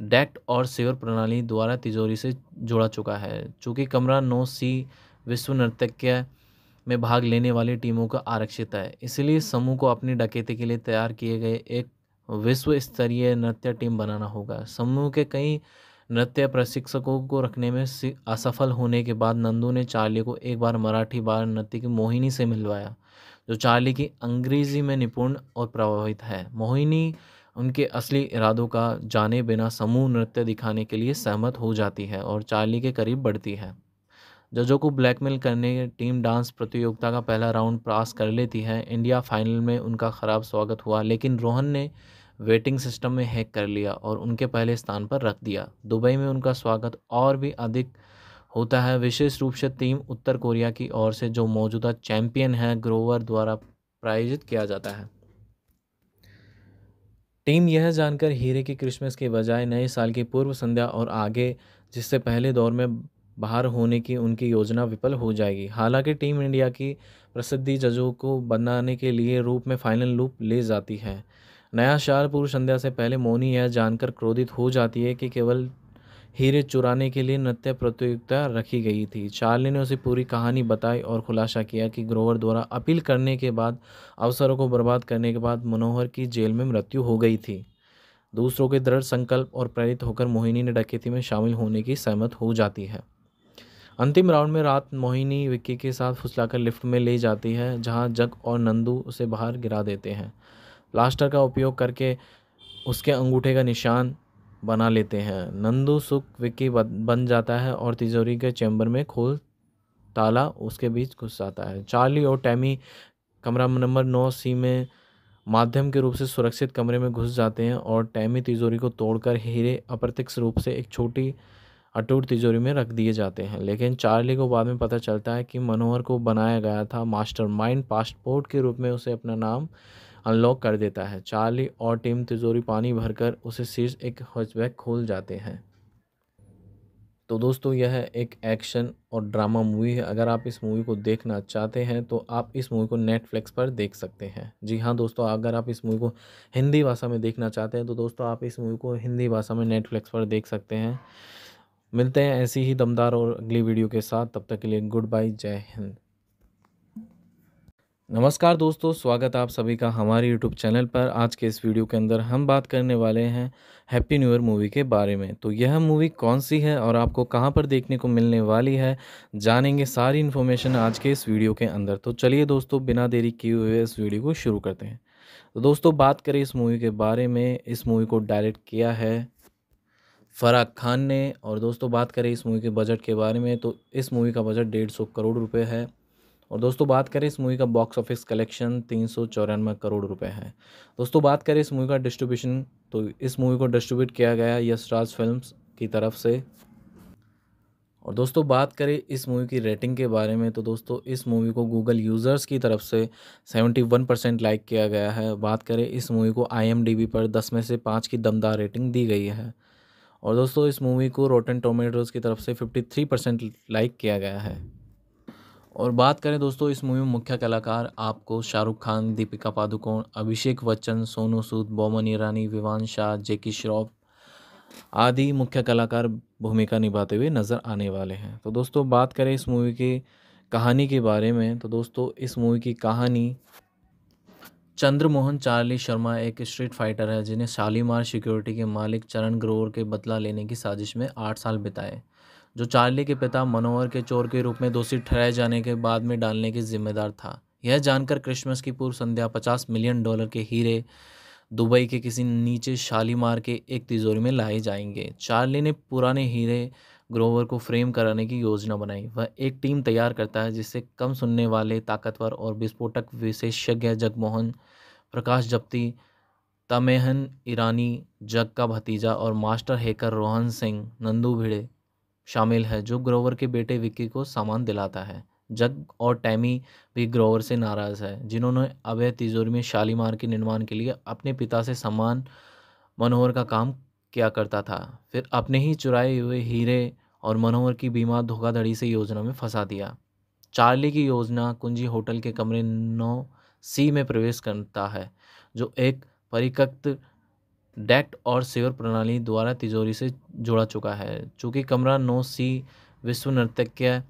डेक्ट और सेवर प्रणाली द्वारा तिजोरी से जोड़ा चुका है चूँकि कमरा नौ सी विश्व नर्तक्य में भाग लेने वाली टीमों का आरक्षित है इसलिए समूह को अपनी डकैती के लिए तैयार किए गए एक विश्व स्तरीय नृत्य टीम बनाना होगा समूह के कई नृत्य प्रशिक्षकों को रखने में असफल होने के बाद नंदू ने चार्ली को एक बार मराठी बार नृत्य की मोहिनी से मिलवाया जो चार्ली की अंग्रेजी में निपुण और प्रभावित है मोहिनी उनके असली इरादों का जाने बिना समूह नृत्य दिखाने के लिए सहमत हो जाती है और चार्ली के करीब बढ़ती है जजों को ब्लैकमेल करने टीम डांस प्रतियोगिता का पहला राउंड पास कर लेती है इंडिया फाइनल में उनका ख़राब स्वागत हुआ लेकिन रोहन ने वेटिंग सिस्टम में हैक कर लिया और उनके पहले स्थान पर रख दिया दुबई में उनका स्वागत और भी अधिक होता है विशेष रूप से टीम उत्तर कोरिया की ओर से जो मौजूदा चैंपियन है ग्रोवर द्वारा प्रायोजित किया जाता है टीम यह जानकर हीरे की क्रिसमस के बजाय नए साल की पूर्व संध्या और आगे जिससे पहले दौर में बाहर होने की उनकी योजना विफल हो जाएगी हालांकि टीम इंडिया की प्रसिद्धि जजों को बनाने के लिए रूप में फाइनल लूप ले जाती है नया शाल पूर्व संध्या से पहले मोनी यह जानकर क्रोधित हो जाती है कि केवल हीरे चुराने के लिए नृत्य प्रतियोगिता रखी गई थी चार्ली ने उसे पूरी कहानी बताई और खुलासा किया कि ग्रोवर द्वारा अपील करने के बाद अवसरों को बर्बाद करने के बाद मनोहर की जेल में मृत्यु हो गई थी दूसरों के दृढ़ संकल्प और प्रेरित होकर मोहिनी ने डकैती में शामिल होने की सहमत हो जाती है अंतिम राउंड में रात मोहिनी विक्की के साथ फुसलाकर लिफ्ट में ले जाती है जहां जग और नंदू उसे बाहर गिरा देते हैं प्लास्टर का उपयोग करके उसके अंगूठे का निशान बना लेते हैं नंदू सुख विक्की बन जाता है और तिजोरी के चैम्बर में खोल ताला उसके बीच घुस जाता है चार्ली और टैमी कमरा नंबर नौ सी में माध्यम के रूप से सुरक्षित कमरे में घुस जाते हैं और टैमी तिजोरी को तोड़कर हीरे अप्रत्यक्ष रूप से एक छोटी अटूट तिजोरी में रख दिए जाते हैं लेकिन चार्ली को बाद में पता चलता है कि मनोहर को बनाया गया था मास्टर पासपोर्ट के रूप में उसे अपना नाम अनलॉक कर देता है चार्ली और टिम तिजोरी पानी भरकर उसे शीर्ष एक हॉचबैक खोल जाते हैं तो दोस्तों यह एक एक्शन और ड्रामा मूवी है अगर आप इस मूवी को देखना चाहते हैं तो आप इस मूवी को नेटफ्लिक्स पर देख सकते हैं जी हाँ दोस्तों अगर आप इस मूवी को हिंदी भाषा में देखना चाहते हैं तो दोस्तों आप इस मूवी को हिंदी भाषा में नेटफ्लिक्स पर देख सकते हैं मिलते हैं ऐसी ही दमदार और अगली वीडियो के साथ तब तक के लिए गुड बाय जय हिंद नमस्कार दोस्तों स्वागत आप सभी का हमारे यूट्यूब चैनल पर आज के इस वीडियो के अंदर हम बात करने वाले हैं हैप्पी न्यू ईयर मूवी के बारे में तो यह मूवी कौन सी है और आपको कहां पर देखने को मिलने वाली है जानेंगे सारी इन्फॉर्मेशन आज के इस वीडियो के अंदर तो चलिए दोस्तों बिना देरी किए हुए इस वीडियो को शुरू करते हैं तो दोस्तों बात करें इस मूवी के बारे में इस मूवी को डायरेक्ट किया है फ़राग खान ने और दोस्तों बात करें इस मूवी के बजट के बारे में तो इस मूवी का बजट डेढ़ सौ करोड़ रुपये है और दोस्तों बात करें इस मूवी का बॉक्स ऑफिस कलेक्शन तीन सौ चौरानवे करोड़ रुपए है दोस्तों बात करें इस मूवी का डिस्ट्रीब्यूशन तो इस मूवी को डिस्ट्रीब्यूट किया गया यशराज फिल्म की तरफ से और दोस्तों बात करें इस मूवी की रेटिंग के बारे में तो दोस्तों इस मूवी को गूगल यूज़र्स की तरफ से 71 परसेंट लाइक किया गया है बात करें इस मूवी को आईएमडीबी पर 10 में से 5 की दमदार रेटिंग दी गई है और दोस्तों इस मूवी को रोटन टोमेटोज़ की तरफ से 53 परसेंट लाइक किया गया है और बात करें दोस्तों इस मूवी में मुख्य कलाकार आपको शाहरुख खान दीपिका पादुकोण अभिषेक बच्चन सोनू सूद बोमन ईरानी विवान शाह जैकी श्रॉफ आदि मुख्य कलाकार भूमिका निभाते हुए नज़र आने वाले हैं तो दोस्तों बात करें इस मूवी की कहानी के बारे में तो दोस्तों इस मूवी की कहानी चंद्रमोहन चार्ली शर्मा एक स्ट्रीट फाइटर है जिन्हें शालीमार सिक्योरिटी के मालिक चरण ग्रोवर के बदला लेने की साजिश में आठ साल बिताए जो चार्ली के पिता मनोहर के चोर के रूप में दोषी ठहराए जाने के बाद में डालने के जिम्मेदार था यह जानकर क्रिसमस की पूर्व संध्या पचास मिलियन डॉलर के हीरे दुबई के किसी नीचे शालीमार के एक तिजोरी में लाए जाएंगे चार्ली ने पुराने हीरे ग्रोवर को फ्रेम कराने की योजना बनाई वह एक टीम तैयार करता है जिससे कम सुनने वाले ताकतवर और विस्फोटक विशेषज्ञ जगमोहन प्रकाश जप्ती तमेहन ईरानी जग का भतीजा और मास्टर हैकर रोहन सिंह नंदू भिड़े शामिल है जो ग्रोवर के बेटे विक्की को सामान दिलाता है जग और टैमी भी ग्रोवर से नाराज़ है जिन्होंने अभय तिजोरी में शालीमार के निर्माण के लिए अपने पिता से सम्मान मनोहर का काम किया करता था फिर अपने ही चुराए हुए हीरे और मनोहर की बीमा धोखाधड़ी से योजना में फंसा दिया चार्ली की योजना कुंजी होटल के कमरे नौ सी में प्रवेश करता है जो एक परिकक्त डेक्ट और सेवर प्रणाली द्वारा तिजोरी से जोड़ा चुका है चूँकि कमरा नौ सी विश्व नर्तक्य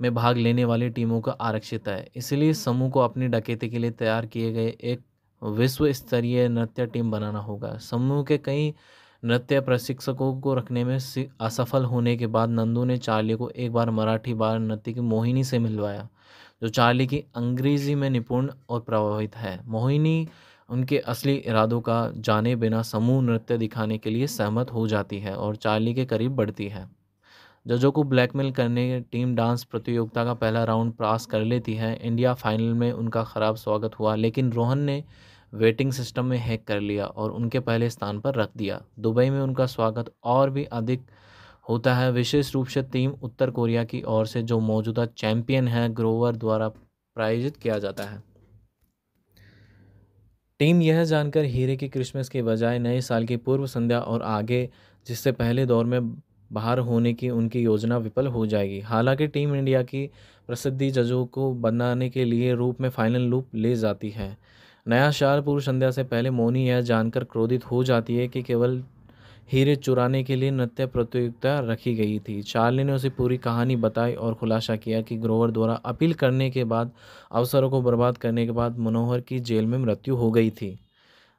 में भाग लेने वाली टीमों का आरक्षित है इसलिए समूह को अपनी डकैती के लिए तैयार किए गए एक विश्व स्तरीय नृत्य टीम बनाना होगा समूह के कई नृत्य प्रशिक्षकों को रखने में असफल होने के बाद नंदू ने चार्ली को एक बार मराठी बाल नृत्य की मोहिनी से मिलवाया जो चार्ली की अंग्रेजी में निपुण और प्रभावित है मोहिनी उनके असली इरादों का जाने बिना समूह नृत्य दिखाने के लिए सहमत हो जाती है और चार्ली के करीब बढ़ती है जजों को ब्लैकमेल करने टीम डांस प्रतियोगिता का पहला राउंड पास कर लेती है इंडिया फाइनल में उनका ख़राब स्वागत हुआ लेकिन रोहन ने वेटिंग सिस्टम में हैक कर लिया और उनके पहले स्थान पर रख दिया दुबई में उनका स्वागत और भी अधिक होता है विशेष रूप से टीम उत्तर कोरिया की ओर से जो मौजूदा चैंपियन है ग्रोवर द्वारा प्रायोजित किया जाता है टीम यह जानकर हीरे की क्रिसमस के बजाय नए साल की पूर्व संध्या और आगे जिससे पहले दौर में बाहर होने की उनकी योजना विफल हो जाएगी हालांकि टीम इंडिया की प्रसिद्धि जजों को बनाने के लिए रूप में फाइनल लूप ले जाती है नया शाल पूर्व संध्या से पहले मोनी यह जानकर क्रोधित हो जाती है कि केवल हीरे चुराने के लिए नृत्य प्रतियोगिता रखी गई थी चार्ली ने उसे पूरी कहानी बताई और खुलासा किया कि ग्रोवर द्वारा अपील करने के बाद अवसरों को बर्बाद करने के बाद मनोहर की जेल में मृत्यु हो गई थी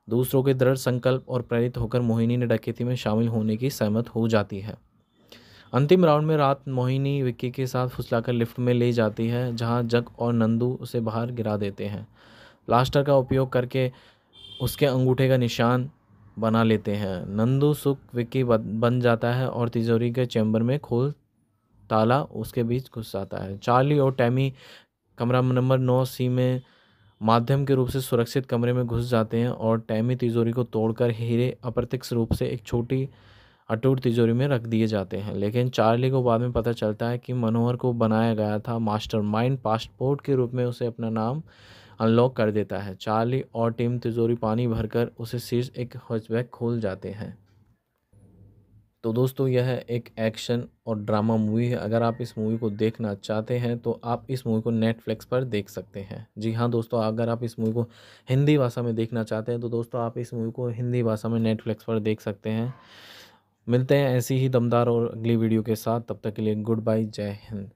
दूसरों के दृढ़ संकल्प और प्रेरित होकर मोहिनी ने डकैती में शामिल होने की सहमत हो जाती है अंतिम राउंड में रात मोहिनी विक्की के साथ फुसलाकर लिफ्ट में ले जाती है जहां जग और नंदू उसे बाहर गिरा देते हैं प्लास्टर का उपयोग करके उसके अंगूठे का निशान बना लेते हैं नंदू सुख विक्की बन जाता है और तिजोरी के चैम्बर में खोल ताला उसके बीच घुस जाता है चार्ली और टैमी कमरा नंबर नौ सी में माध्यम के रूप से सुरक्षित कमरे में घुस जाते हैं और टैमी तिजोरी को तोड़कर हीरे अप्रत्यक्ष रूप से एक छोटी अटूट तिजोरी में रख दिए जाते हैं लेकिन चार्ली को बाद में पता चलता है कि मनोहर को बनाया गया था मास्टर पासपोर्ट के रूप में उसे अपना नाम अनलॉक कर देता है चार्ली और टिम तिजोरी पानी भरकर उसे शीर्ष एक हॉचबैक खोल जाते हैं तो दोस्तों यह एक एक्शन और ड्रामा मूवी है अगर आप इस मूवी को देखना चाहते हैं तो आप इस मूवी को नेटफ्लिक्स पर देख सकते हैं जी हाँ दोस्तों अगर आप इस मूवी को हिंदी भाषा में देखना चाहते हैं तो दोस्तों आप इस मूवी को हिंदी भाषा में नेटफ्लिक्स पर देख सकते हैं मिलते हैं ऐसी ही दमदार और अगली वीडियो के साथ तब तक के लिए गुड बाय जय हिंद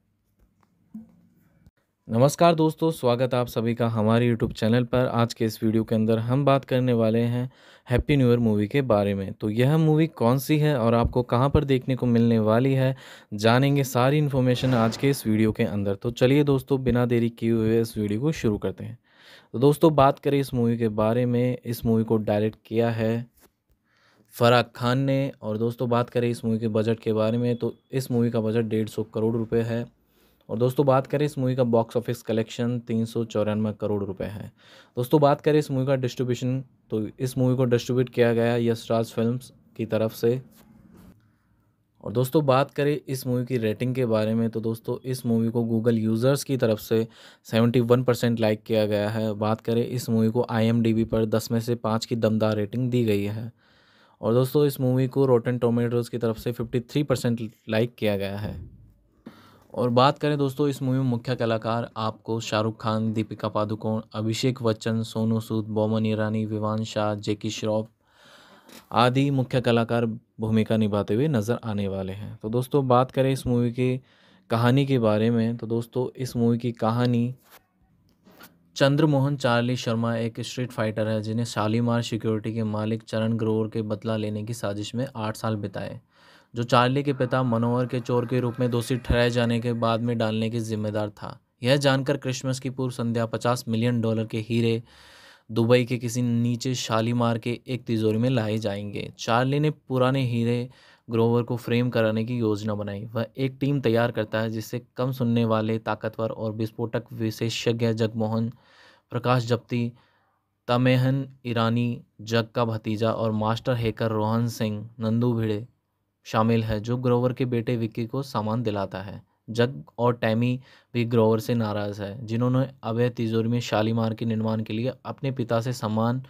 नमस्कार दोस्तों स्वागत आप सभी का हमारे यूट्यूब चैनल पर आज के इस वीडियो के अंदर हम बात करने वाले हैं हैप्पी न्यू ईयर मूवी के बारे में तो यह मूवी कौन सी है और आपको कहां पर देखने को मिलने वाली है जानेंगे सारी इन्फॉर्मेशन आज के इस वीडियो के अंदर तो चलिए दोस्तों बिना देरी किए हुए इस वीडियो को शुरू करते हैं तो दोस्तों बात करें इस मूवी के बारे में इस मूवी को डायरेक्ट किया है फराग खान ने और दोस्तों बात करें इस मूवी के बजट के बारे में तो इस मूवी का बजट डेढ़ सौ करोड़ रुपये है और दोस्तों बात करें इस मूवी का बॉक्स ऑफिस कलेक्शन तीन सौ चौरानवे करोड़ रुपए है दोस्तों बात करें इस मूवी का डिस्ट्रीब्यूशन तो इस मूवी को डिस्ट्रीब्यूट किया गया यशराज फिल्म्स की तरफ से और दोस्तों बात करें इस मूवी की रेटिंग के बारे में तो दोस्तों इस मूवी को गूगल यूज़र्स की तरफ से सेवेंटी वन परसेंट लाइक किया गया है बात करें इस मूवी को आईएमडीबी पर दस में से पाँच की दमदार रेटिंग दी गई है और दोस्तों इस मूवी को रोटन टोमेटोज़ की तरफ से फिफ्टी थ्री परसेंट लाइक किया गया है और बात करें दोस्तों इस मूवी में मुख्य कलाकार आपको शाहरुख खान दीपिका पादुकोण अभिषेक बच्चन सोनू सूद बोमन ईरानी विवान शाह जैकी श्रॉफ आदि मुख्य कलाकार भूमिका निभाते हुए नज़र आने वाले हैं तो दोस्तों बात करें इस मूवी की कहानी के बारे में तो दोस्तों इस मूवी की कहानी चंद्रमोहन चार्ली शर्मा एक स्ट्रीट फाइटर है जिन्हें शालीमार सिक्योरिटी के मालिक चरण ग्रोवर के बदला लेने की साजिश में आठ साल बिताए जो चार्ली के पिता मनोहर के चोर के रूप में दोषी ठहराए जाने के बाद में डालने के जिम्मेदार था यह जानकर क्रिसमस की पूर्व संध्या पचास मिलियन डॉलर के हीरे दुबई के किसी नीचे शालीमार के एक तिजोरी में लाए जाएंगे चार्ली ने पुराने हीरे ग्रोवर को फ्रेम कराने की योजना बनाई वह एक टीम तैयार करता है जिससे कम सुनने वाले ताकतवर और विस्फोटक विशेषज्ञ जगमोहन प्रकाश जप्ती तमेहन ईरानी जग का भतीजा और मास्टर हैकर रोहन सिंह नंदू भिड़े शामिल है जो ग्रोवर के बेटे विक्की को सामान दिलाता है जग और टैमी भी ग्रोवर से नाराज़ है जिन्होंने अभय तिजोरी में शालीमार के निर्माण के लिए अपने पिता से सामान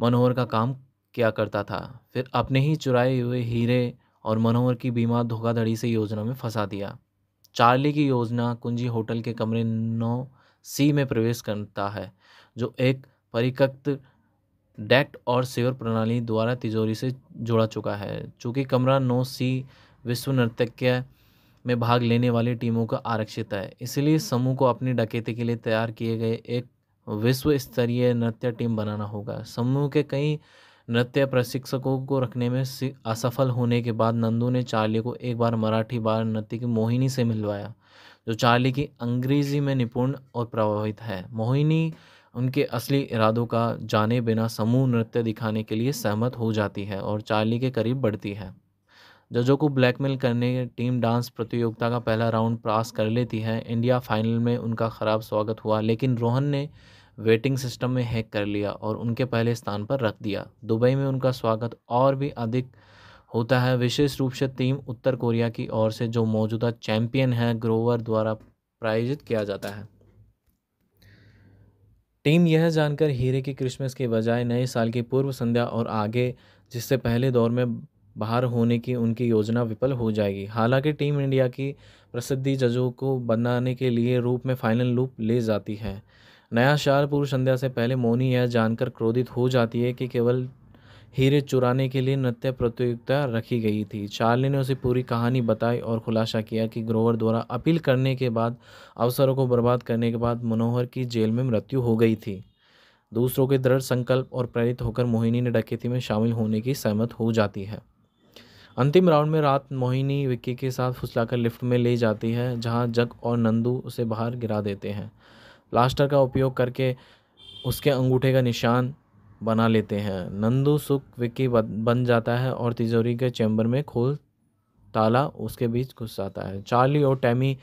मनोहर का काम किया करता था फिर अपने ही चुराए हुए हीरे और मनोहर की बीमा धोखाधड़ी से योजना में फंसा दिया चार्ली की योजना कुंजी होटल के कमरे नौ सी में प्रवेश करता है जो एक परिकक्त डेक्ट और सेवर प्रणाली द्वारा तिजोरी से जोड़ा चुका है चूँकि कमरा नौ सी विश्व नर्तक्य में भाग लेने वाली टीमों का आरक्षित है इसलिए समूह को अपनी डकैती के लिए तैयार किए गए एक विश्व स्तरीय नृत्य टीम बनाना होगा समूह के कई नृत्य प्रशिक्षकों को रखने में असफल होने के बाद नंदू ने चार्ली को एक बार मराठी बार नृत्य की मोहिनी से मिलवाया जो चार्ली की अंग्रेजी में निपुण और प्रभावित है मोहिनी उनके असली इरादों का जाने बिना समूह नृत्य दिखाने के लिए सहमत हो जाती है और चार्ली के करीब बढ़ती है जजों को ब्लैकमेल करने टीम डांस प्रतियोगिता का पहला राउंड पास कर लेती है इंडिया फाइनल में उनका ख़राब स्वागत हुआ लेकिन रोहन ने वेटिंग सिस्टम में हैक कर लिया और उनके पहले स्थान पर रख दिया दुबई में उनका स्वागत और भी अधिक होता है विशेष रूप से टीम उत्तर कोरिया की ओर से जो मौजूदा चैंपियन है ग्रोवर द्वारा प्रायोजित किया जाता है टीम यह जानकर हीरे की क्रिसमस के बजाय नए साल की पूर्व संध्या और आगे जिससे पहले दौर में बाहर होने की उनकी योजना विफल हो जाएगी हालांकि टीम इंडिया की प्रसिद्धि जजों को बनाने के लिए रूप में फाइनल लूप ले जाती है नया शार पूर्व संध्या से पहले मोनी यह जानकर क्रोधित हो जाती है कि केवल हीरे चुराने के लिए नृत्य प्रतियोगिता रखी गई थी चार्ली ने उसे पूरी कहानी बताई और खुलासा किया कि ग्रोवर द्वारा अपील करने के बाद अवसरों को बर्बाद करने के बाद मनोहर की जेल में मृत्यु हो गई थी दूसरों के दृढ़ संकल्प और प्रेरित होकर मोहिनी ने डकैती में शामिल होने की सहमत हो जाती है अंतिम राउंड में रात मोहिनी विक्की के साथ फुसलाकर लिफ्ट में ले जाती है जहां जग और नंदू उसे बाहर गिरा देते हैं प्लास्टर का उपयोग करके उसके अंगूठे का निशान बना लेते हैं नंदू सुख विक्की बन जाता है और तिजोरी के चैम्बर में खोल ताला उसके बीच घुस जाता है चार्ली और टैमी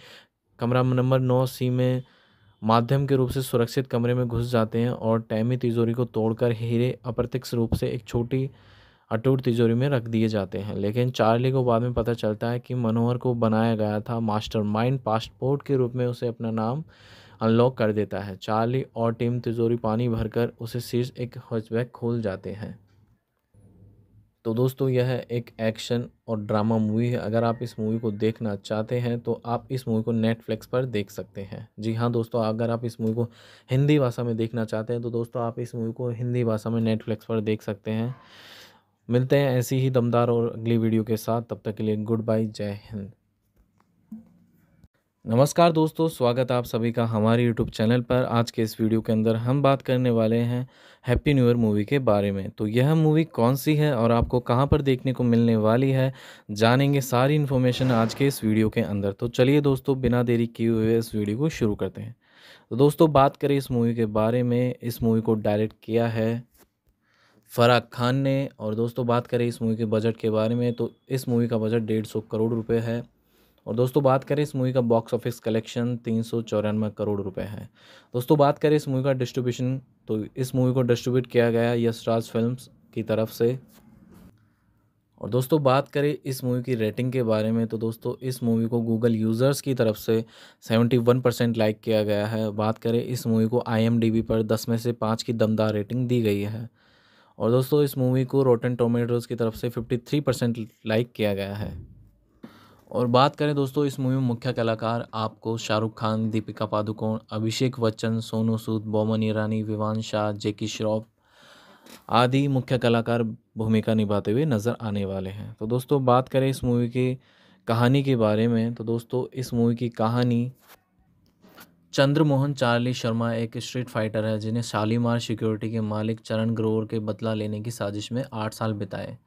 कमरा नंबर नौ सी में माध्यम के रूप से सुरक्षित कमरे में घुस जाते हैं और टैमी तिजोरी को तोड़कर हीरे अप्रत्यक्ष रूप से एक छोटी अटूट तिजोरी में रख दिए जाते हैं लेकिन चार्ली को बाद में पता चलता है कि मनोहर को बनाया गया था मास्टर पासपोर्ट के रूप में उसे अपना नाम अनलॉक कर देता है चार्ली और टिम तिजोरी पानी भरकर उसे शीर्ष एक हजबैक खोल जाते हैं तो दोस्तों यह एक एक्शन और ड्रामा मूवी है अगर आप इस मूवी को देखना चाहते हैं तो आप इस मूवी को नेटफ्लिक्स पर देख सकते हैं जी हाँ दोस्तों अगर आप इस मूवी को हिंदी भाषा में देखना चाहते हैं तो दोस्तों आप इस मूवी को हिंदी भाषा में नेटफ्लिक्स पर देख सकते हैं मिलते हैं ऐसी ही दमदार और अगली वीडियो के साथ तब तक के लिए गुड बाय जय हिंद नमस्कार दोस्तों स्वागत आप सभी का हमारे यूट्यूब चैनल पर आज के इस वीडियो के अंदर हम बात करने वाले हैं हैप्पी न्यू ईयर मूवी के बारे में तो यह मूवी कौन सी है और आपको कहां पर देखने को मिलने वाली है जानेंगे सारी इन्फॉर्मेशन आज के इस वीडियो के अंदर तो चलिए दोस्तों बिना देरी किए हुए इस वीडियो को शुरू करते हैं तो दोस्तों बात करें इस मूवी के बारे में इस मूवी को डायरेक्ट किया है फ़राग खान ने और दोस्तों बात करें इस मूवी के बजट के बारे में तो इस मूवी का बजट डेढ़ सौ करोड़ रुपये है और दोस्तों बात करें इस मूवी का बॉक्स ऑफिस कलेक्शन तीन सौ चौरानवे करोड़ रुपए है दोस्तों बात करें इस मूवी का डिस्ट्रीब्यूशन तो इस मूवी को डिस्ट्रीब्यूट किया गया यशराज फिल्म की तरफ से और दोस्तों बात करें इस मूवी की रेटिंग के बारे में तो दोस्तों इस मूवी को गूगल यूज़र्स की तरफ से सेवेंटी वन परसेंट लाइक किया गया है बात करें इस मूवी को आईएमडीबी पर दस में से पाँच की दमदार रेटिंग दी गई है और दोस्तों इस मूवी को रोटन टोमेटोज़ की तरफ से फिफ्टी थ्री परसेंट लाइक किया गया है और बात करें दोस्तों इस मूवी में मुख्य कलाकार आपको शाहरुख खान दीपिका पादुकोण अभिषेक बच्चन सोनू सूद बोमन ईरानी विवान शाह जैकी श्रॉफ आदि मुख्य कलाकार भूमिका निभाते हुए नज़र आने वाले हैं तो दोस्तों बात करें इस मूवी की कहानी के बारे में तो दोस्तों इस मूवी की कहानी चंद्रमोहन चार्ली शर्मा एक स्ट्रीट फाइटर है जिन्हें शालीमार सिक्योरिटी के मालिक चरण ग्रोवर के बदला लेने की साजिश में आठ साल बिताए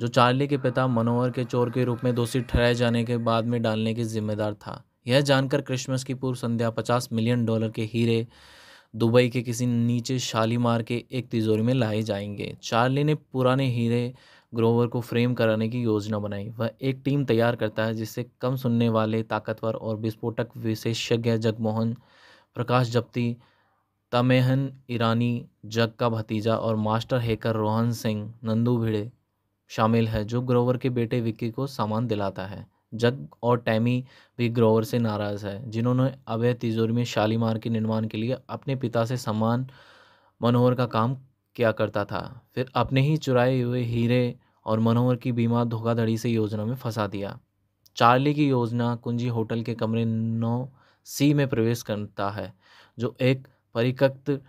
जो चार्ली के पिता मनोहर के चोर के रूप में दोषी ठहराए जाने के बाद में डालने के जिम्मेदार था यह जानकर क्रिसमस की पूर्व संध्या पचास मिलियन डॉलर के हीरे दुबई के किसी नीचे शालीमार के एक तिजोरी में लाए जाएंगे चार्ली ने पुराने हीरे ग्रोवर को फ्रेम कराने की योजना बनाई वह एक टीम तैयार करता है जिससे कम सुनने वाले ताकतवर और विस्फोटक विशेषज्ञ जगमोहन प्रकाश जप्ती तमेहन ईरानी जग का भतीजा और मास्टर हैकर रोहन सिंह नंदू भिड़े शामिल है जो ग्रोवर के बेटे विक्की को सामान दिलाता है जग और टैमी भी ग्रोवर से नाराज़ है जिन्होंने अवैध तिजोरी में शालीमार के निर्माण के लिए अपने पिता से समान मनोहर का काम किया करता था फिर अपने ही चुराए हुए हीरे और मनोहर की बीमार धोखाधड़ी से योजना में फंसा दिया चार्ली की योजना कुंजी होटल के कमरे नौ सी में प्रवेश करता है जो एक परिकक्त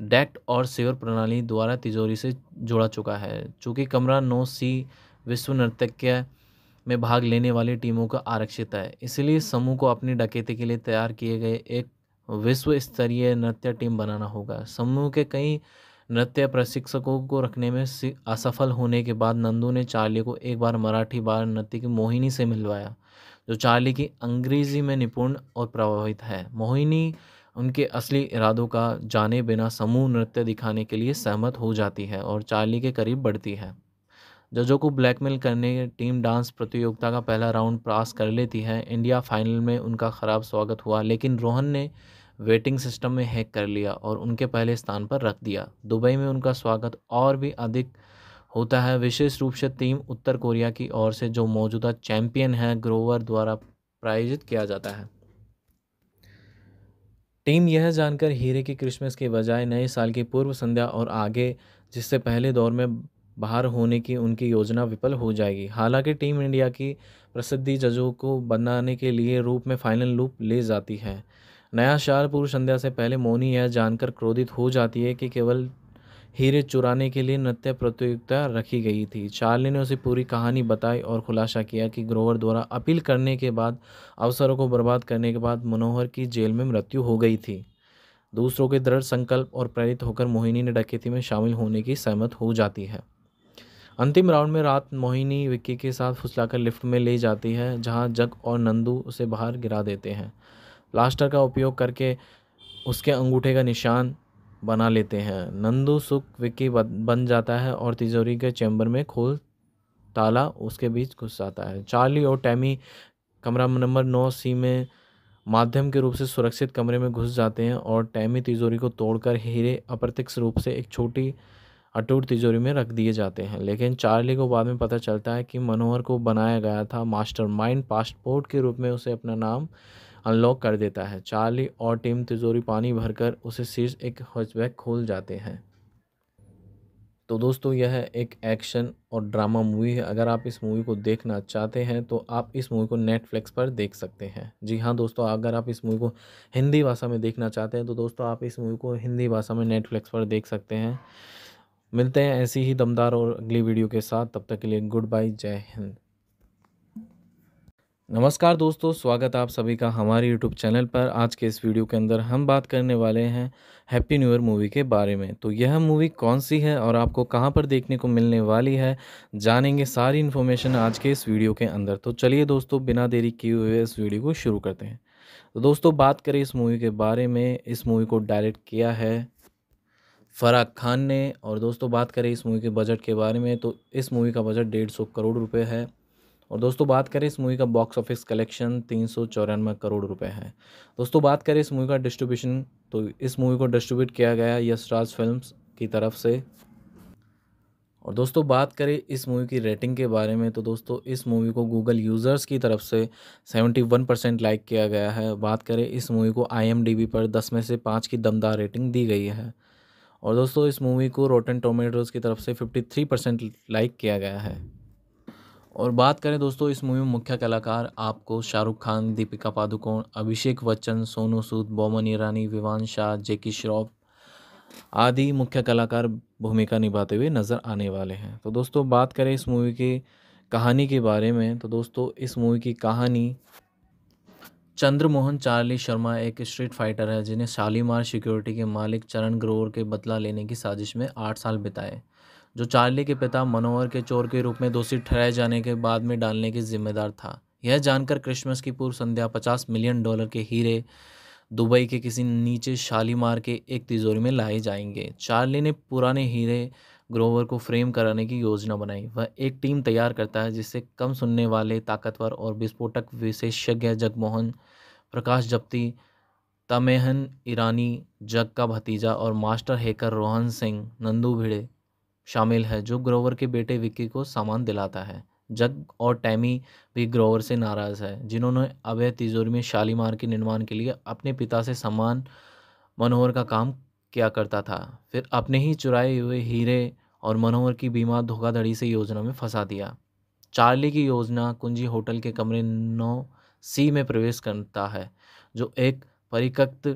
डेक्ट और सेवर प्रणाली द्वारा तिजोरी से जोड़ा चुका है चूँकि कमरा नौ सी विश्व नर्तक्य में भाग लेने वाली टीमों का आरक्षित है इसलिए समूह को अपनी डकैती के लिए तैयार किए गए एक विश्व स्तरीय नृत्य टीम बनाना होगा समूह के कई नृत्य प्रशिक्षकों को रखने में असफल होने के बाद नंदू ने चार्ली को एक बार मराठी बार नृत्य की मोहिनी से मिलवाया जो चार्ली की अंग्रेजी में निपुण और प्रभावित है मोहिनी उनके असली इरादों का जाने बिना समूह नृत्य दिखाने के लिए सहमत हो जाती है और चार्ली के करीब बढ़ती है जजों को ब्लैकमेल करने टीम डांस प्रतियोगिता का पहला राउंड पास कर लेती है इंडिया फाइनल में उनका ख़राब स्वागत हुआ लेकिन रोहन ने वेटिंग सिस्टम में हैक कर लिया और उनके पहले स्थान पर रख दिया दुबई में उनका स्वागत और भी अधिक होता है विशेष रूप से टीम उत्तर कोरिया की ओर से जो मौजूदा चैंपियन है ग्रोवर द्वारा प्रायोजित किया जाता है टीम यह जानकर हीरे की क्रिसमस के बजाय नए साल की पूर्व संध्या और आगे जिससे पहले दौर में बाहर होने की उनकी योजना विफल हो जाएगी हालांकि टीम इंडिया की प्रसिद्धि जजों को बनाने के लिए रूप में फाइनल लूप ले जाती है नया शाल पूर्व संध्या से पहले मोनी यह जानकर क्रोधित हो जाती है कि केवल हीरे चुराने के लिए नृत्य प्रतियोगिता रखी गई थी चार्ली ने उसे पूरी कहानी बताई और खुलासा किया कि ग्रोवर द्वारा अपील करने के बाद अवसरों को बर्बाद करने के बाद मनोहर की जेल में मृत्यु हो गई थी दूसरों के दृढ़ संकल्प और प्रेरित होकर मोहिनी ने डकैती में शामिल होने की सहमत हो जाती है अंतिम राउंड में रात मोहिनी विक्की के साथ फुसलाकर लिफ्ट में ले जाती है जहां जग और नंदू उसे बाहर गिरा देते हैं प्लास्टर का उपयोग करके उसके अंगूठे का निशान बना लेते हैं नंदू सुख विक्की बन जाता है और तिजोरी के चैम्बर में खोल ताला उसके बीच घुस जाता है चार्ली और टैमी कमरा नंबर नौ सी में माध्यम के रूप से सुरक्षित कमरे में घुस जाते हैं और टैमी तिजोरी को तोड़कर हीरे अप्रत्यक्ष रूप से एक छोटी अटूट तिजोरी में रख दिए जाते हैं लेकिन चार्ली को बाद में पता चलता है कि मनोहर को बनाया गया था मास्टर पासपोर्ट के रूप में उसे अपना नाम अनलॉक कर देता है चार्ली और टिम तिजोरी पानी भरकर उसे शीर्ष एक हॉचबैक खोल जाते हैं तो दोस्तों यह एक एक्शन और ड्रामा मूवी है अगर आप इस मूवी को देखना चाहते हैं तो आप इस मूवी को नेटफ्लिक्स पर देख सकते हैं जी हाँ दोस्तों अगर आप इस मूवी को हिंदी भाषा में देखना चाहते हैं तो दोस्तों आप इस मूवी को हिंदी भाषा में नेटफ्लिक्स पर देख सकते हैं मिलते हैं ऐसी ही दमदार और अगली वीडियो के साथ तब तक के लिए गुड बाय जय हिंद नमस्कार दोस्तों स्वागत आप सभी का हमारे यूट्यूब चैनल पर आज के इस वीडियो के अंदर हम बात करने वाले हैं हैप्पी न्यू ईयर मूवी के बारे में तो यह मूवी कौन सी है और आपको कहां पर देखने को मिलने वाली है जानेंगे सारी इन्फॉर्मेशन आज के इस वीडियो के अंदर तो चलिए दोस्तों बिना देरी किए हुए इस वीडियो को शुरू करते हैं तो दोस्तों बात करें इस मूवी के बारे में इस मूवी को डायरेक्ट किया है फ़राग खान ने और दोस्तों बात करें इस मूवी के बजट के बारे में तो इस मूवी का बजट डेढ़ सौ करोड़ रुपये है और दोस्तों बात करें इस मूवी का बॉक्स ऑफिस कलेक्शन तीन सौ चौरानवे करोड़ रुपए है दोस्तों बात करें इस मूवी का डिस्ट्रीब्यूशन तो इस मूवी को डिस्ट्रीब्यूट किया गया यश राज फिल्म की तरफ से और दोस्तों बात करें इस मूवी की रेटिंग के बारे में तो दोस्तों इस मूवी को गूगल यूज़र्स की तरफ से सेवेंटी वन परसेंट लाइक किया गया है बात करें इस मूवी को आईएमडीबी पर दस में से पाँच की दमदार रेटिंग दी गई है और दोस्तों इस मूवी को रोटन टोमेटोज़ की तरफ से फिफ्टी थ्री परसेंट लाइक किया गया है और बात करें दोस्तों इस मूवी में मुख्य कलाकार आपको शाहरुख खान दीपिका पादुकोण अभिषेक बच्चन सोनू सूद बोमन ईरानी विवान शाह जैकी श्रॉफ आदि मुख्य कलाकार भूमिका निभाते हुए नज़र आने वाले हैं तो दोस्तों बात करें इस मूवी की कहानी के बारे में तो दोस्तों इस मूवी की कहानी चंद्रमोहन चार्ली शर्मा एक स्ट्रीट फाइटर है जिन्हें शालीमार सिक्योरिटी के मालिक चरण ग्रोवर के बदला लेने की साजिश में आठ साल बिताए जो चार्ली के पिता मनोहर के चोर के रूप में दोषी ठहराए जाने के बाद में डालने की जिम्मेदार था यह जानकर क्रिसमस की पूर्व संध्या पचास मिलियन डॉलर के हीरे दुबई के किसी नीचे शालीमार के एक तिजोरी में लाए जाएंगे चार्ली ने पुराने हीरे ग्रोवर को फ्रेम कराने की योजना बनाई वह एक टीम तैयार करता है जिससे कम सुनने वाले ताकतवर और विस्फोटक विशेषज्ञ जगमोहन प्रकाश जप्ती तमेहन ईरानी जग का भतीजा और मास्टर हैकर रोहन सिंह नंदू भिड़े शामिल है जो ग्रोवर के बेटे विक्की को सामान दिलाता है जग और टैमी भी ग्रोवर से नाराज़ है जिन्होंने अभय तिजोरी में शालीमार के निर्माण के लिए अपने पिता से सामान मनोहर का काम किया करता था फिर अपने ही चुराए हुए हीरे और मनोहर की बीमा धोखाधड़ी से योजना में फंसा दिया चार्ली की योजना कुंजी होटल के कमरे नौ सी में प्रवेश करता है जो एक परिकक्त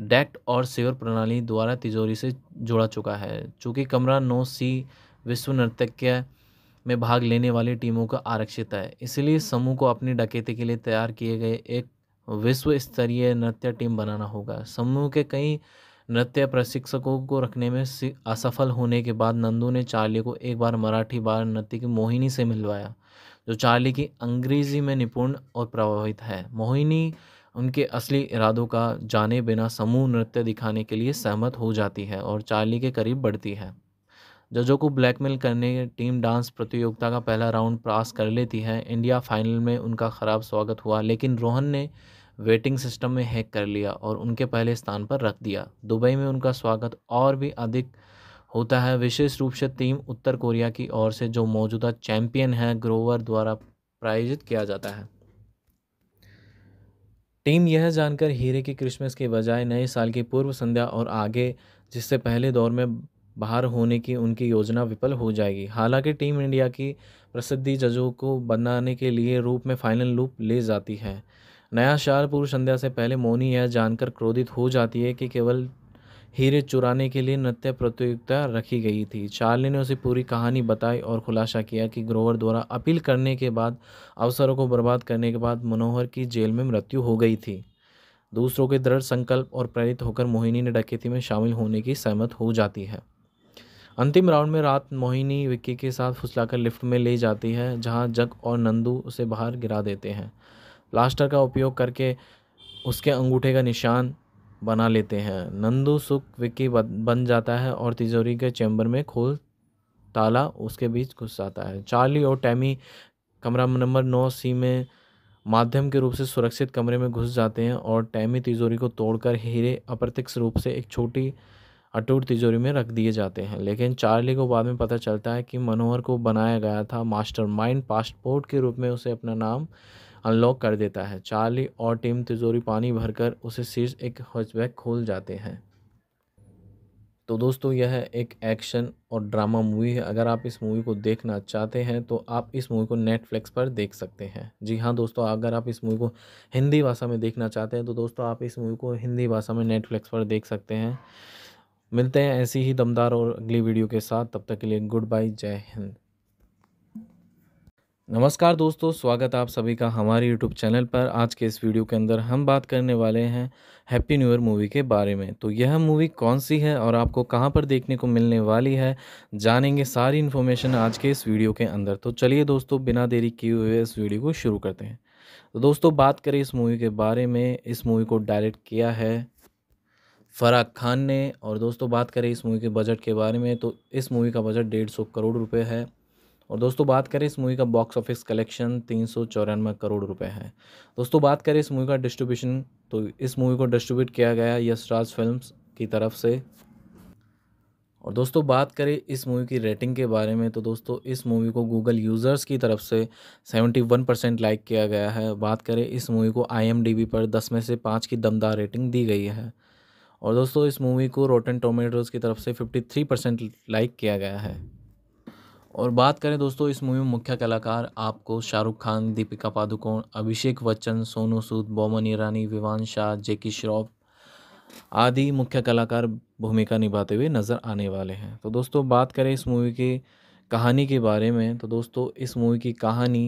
डेक्ट और सेवर प्रणाली द्वारा तिजोरी से जोड़ा चुका है चूँकि कमरा नौ सी विश्व नर्तक्य में भाग लेने वाली टीमों का आरक्षित है इसलिए समूह को अपनी डकैती के लिए तैयार किए गए एक विश्व स्तरीय नृत्य टीम बनाना होगा समूह के कई नृत्य प्रशिक्षकों को रखने में असफल होने के बाद नंदू ने चार्ली को एक बार मराठी बार नृत्य की मोहिनी से मिलवाया जो चार्ली की अंग्रेजी में निपुण और प्रभावित है मोहिनी उनके असली इरादों का जाने बिना समूह नृत्य दिखाने के लिए सहमत हो जाती है और चार्ली के करीब बढ़ती है जजों को ब्लैकमेल करने टीम डांस प्रतियोगिता का पहला राउंड पास कर लेती है इंडिया फाइनल में उनका ख़राब स्वागत हुआ लेकिन रोहन ने वेटिंग सिस्टम में हैक कर लिया और उनके पहले स्थान पर रख दिया दुबई में उनका स्वागत और भी अधिक होता है विशेष रूप से टीम उत्तर कोरिया की ओर से जो मौजूदा चैंपियन है ग्रोवर द्वारा प्रायोजित किया जाता है टीम यह जानकर हीरे की क्रिसमस के बजाय नए साल की पूर्व संध्या और आगे जिससे पहले दौर में बाहर होने की उनकी योजना विफल हो जाएगी हालांकि टीम इंडिया की प्रसिद्धि जजों को बनाने के लिए रूप में फाइनल लूप ले जाती है नया शाल पूर्व संध्या से पहले मोनी यह जानकर क्रोधित हो जाती है कि केवल हीरे चुराने के लिए नृत्य प्रतियोगिता रखी गई थी चार्ली ने उसे पूरी कहानी बताई और खुलासा किया कि ग्रोवर द्वारा अपील करने के बाद अवसरों को बर्बाद करने के बाद मनोहर की जेल में मृत्यु हो गई थी दूसरों के दृढ़ संकल्प और प्रेरित होकर मोहिनी ने डकैती में शामिल होने की सहमत हो जाती है अंतिम राउंड में रात मोहिनी विक्की के साथ फुसलाकर लिफ्ट में ले जाती है जहां जग और नंदू उसे बाहर गिरा देते हैं प्लास्टर का उपयोग करके उसके अंगूठे का निशान बना लेते हैं नंदू सुख विक्की बन जाता है और तिजोरी के चैम्बर में खोल ताला उसके बीच घुस जाता है चार्ली और टैमी कमरा नंबर नौ सी में माध्यम के रूप से सुरक्षित कमरे में घुस जाते हैं और टैमी तिजोरी को तोड़कर हीरे अप्रत्यक्ष रूप से एक छोटी अटूट तिजोरी में रख दिए जाते हैं लेकिन चार्ली को बाद में पता चलता है कि मनोहर को बनाया गया था मास्टरमाइंड पासपोर्ट के रूप में उसे अपना नाम अनलॉक कर देता है चार्ली और टिम तिजोरी पानी भरकर उसे शीर्ष एक हॉचबैक खोल जाते हैं तो दोस्तों यह एक एक्शन और ड्रामा मूवी है अगर आप इस मूवी को देखना चाहते हैं तो आप इस मूवी को नेटफ्लिक्स पर देख सकते हैं जी हाँ दोस्तों अगर आप इस मूवी को हिंदी भाषा में देखना चाहते हैं तो दोस्तों आप इस मूवी को हिंदी भाषा में नेटफ्लिक्स पर देख सकते हैं मिलते हैं ऐसी ही दमदार और अगली वीडियो के साथ तब तक के लिए गुड बाय जय हिंद नमस्कार दोस्तों स्वागत आप सभी का हमारे यूट्यूब चैनल पर आज के इस वीडियो के अंदर हम बात करने वाले हैं हैप्पी न्यू ईयर मूवी के बारे में तो यह मूवी कौन सी है और आपको कहां पर देखने को मिलने वाली है जानेंगे सारी इन्फॉर्मेशन आज के इस वीडियो के अंदर तो चलिए दोस्तों बिना देरी किए हुए इस वीडियो को शुरू करते हैं तो दोस्तों बात करें इस मूवी के बारे में इस मूवी को डायरेक्ट किया है फराह खान ने और दोस्तों बात करें इस मूवी के बजट के बारे में तो इस मूवी का बजट डेढ़ सौ करोड़ रुपये है और दोस्तों बात करें इस मूवी का बॉक्स ऑफिस कलेक्शन तीन सौ चौरानवे करोड़ रुपए है दोस्तों बात करें इस मूवी का डिस्ट्रीब्यूशन तो इस मूवी को डिस्ट्रीब्यूट किया गया यशराज फिल्म की तरफ से और दोस्तों बात करें इस मूवी की रेटिंग के बारे में तो दोस्तों इस मूवी को गूगल यूज़र्स की तरफ से सेवेंटी वन परसेंट लाइक किया गया है बात करें इस मूवी को आई पर दस में से पाँच की दमदार रेटिंग दी गई है और दोस्तों इस मूवी को रोटन टोमेटोज़ की तरफ से फिफ्टी थ्री परसेंट लाइक किया गया है और बात करें दोस्तों इस मूवी में मुख्य कलाकार आपको शाहरुख खान दीपिका पादुकोण अभिषेक बच्चन सोनू सूद बोमन ईरानी विवान शाह जैकी श्रॉफ आदि मुख्य कलाकार भूमिका निभाते हुए नज़र आने वाले हैं तो दोस्तों बात करें इस मूवी की कहानी के बारे में तो दोस्तों इस मूवी की कहानी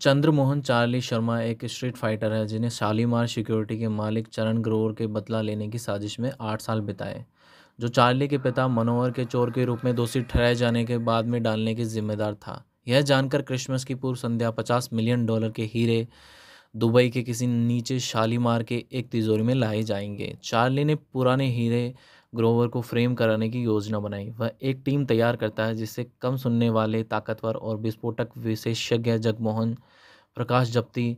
चंद्रमोहन चार्ली शर्मा एक स्ट्रीट फाइटर है जिन्हें शालीमार सिक्योरिटी के मालिक चरण ग्रोवर के बदला लेने की साजिश में आठ साल बिताए जो चार्ली के पिता मनोहर के चोर के रूप में दोषी ठहराए जाने के बाद में डालने के जिम्मेदार था यह जानकर क्रिसमस की पूर्व संध्या पचास मिलियन डॉलर के हीरे दुबई के किसी नीचे शालीमार के एक तिजोरी में लाए जाएंगे चार्ली ने पुराने हीरे ग्रोवर को फ्रेम कराने की योजना बनाई वह एक टीम तैयार करता है जिससे कम सुनने वाले ताकतवर और विस्फोटक विशेषज्ञ जगमोहन प्रकाश जप्ती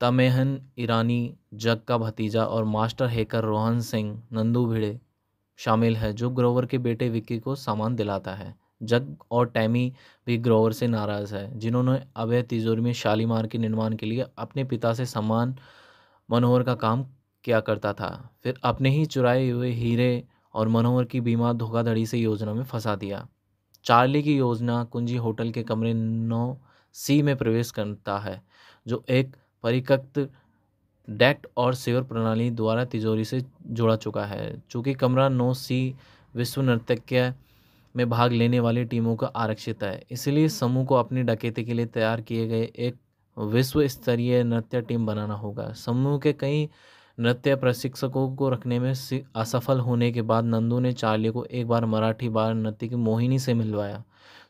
तमेहन ईरानी जग का भतीजा और मास्टर हैकर रोहन सिंह नंदू भिड़े शामिल है जो ग्रोवर के बेटे विक्की को सामान दिलाता है जग और टैमी भी ग्रोवर से नाराज़ है जिन्होंने अभय तिजोरी में शालीमार के निर्माण के लिए अपने पिता से समान मनोहर का काम किया करता था फिर अपने ही चुराए हुए हीरे और मनोहर की बीमा धोखाधड़ी से योजना में फंसा दिया चार्ली की योजना कुंजी होटल के कमरे नौ सी में प्रवेश करता है जो एक परिकक्त डेक्ट और सेवर प्रणाली द्वारा तिजोरी से जोड़ा चुका है चूँकि कमरा नौ सी विश्व नर्तक्य में भाग लेने वाली टीमों का आरक्षित है इसलिए समूह को अपनी डकैती के लिए तैयार किए गए एक विश्व स्तरीय नृत्य टीम बनाना होगा समूह के कई नृत्य प्रशिक्षकों को रखने में असफल होने के बाद नंदू ने चार्ली को एक बार मराठी बाल नृत्य की मोहिनी से मिलवाया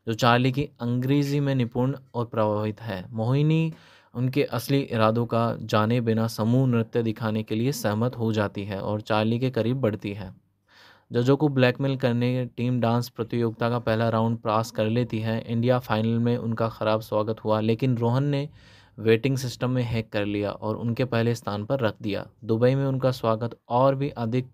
जो चार्ली की अंग्रेजी में निपुण और प्रभावित है मोहिनी उनके असली इरादों का जाने बिना समूह नृत्य दिखाने के लिए सहमत हो जाती है और चार्ली के करीब बढ़ती है जजों को ब्लैकमेल करने टीम डांस प्रतियोगिता का पहला राउंड पास कर लेती है इंडिया फाइनल में उनका ख़राब स्वागत हुआ लेकिन रोहन ने वेटिंग सिस्टम में हैक कर लिया और उनके पहले स्थान पर रख दिया दुबई में उनका स्वागत और भी अधिक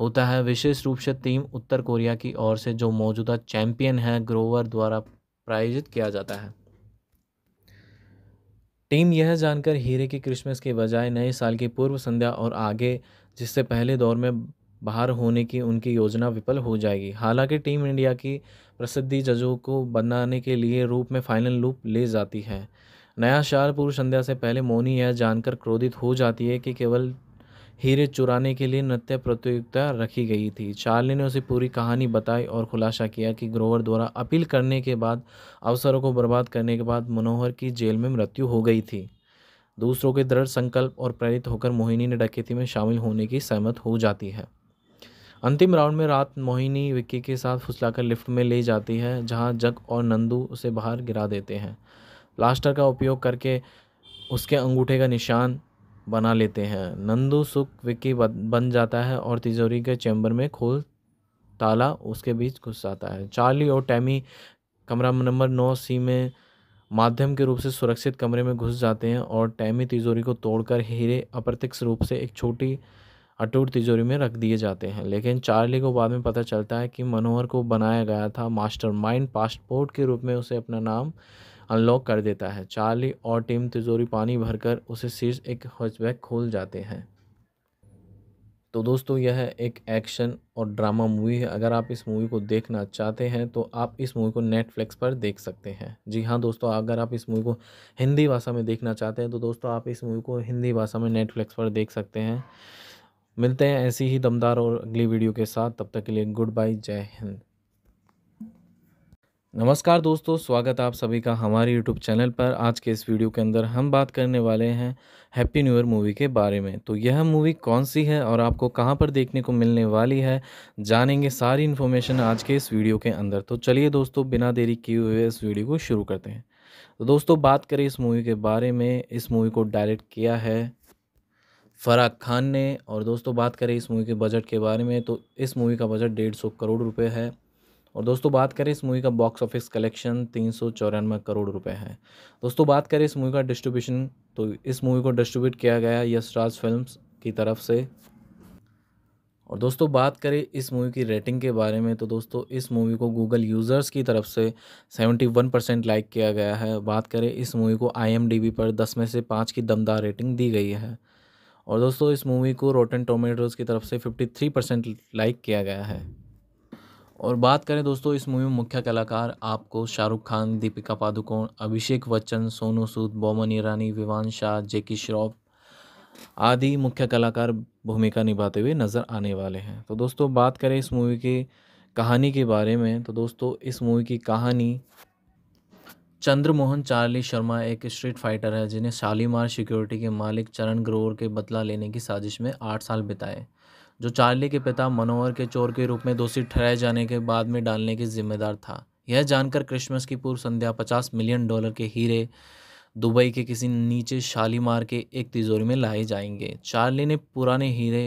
होता है विशेष रूप से टीम उत्तर कोरिया की ओर से जो मौजूदा चैंपियन है ग्रोवर द्वारा प्रायोजित किया जाता है टीम यह जानकर हीरे की क्रिसमस के बजाय नए साल की पूर्व संध्या और आगे जिससे पहले दौर में बाहर होने की उनकी योजना विफल हो जाएगी हालांकि टीम इंडिया की प्रसिद्धि जजों को बनाने के लिए रूप में फाइनल लूप ले जाती है नया शाल पूर्व संध्या से पहले मोनी यह जानकर क्रोधित हो जाती है कि केवल हीरे चुराने के लिए नृत्य प्रतियोगिता रखी गई थी चार्ली ने उसे पूरी कहानी बताई और खुलासा किया कि ग्रोवर द्वारा अपील करने के बाद अवसरों को बर्बाद करने के बाद मनोहर की जेल में मृत्यु हो गई थी दूसरों के दृढ़ संकल्प और प्रेरित होकर मोहिनी ने डकैती में शामिल होने की सहमत हो जाती है अंतिम राउंड में रात मोहिनी विक्की के साथ फुसलाकर लिफ्ट में ले जाती है जहां जग और नंदू उसे बाहर गिरा देते हैं प्लास्टर का उपयोग करके उसके अंगूठे का निशान बना लेते हैं नंदू सुख विक्की बन जाता है और तिजोरी के चैम्बर में खोल ताला उसके बीच घुस जाता है चार्ली और टैमी कमरा नंबर नौ सी में माध्यम के रूप से सुरक्षित कमरे में घुस जाते हैं और टैमी तिजोरी को तोड़कर हीरे अप्रत्यक्ष रूप से एक छोटी अटूट तिजोरी में रख दिए जाते हैं लेकिन चार्ली को बाद में पता चलता है कि मनोहर को बनाया गया था मास्टरमाइंड पासपोर्ट के रूप में उसे अपना नाम अनलॉक कर देता है चार्ली और टिम तिजोरी पानी भरकर उसे शीर्ष एक हॉचबैक खोल जाते हैं तो दोस्तों यह एक एक्शन और ड्रामा मूवी है अगर आप इस मूवी को देखना चाहते हैं तो आप इस मूवी को नेटफ्लिक्स पर देख सकते हैं जी हाँ दोस्तों अगर आप इस मूवी को हिंदी भाषा में देखना चाहते हैं तो दोस्तों आप इस मूवी को हिंदी भाषा में नेटफ्लिक्स पर देख सकते हैं मिलते हैं ऐसी ही दमदार और अगली वीडियो के साथ तब तक के लिए गुड बाय जय हिंद नमस्कार दोस्तों स्वागत आप सभी का हमारे यूट्यूब चैनल पर आज के इस वीडियो के अंदर हम बात करने वाले हैं हैप्पी न्यू ईयर मूवी के बारे में तो यह मूवी कौन सी है और आपको कहां पर देखने को मिलने वाली है जानेंगे सारी इन्फॉर्मेशन आज के इस वीडियो के अंदर तो चलिए दोस्तों बिना देरी किए हुए इस वीडियो को शुरू करते हैं तो दोस्तों बात करें इस मूवी के बारे में इस मूवी को डायरेक्ट किया है फ़राग खान ने और दोस्तों बात करें इस मूवी के बजट के बारे में तो इस मूवी का बजट डेढ़ सौ करोड़ रुपये है और दोस्तों बात करें इस मूवी का बॉक्स ऑफिस कलेक्शन तीन सौ चौरानवे करोड़ रुपए है दोस्तों बात करें इस मूवी का डिस्ट्रीब्यूशन तो इस मूवी को डिस्ट्रीब्यूट किया गया यशराज फिल्म की तरफ से और दोस्तों बात करें इस मूवी की रेटिंग के बारे में तो दोस्तों इस मूवी को गूगल यूज़र्स की तरफ से सेवेंटी वन परसेंट लाइक किया गया है बात करें इस मूवी को आई पर दस में से पाँच की दमदार रेटिंग दी गई है और दोस्तों इस मूवी को रोटन टोमेटोज़ की तरफ से फिफ्टी थ्री परसेंट लाइक किया गया है और बात करें दोस्तों इस मूवी में मुख्य कलाकार आपको शाहरुख खान दीपिका पादुकोण अभिषेक बच्चन सोनू सूद बोमन ईरानी विवान शाह जैकी श्रॉफ आदि मुख्य कलाकार भूमिका निभाते हुए नज़र आने वाले हैं तो दोस्तों बात करें इस मूवी की कहानी के बारे में तो दोस्तों इस मूवी की कहानी चंद्रमोहन चार्ली शर्मा एक स्ट्रीट फाइटर है जिन्हें शालीमार सिक्योरिटी के मालिक चरण ग्रोवर के बदला लेने की साजिश में आठ साल बिताए जो चार्ली के पिता मनोहर के चोर के रूप में दोषी ठहराए जाने के बाद में डालने के जिम्मेदार था यह जानकर क्रिसमस की पूर्व संध्या पचास मिलियन डॉलर के हीरे दुबई के किसी नीचे शालीमार के एक तिजोरी में लाए जाएंगे चार्ली ने पुराने हीरे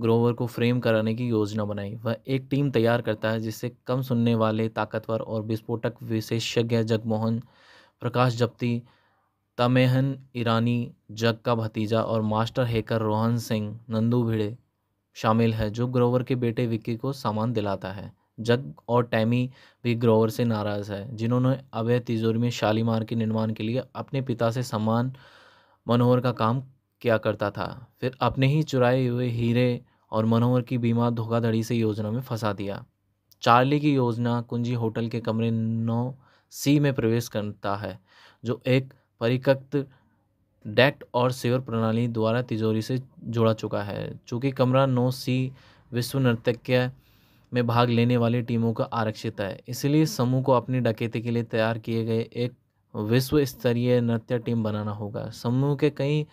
ग्रोवर को फ्रेम कराने की योजना बनाई वह एक टीम तैयार करता है जिससे कम सुनने वाले ताकतवर और विस्फोटक विशेषज्ञ जगमोहन प्रकाश जप्ती तमेहन ईरानी जग का भतीजा और मास्टर हैकर रोहन सिंह नंदू भिड़े शामिल है जो ग्रोवर के बेटे विक्की को सामान दिलाता है जग और टैमी भी ग्रोवर से नाराज़ है जिन्होंने अवैध तिजोरी में शालीमार के निर्माण के लिए अपने पिता से सामान मनोहर का काम किया करता था फिर अपने ही चुराए हुए हीरे और मनोहर की बीमा धोखाधड़ी से योजना में फंसा दिया चार्ली की योजना कुंजी होटल के कमरे नौ सी में प्रवेश करता है जो एक परिकक्त डेट और सेवर प्रणाली द्वारा तिजोरी से जोड़ा चुका है चूँकि कमरा नौ सी विश्व नर्तक्य में भाग लेने वाली टीमों का आरक्षित है इसलिए समूह को अपनी डकैती के लिए तैयार किए गए एक विश्व स्तरीय नृत्य टीम बनाना होगा समूह के कई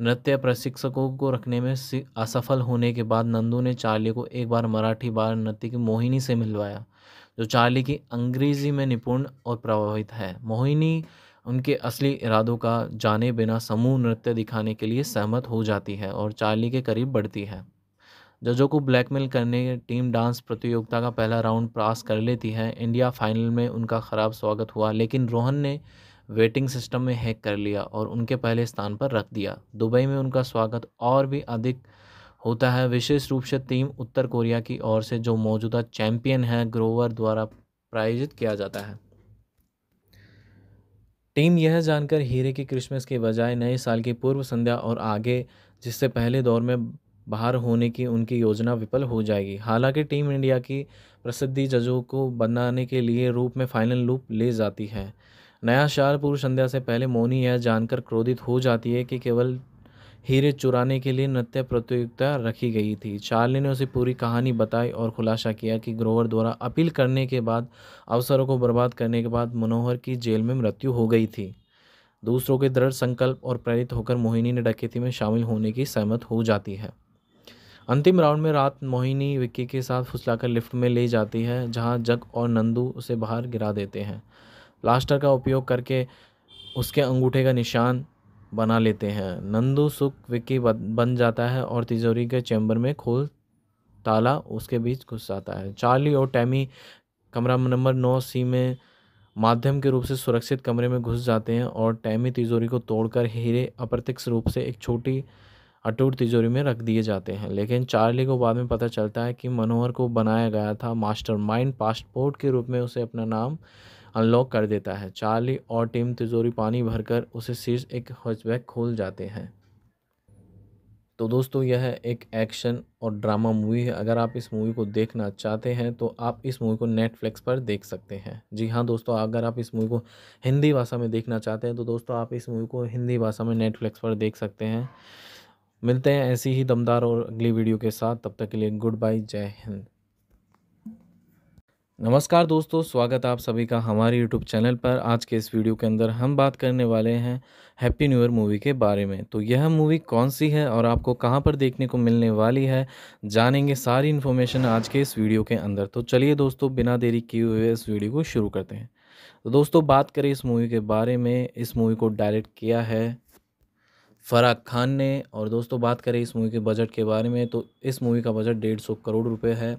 नृत्य प्रशिक्षकों को रखने में असफल होने के बाद नंदू ने चार्ली को एक बार मराठी बार नृत्य की मोहिनी से मिलवाया जो चार्ली की अंग्रेजी में निपुण और प्रभावित है मोहिनी उनके असली इरादों का जाने बिना समूह नृत्य दिखाने के लिए सहमत हो जाती है और चार्ली के करीब बढ़ती है जजों को ब्लैकमेल करने टीम डांस प्रतियोगिता का पहला राउंड पास कर लेती है इंडिया फाइनल में उनका ख़राब स्वागत हुआ लेकिन रोहन ने वेटिंग सिस्टम में हैक कर लिया और उनके पहले स्थान पर रख दिया दुबई में उनका स्वागत और भी अधिक होता है विशेष रूप से टीम उत्तर कोरिया की ओर से जो मौजूदा चैंपियन है ग्रोवर द्वारा प्रायोजित किया जाता है टीम यह जानकर हीरे की क्रिसमस के बजाय नए साल की पूर्व संध्या और आगे जिससे पहले दौर में बाहर होने की उनकी योजना विफल हो जाएगी हालांकि टीम इंडिया की प्रसिद्धि जजों को बनाने के लिए रूप में फाइनल लूप ले जाती है नया शाल पूर्व संध्या से पहले मोनी यह जानकर क्रोधित हो जाती है कि केवल हीरे चुराने के लिए नृत्य प्रतियोगिता रखी गई थी चार्ली ने उसे पूरी कहानी बताई और खुलासा किया कि ग्रोवर द्वारा अपील करने के बाद अवसरों को बर्बाद करने के बाद मनोहर की जेल में मृत्यु हो गई थी दूसरों के दृढ़ संकल्प और प्रेरित होकर मोहिनी ने डकैती में शामिल होने की सहमत हो जाती है अंतिम राउंड में रात मोहिनी विक्की के साथ फुसलाकर लिफ्ट में ले जाती है जहां जग और नंदू उसे बाहर गिरा देते हैं प्लास्टर का उपयोग करके उसके अंगूठे का निशान बना लेते हैं नंदू सुख विक्की बन जाता है और तिजोरी के चैम्बर में खोल ताला उसके बीच घुस जाता है चार्ली और टैमी कमरा नंबर नौ सी में माध्यम के रूप से सुरक्षित कमरे में घुस जाते हैं और टैमी तिजोरी को तोड़कर हीरे अप्रत्यक्ष रूप से एक छोटी अटूट तिजोरी में रख दिए जाते हैं लेकिन चार्ली को बाद में पता चलता है कि मनोहर को बनाया गया था मास्टर पासपोर्ट के रूप में उसे अपना नाम अनलॉक कर देता है चार्ली और टिम तिजोरी पानी भरकर उसे शीर्ष एक हॉचबैक खोल जाते हैं तो दोस्तों यह एक एक्शन और ड्रामा मूवी है अगर आप इस मूवी को देखना चाहते हैं तो आप इस मूवी को नेटफ्लिक्स पर देख सकते हैं जी हाँ दोस्तों अगर आप इस मूवी को हिंदी भाषा में देखना चाहते हैं तो दोस्तों आप इस मूवी को हिंदी भाषा में नेटफ्लिक्स पर देख सकते हैं मिलते हैं ऐसी ही दमदार और अगली वीडियो के साथ तब तक के लिए गुड बाय जय हिंद नमस्कार दोस्तों स्वागत है आप सभी का हमारे यूट्यूब चैनल पर आज के इस वीडियो के अंदर हम बात करने वाले हैं हैप्पी न्यू ईयर मूवी के बारे में तो यह मूवी कौन सी है और आपको कहां पर देखने को मिलने वाली है जानेंगे सारी इन्फॉर्मेशन आज के इस वीडियो के अंदर तो चलिए दोस्तों बिना देरी किए हुए इस वीडियो को शुरू करते हैं तो दोस्तों बात करें इस मूवी के बारे में इस मूवी को डायरेक्ट किया है फ़राग खान ने और दोस्तों बात करें इस मूवी के बजट के बारे में तो इस मूवी का बजट डेढ़ सौ करोड़ रुपये है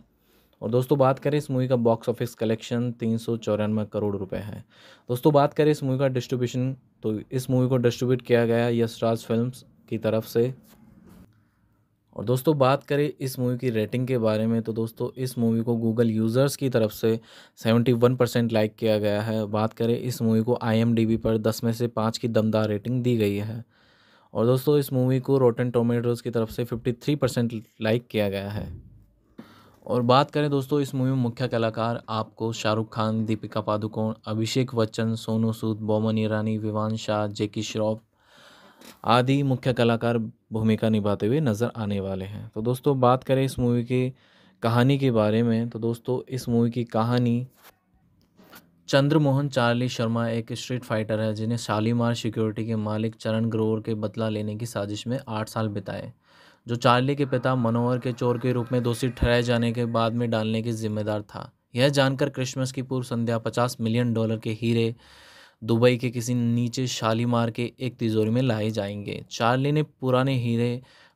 और दोस्तों बात करें इस मूवी का बॉक्स ऑफिस कलेक्शन तीन सौ चौरानवे करोड़ रुपए है दोस्तों बात करें इस मूवी का डिस्ट्रीब्यूशन तो इस मूवी को डिस्ट्रीब्यूट किया गया यशराज फिल्म की तरफ से और दोस्तों बात करें इस मूवी की रेटिंग के बारे में तो दोस्तों इस मूवी को गूगल यूज़र्स की तरफ से सेवेंटी वन परसेंट लाइक किया गया है बात करें इस मूवी को आई पर दस में से पाँच की दमदार रेटिंग दी गई है और दोस्तों इस मूवी को रोटन टोमेटोज़ की तरफ से फिफ्टी थ्री परसेंट लाइक किया गया है और बात करें दोस्तों इस मूवी में मुख्य कलाकार आपको शाहरुख खान दीपिका पादुकोण अभिषेक बच्चन सोनू सूद बोमन ईरानी विवान शाह जैकी श्रॉफ आदि मुख्य कलाकार भूमिका निभाते हुए नज़र आने वाले हैं तो दोस्तों बात करें इस मूवी की कहानी के बारे में तो दोस्तों इस मूवी की कहानी चंद्रमोहन चार्ली शर्मा एक स्ट्रीट फाइटर है जिन्हें शालीमार सिक्योरिटी के मालिक चरण ग्रोवर के बदला लेने की साजिश में आठ साल बिताए जो चार्ली के पिता मनोहर के चोर के रूप में दोषी ठहराए जाने के बाद में डालने के जिम्मेदार था यह जानकर क्रिसमस की पूर्व संध्या पचास मिलियन डॉलर के हीरे दुबई के किसी नीचे शालीमार के एक तिजोरी में लाए जाएंगे चार्ली ने पुराने हीरे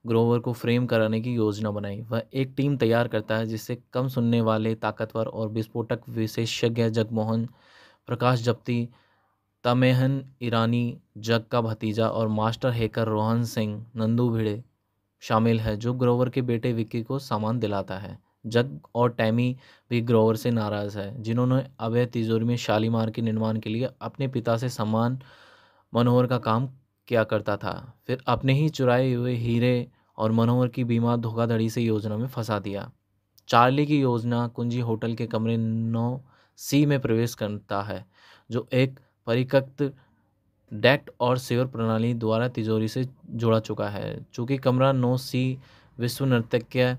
ग्रोवर को फ्रेम कराने की योजना बनाई वह एक टीम तैयार करता है जिससे कम सुनने वाले ताकतवर और विस्फोटक विशेषज्ञ जगमोहन प्रकाश जप्ती तमेहन ईरानी जग का भतीजा और मास्टर हैकर रोहन सिंह नंदू भिड़े शामिल है जो ग्रोवर के बेटे विक्की को सामान दिलाता है जग और टैमी भी ग्रोवर से नाराज़ है जिन्होंने अभय तिजोरी में शालीमार के निर्माण के लिए अपने पिता से सामान मनोहर का काम किया करता था फिर अपने ही चुराए हुए हीरे और मनोहर की बीमा धोखाधड़ी से योजना में फंसा दिया चार्ली की योजना कुंजी होटल के कमरे नौ सी में प्रवेश करता है जो एक परिकक्त डेक्ट और सेवर प्रणाली द्वारा तिजोरी से जोड़ा चुका है चूँकि कमरा नौ सी विश्व नर्तक्य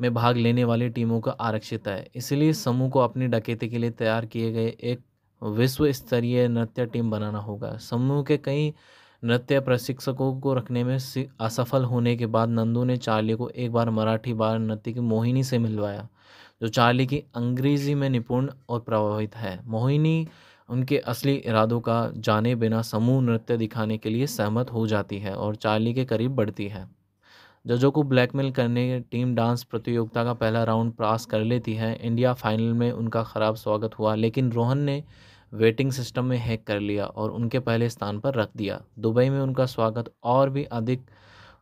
में भाग लेने वाली टीमों का आरक्षित है इसलिए समूह को अपनी डकैती के लिए तैयार किए गए एक विश्व स्तरीय नृत्य टीम बनाना होगा समूह के कई नृत्य प्रशिक्षकों को रखने में असफल होने के बाद नंदू ने चार्ली को एक बार मराठी बार नृत्य की मोहिनी से मिलवाया जो चार्ली की अंग्रेजी में निपुण और प्रभावित है मोहिनी उनके असली इरादों का जाने बिना समूह नृत्य दिखाने के लिए सहमत हो जाती है और चार्ली के करीब बढ़ती है जजों को ब्लैकमेल करने टीम डांस प्रतियोगिता का पहला राउंड पास कर लेती है इंडिया फाइनल में उनका ख़राब स्वागत हुआ लेकिन रोहन ने वेटिंग सिस्टम में हैक कर लिया और उनके पहले स्थान पर रख दिया दुबई में उनका स्वागत और भी अधिक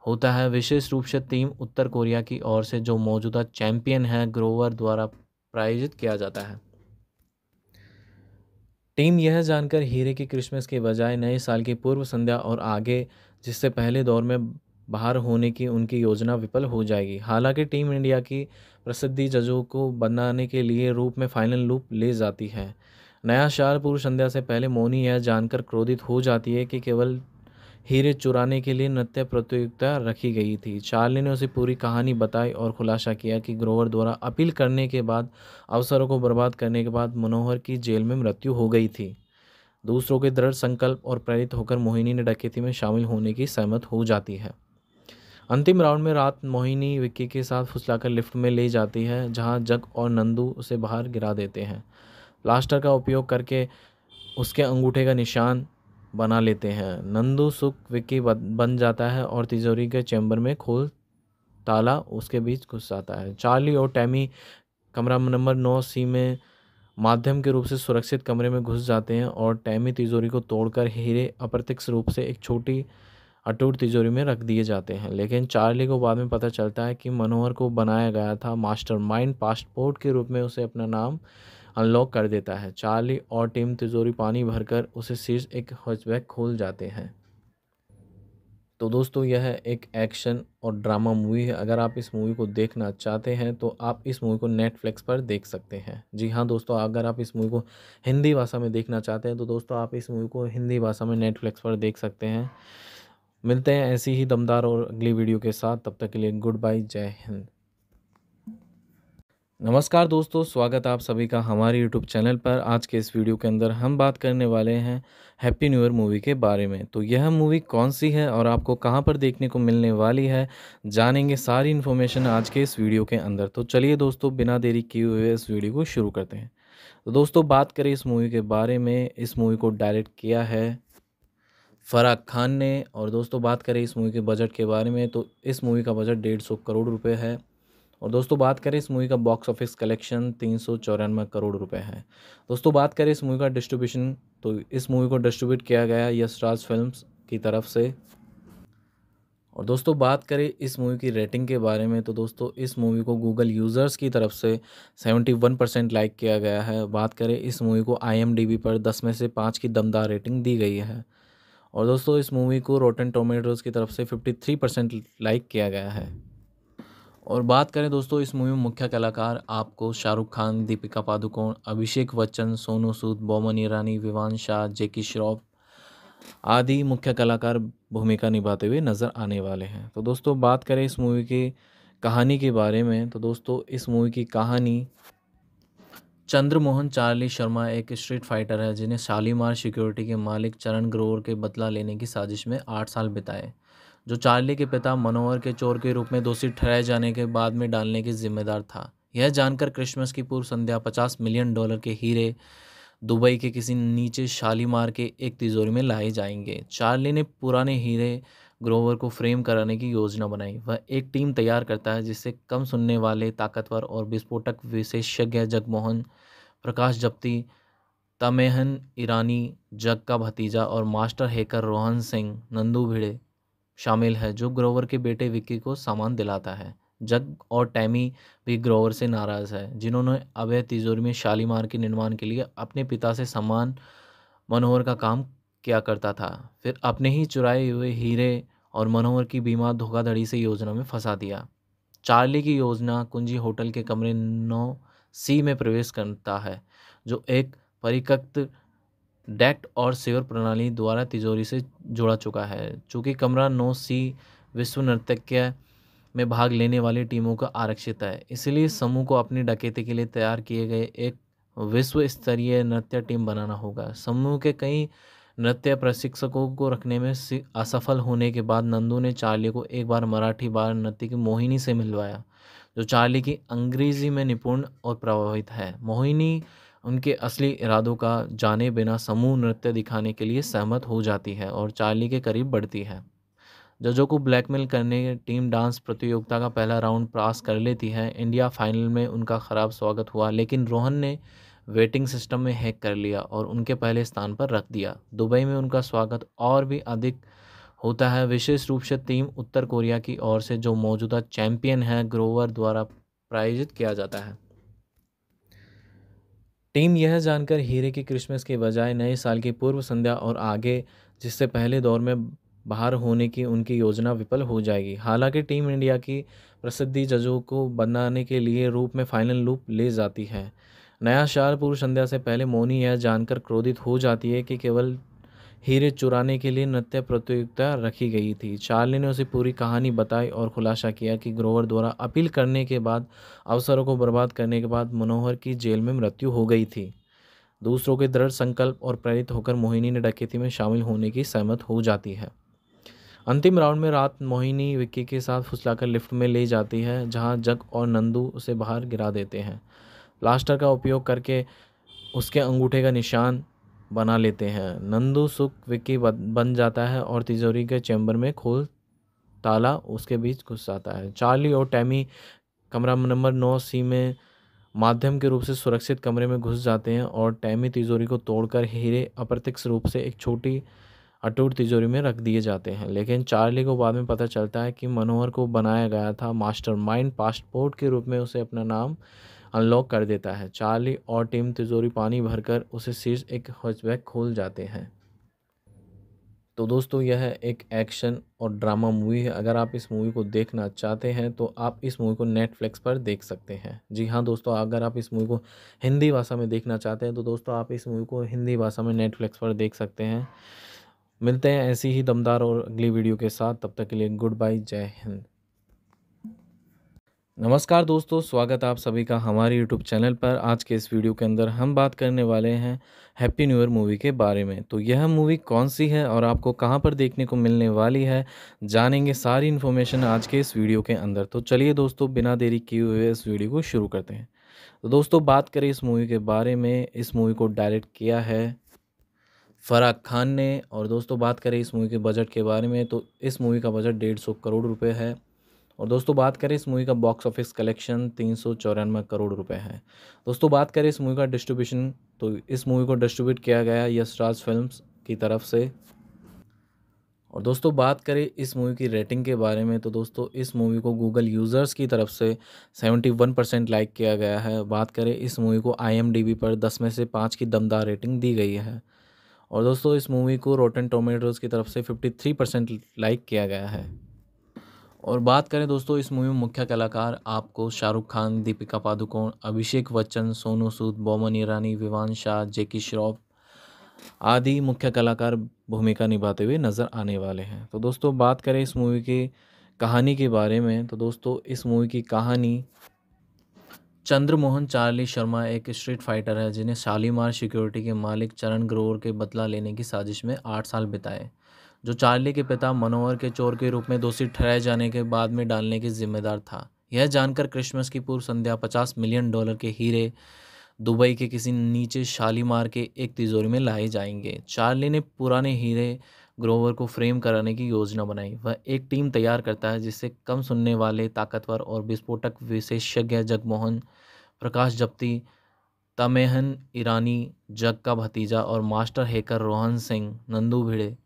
होता है विशेष रूप से टीम उत्तर कोरिया की ओर से जो मौजूदा चैंपियन है ग्रोवर द्वारा प्रायोजित किया जाता है टीम यह जानकर हीरे की क्रिसमस के बजाय नए साल की पूर्व संध्या और आगे जिससे पहले दौर में बाहर होने की उनकी योजना विफल हो जाएगी हालांकि टीम इंडिया की प्रसिद्धि जजों को बनाने के लिए रूप में फाइनल लूप ले जाती है नया शाल पूर्व संध्या से पहले मोनी यह जानकर क्रोधित हो जाती है कि केवल हीरे चुराने के लिए नृत्य प्रतियोगिता रखी गई थी चार्ली ने उसे पूरी कहानी बताई और खुलासा किया कि ग्रोवर द्वारा अपील करने के बाद अवसरों को बर्बाद करने के बाद मनोहर की जेल में मृत्यु हो गई थी दूसरों के दृढ़ संकल्प और प्रेरित होकर मोहिनी ने डकैती में शामिल होने की सहमत हो जाती है अंतिम राउंड में रात मोहिनी विक्की के साथ फुसलाकर लिफ्ट में ले जाती है जहां जग और नंदू उसे बाहर गिरा देते हैं प्लास्टर का उपयोग करके उसके अंगूठे का निशान बना लेते हैं नंदू सुख विक्की बन जाता है और तिजोरी के चैम्बर में खोल ताला उसके बीच घुस जाता है चार्ली और टैमी कमरा नंबर नौ सी में माध्यम के रूप से सुरक्षित कमरे में घुस जाते हैं और टैमी तिजोरी को तोड़कर हीरे अप्रत्यक्ष रूप से एक छोटी अटूट तिजोरी में रख दिए जाते हैं लेकिन चार्ली को बाद में पता चलता है कि मनोहर को बनाया गया था मास्टर पासपोर्ट के रूप में उसे अपना नाम अनलॉक कर देता है चार्ली और टीम तिजोरी पानी भरकर उसे शीर्ष एक हॉचबैक खोल जाते हैं तो दोस्तों यह एक एक्शन और ड्रामा मूवी है अगर आप इस मूवी को देखना चाहते हैं तो आप इस मूवी को नेटफ्लिक्स पर देख सकते हैं जी हाँ दोस्तों अगर आप इस मूवी को हिंदी भाषा में देखना चाहते हैं तो दोस्तों आप इस मूवी को हिंदी भाषा में नेटफ्लिक्स पर देख सकते हैं मिलते हैं ऐसी ही दमदार और अगली वीडियो के साथ तब तक के लिए गुड बाय जय हिंद नमस्कार दोस्तों स्वागत आप सभी का हमारे यूट्यूब चैनल पर आज के इस वीडियो के अंदर हम बात करने वाले हैं हैप्पी न्यू ईयर मूवी के बारे में तो यह मूवी कौन सी है और आपको कहां पर देखने को मिलने वाली है जानेंगे सारी इन्फॉर्मेशन आज के इस वीडियो के अंदर तो चलिए दोस्तों बिना देरी किए हुए इस वीडियो को शुरू करते हैं तो दोस्तों बात करें इस मूवी के बारे में इस मूवी को डायरेक्ट किया है फराग खान ने और दोस्तों बात करें इस मूवी के बजट के बारे में तो इस मूवी का बजट डेढ़ सौ करोड़ रुपये है और दोस्तों बात करें इस मूवी का बॉक्स ऑफिस कलेक्शन तीन सौ चौरानवे करोड़ रुपए है दोस्तों बात करें इस मूवी का डिस्ट्रीब्यूशन तो इस मूवी को डिस्ट्रीब्यूट किया गया यश राज फिल्म की तरफ से और दोस्तों बात करें इस मूवी की रेटिंग के बारे में तो दोस्तों इस मूवी को गूगल यूज़र्स की तरफ से सेवेंटी वन परसेंट लाइक किया गया है बात करें इस मूवी को आईएमडीबी पर दस में से पाँच की दमदार रेटिंग दी गई है और दोस्तों इस मूवी को रोटन टोमेटोज़ की तरफ से फिफ्टी थ्री परसेंट लाइक किया गया है और बात करें दोस्तों इस मूवी में मुख्य कलाकार आपको शाहरुख खान दीपिका पादुकोण अभिषेक बच्चन सोनू सूद बोमन ईरानी विवान शाह जैकी श्रॉफ आदि मुख्य कलाकार भूमिका निभाते हुए नज़र आने वाले हैं तो दोस्तों बात करें इस मूवी की कहानी के बारे में तो दोस्तों इस मूवी की कहानी चंद्रमोहन चार्ली शर्मा एक स्ट्रीट फाइटर है जिन्हें शालीमार सिक्योरिटी के मालिक चरण ग्रोवर के बदला लेने की साजिश में आठ साल बिताए जो चार्ली के पिता मनोहर के चोर के रूप में दोषी ठहराए जाने के बाद में डालने के जिम्मेदार था यह जानकर क्रिसमस की पूर्व संध्या पचास मिलियन डॉलर के हीरे दुबई के किसी नीचे शालीमार के एक तिजोरी में लाए जाएंगे चार्ली ने पुराने हीरे ग्रोवर को फ्रेम कराने की योजना बनाई वह एक टीम तैयार करता है जिससे कम सुनने वाले ताकतवर और विस्फोटक विशेषज्ञ जगमोहन प्रकाश जप्ती तमेहन ईरानी जग का भतीजा और मास्टर हैकर रोहन सिंह नंदू भिड़े शामिल है जो ग्रोवर के बेटे विक्की को सामान दिलाता है जग और टैमी भी ग्रोवर से नाराज़ है जिन्होंने अवैध तिजोरी में शालीमार के निर्माण के लिए अपने पिता से सम्मान मनोहर का काम किया करता था फिर अपने ही चुराए हुए हीरे और मनोहर की बीमा धोखाधड़ी से योजना में फंसा दिया चार्ली की योजना कुंजी होटल के कमरे नौ सी में प्रवेश करता है जो एक परिकक्त डेक्ट और सेवर प्रणाली द्वारा तिजोरी से जोड़ा चुका है चूँकि कमरा नौ सी विश्व नर्तक्य में भाग लेने वाली टीमों का आरक्षित है इसलिए समूह को अपनी डकैती के लिए तैयार किए गए एक विश्व स्तरीय नृत्य टीम बनाना होगा समूह के कई नृत्य प्रशिक्षकों को रखने में असफल होने के बाद नंदू ने चार्ली को एक बार मराठी बार नृत्य की मोहिनी से मिलवाया जो चार्ली की अंग्रेजी में निपुण और प्रभावित है मोहिनी उनके असली इरादों का जाने बिना समूह नृत्य दिखाने के लिए सहमत हो जाती है और चार्ली के करीब बढ़ती है जजों को ब्लैकमेल करने टीम डांस प्रतियोगिता का पहला राउंड पास कर लेती है इंडिया फाइनल में उनका ख़राब स्वागत हुआ लेकिन रोहन ने वेटिंग सिस्टम में हैक कर लिया और उनके पहले स्थान पर रख दिया दुबई में उनका स्वागत और भी अधिक होता है विशेष रूप से टीम उत्तर कोरिया की ओर से जो मौजूदा चैंपियन है ग्रोवर द्वारा प्रायोजित किया जाता है टीम यह जानकर हीरे की क्रिसमस के बजाय नए साल की पूर्व संध्या और आगे जिससे पहले दौर में बाहर होने की उनकी योजना विफल हो जाएगी हालांकि टीम इंडिया की प्रसिद्धि जजों को बनाने के लिए रूप में फाइनल लूप ले जाती है नया शाल पूर्व संध्या से पहले मोनी यह जानकर क्रोधित हो जाती है कि केवल हीरे चुराने के लिए नृत्य प्रतियोगिता रखी गई थी चार्ली ने उसे पूरी कहानी बताई और खुलासा किया कि ग्रोवर द्वारा अपील करने के बाद अवसरों को बर्बाद करने के बाद मनोहर की जेल में मृत्यु हो गई थी दूसरों के दृढ़ संकल्प और प्रेरित होकर मोहिनी ने डकैती में शामिल होने की सहमत हो जाती है अंतिम राउंड में रात मोहिनी विक्की के साथ फुसलाकर लिफ्ट में ले जाती है जहां जग और नंदू उसे बाहर गिरा देते हैं प्लास्टर का उपयोग करके उसके अंगूठे का निशान बना लेते हैं नंदू सुख विक्की बन जाता है और तिजोरी के चैम्बर में खोल ताला उसके बीच घुस जाता है चार्ली और टैमी कमरा नंबर नौ सी में माध्यम के रूप से सुरक्षित कमरे में घुस जाते हैं और टैमी तिजोरी को तोड़कर हीरे अप्रत्यक्ष रूप से एक छोटी अटूट तिजोरी में रख दिए जाते हैं लेकिन चार्ली को बाद में पता चलता है कि मनोहर को बनाया गया था मास्टर पासपोर्ट के रूप में उसे अपना नाम अनलॉक कर देता है चार्ली और टिम तिजोरी पानी भरकर उसे शीर्ष एक हॉचबैक खोल जाते हैं तो दोस्तों यह एक एक्शन और ड्रामा मूवी है अगर आप इस मूवी को देखना चाहते हैं तो आप इस मूवी को नेटफ्लिक्स पर देख सकते हैं जी हाँ दोस्तों अगर आप इस मूवी को हिंदी भाषा में देखना चाहते हैं तो दोस्तों आप इस मूवी को हिंदी भाषा में नेटफ्लिक्स पर देख सकते हैं मिलते हैं ऐसी ही दमदार और अगली वीडियो के साथ तब तक के लिए गुड बाय जय हिंद नमस्कार दोस्तों स्वागत आप सभी का हमारे यूट्यूब चैनल पर आज के इस वीडियो के अंदर हम बात करने वाले हैं हैप्पी न्यू ईयर मूवी के बारे में तो यह मूवी कौन सी है और आपको कहां पर देखने को मिलने वाली है जानेंगे सारी इन्फॉर्मेशन आज के इस वीडियो के अंदर तो चलिए दोस्तों बिना देरी किए हुए इस वीडियो को शुरू करते हैं तो दोस्तों बात करें इस मूवी के बारे में इस मूवी को डायरेक्ट किया है फ़राग खान ने और दोस्तों बात करें इस मूवी के बजट के बारे में तो इस मूवी का बजट डेढ़ सौ करोड़ रुपये है और दोस्तों बात करें इस मूवी का बॉक्स ऑफिस कलेक्शन तीन सौ चौरानवे करोड़ रुपए है दोस्तों बात करें इस मूवी का डिस्ट्रीब्यूशन तो इस मूवी को डिस्ट्रीब्यूट किया गया यशराज फिल्म की तरफ से और दोस्तों बात करें इस मूवी की रेटिंग के बारे में तो दोस्तों इस मूवी को गूगल यूज़र्स की तरफ से सेवेंटी वन परसेंट लाइक किया गया है बात करें इस मूवी को आईएमडीबी पर दस में से पाँच की दमदार रेटिंग दी गई है और दोस्तों इस मूवी को रोटन टोमेटोज़ की तरफ से थ्री परसेंट लाइक किया गया है और बात करें दोस्तों इस मूवी में मुख्य कलाकार आपको शाहरुख खान दीपिका पादुकोण अभिषेक बच्चन सोनू सूद बोमन ईरानी विवान शाह जैकी श्रॉफ आदि मुख्य कलाकार भूमिका निभाते हुए नज़र आने वाले हैं तो दोस्तों बात करें इस मूवी की कहानी के बारे में तो दोस्तों इस मूवी की कहानी चंद्रमोहन चार्ली शर्मा एक स्ट्रीट फाइटर है जिन्हें शालीमार सिक्योरिटी के मालिक चरण ग्रोवर के बदला लेने की साजिश में आठ साल बिताए जो चार्ली के पिता मनोहर के चोर के रूप में दोषी ठहराए जाने के बाद में डालने के जिम्मेदार था यह जानकर क्रिसमस की पूर्व संध्या पचास मिलियन डॉलर के हीरे दुबई के किसी नीचे शालीमार के एक तिजोरी में लाए जाएंगे चार्ली ने पुराने हीरे ग्रोवर को फ्रेम कराने की योजना बनाई वह एक टीम तैयार करता है जिससे कम सुनने वाले ताकतवर और विस्फोटक विशेषज्ञ जगमोहन प्रकाश जप्ती तमेहन ईरानी जग का भतीजा और मास्टर हैकर रोहन सिंह नंदू भिड़े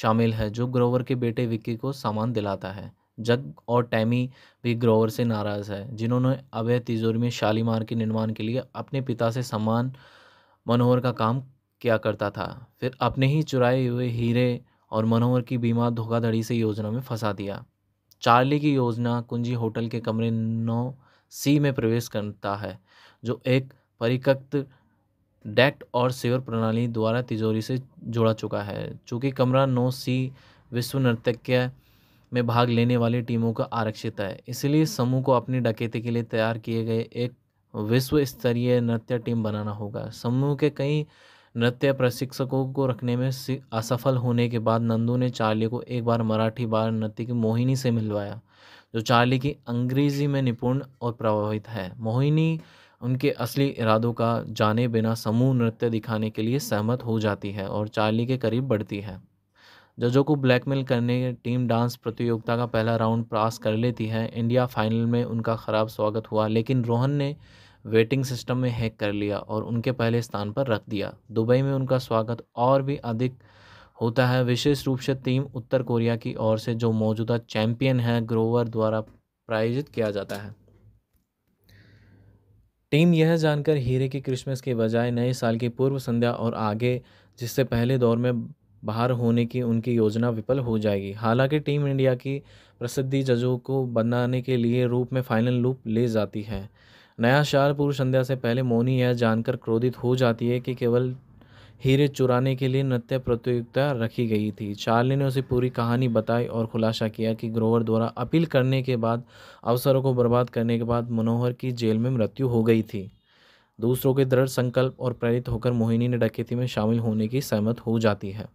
शामिल है जो ग्रोवर के बेटे विक्की को सामान दिलाता है जग और टैमी भी ग्रोवर से नाराज़ है जिन्होंने अभय तिजोरी में शालीमार के निर्माण के लिए अपने पिता से समान मनोहर का काम किया करता था फिर अपने ही चुराए हुए हीरे और मनोहर की बीमा धोखाधड़ी से योजना में फंसा दिया चार्ली की योजना कुंजी होटल के कमरे नौ सी में प्रवेश करता है जो एक परिकक्त डेट और सेवर प्रणाली द्वारा तिजोरी से जोड़ा चुका है चूँकि कमरा नौ सी विश्व नर्तक्य में भाग लेने वाली टीमों का आरक्षित है इसलिए समूह को अपनी डकैती के लिए तैयार किए गए एक विश्व स्तरीय नृत्य टीम बनाना होगा समूह के कई नृत्य प्रशिक्षकों को रखने में असफल होने के बाद नंदू ने चार्ली को एक बार मराठी बाल नृत्य की मोहिनी से मिलवाया जो चार्ली की अंग्रेजी में निपुण और प्रभावित है मोहिनी उनके असली इरादों का जाने बिना समूह नृत्य दिखाने के लिए सहमत हो जाती है और चार्ली के करीब बढ़ती है जजों को ब्लैकमेल करने टीम डांस प्रतियोगिता का पहला राउंड पास कर लेती है इंडिया फाइनल में उनका ख़राब स्वागत हुआ लेकिन रोहन ने वेटिंग सिस्टम में हैक कर लिया और उनके पहले स्थान पर रख दिया दुबई में उनका स्वागत और भी अधिक होता है विशेष रूप से टीम उत्तर कोरिया की ओर से जो मौजूदा चैंपियन है ग्रोवर द्वारा प्रायोजित किया जाता है टीम यह जानकर हीरे की क्रिसमस के बजाय नए साल की पूर्व संध्या और आगे जिससे पहले दौर में बाहर होने की उनकी योजना विफल हो जाएगी हालांकि टीम इंडिया की प्रसिद्धि जजों को बनाने के लिए रूप में फाइनल लूप ले जाती है नया शाल पूर्व संध्या से पहले मोनी यह जानकर क्रोधित हो जाती है कि केवल हीरे चुराने के लिए नृत्य प्रतियोगिता रखी गई थी चार्ली ने उसे पूरी कहानी बताई और खुलासा किया कि ग्रोवर द्वारा अपील करने के बाद अवसरों को बर्बाद करने के बाद मनोहर की जेल में मृत्यु हो गई थी दूसरों के दृढ़ संकल्प और प्रेरित होकर मोहिनी ने डकैती में शामिल होने की सहमत हो जाती है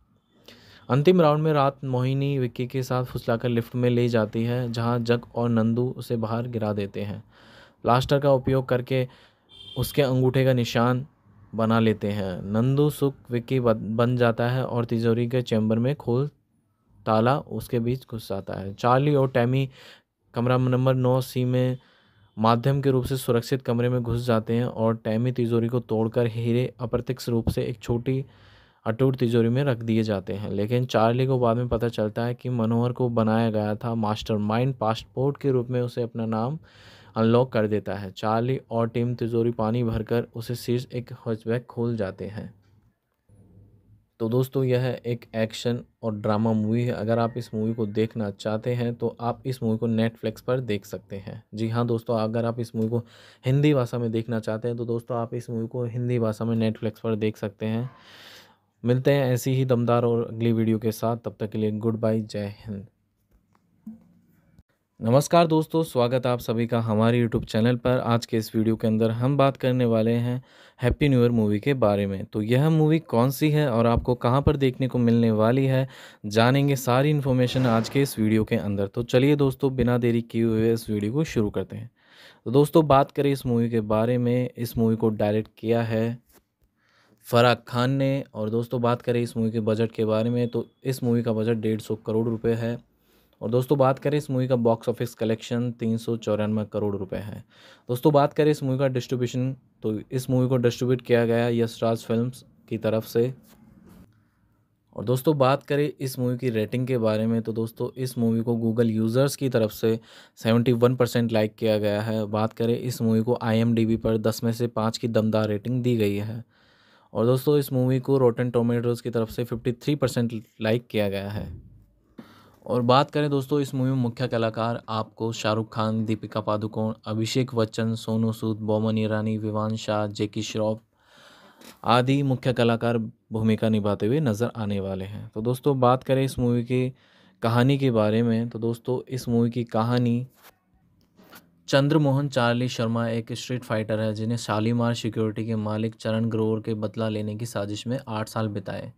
अंतिम राउंड में रात मोहिनी विक्की के साथ फुसलाकर लिफ्ट में ले जाती है जहां जग और नंदू उसे बाहर गिरा देते हैं प्लास्टर का उपयोग करके उसके अंगूठे का निशान बना लेते हैं नंदू सुख विक्की बन जाता है और तिजोरी के चैम्बर में खोल ताला उसके बीच घुस जाता है चार्ली और टैमी कमरा नंबर नौ सी में माध्यम के रूप से सुरक्षित कमरे में घुस जाते हैं और टैमी तिजोरी को तोड़कर हीरे अप्रत्यक्ष रूप से एक छोटी अटूट तिजोरी में रख दिए जाते हैं लेकिन चार्ली को बाद में पता चलता है कि मनोहर को बनाया गया था मास्टर पासपोर्ट के रूप में उसे अपना नाम अनलॉक कर देता है चार्ली और टिम तिजोरी पानी भरकर उसे शीर्ष एक हॉचबैक खोल जाते हैं तो दोस्तों यह एक एक्शन और ड्रामा मूवी है अगर आप इस मूवी को देखना चाहते हैं तो आप इस मूवी को नेटफ्लिक्स पर देख सकते हैं जी हाँ दोस्तों अगर आप इस मूवी को हिंदी भाषा में देखना चाहते हैं तो दोस्तों आप इस मूवी को हिंदी भाषा में नेटफ्लिक्स पर देख सकते हैं मिलते हैं ऐसी ही दमदार और अगली वीडियो के साथ तब तक के लिए गुड बाय जय हिंद नमस्कार दोस्तों स्वागत आप सभी का हमारे YouTube चैनल पर आज के इस वीडियो के अंदर हम बात करने वाले हैं हैप्पी न्यू ईयर मूवी के बारे में तो यह मूवी कौन सी है और आपको कहां पर देखने को मिलने वाली है जानेंगे सारी इन्फॉर्मेशन आज के इस वीडियो के अंदर तो चलिए दोस्तों बिना देरी किए हुए इस वीडियो को शुरू करते हैं तो दोस्तों बात करें इस मूवी के बारे में इस मूवी को डायरेक्ट किया है फ़राग खान ने और दोस्तों बात करें इस मूवी के बजट के बारे में तो इस मूवी का बजट डेढ़ सौ करोड़ रुपये है और दोस्तों बात करें इस मूवी का बॉक्स ऑफिस कलेक्शन तीन सौ चौरानवे करोड़ रुपए है दोस्तों बात करें इस मूवी का डिस्ट्रीब्यूशन तो इस मूवी को डिस्ट्रीब्यूट किया गया यशराज फिल्म की तरफ से और दोस्तों बात करें इस मूवी की रेटिंग के बारे में तो दोस्तों इस मूवी को गूगल यूज़र्स की तरफ से सेवेंटी वन परसेंट लाइक किया गया है बात करें इस मूवी को आईएमडीबी पर दस में से पाँच की दमदार रेटिंग दी गई है और दोस्तों इस मूवी को रोटन टोमेटोज़ की तरफ से फिफ्टी थ्री परसेंट लाइक किया गया है और बात करें दोस्तों इस मूवी में मुख्य कलाकार आपको शाहरुख खान दीपिका पादुकोण अभिषेक बच्चन सोनू सूद बोमन ईरानी विवान शाह जैकी श्रॉफ आदि मुख्य कलाकार भूमिका निभाते हुए नज़र आने वाले हैं तो दोस्तों बात करें इस मूवी की कहानी के बारे में तो दोस्तों इस मूवी की कहानी चंद्रमोहन चार्ली शर्मा एक स्ट्रीट फाइटर है जिन्हें शालीमार सिक्योरिटी के मालिक चरण ग्रोवर के बदला लेने की साजिश में आठ साल बिताए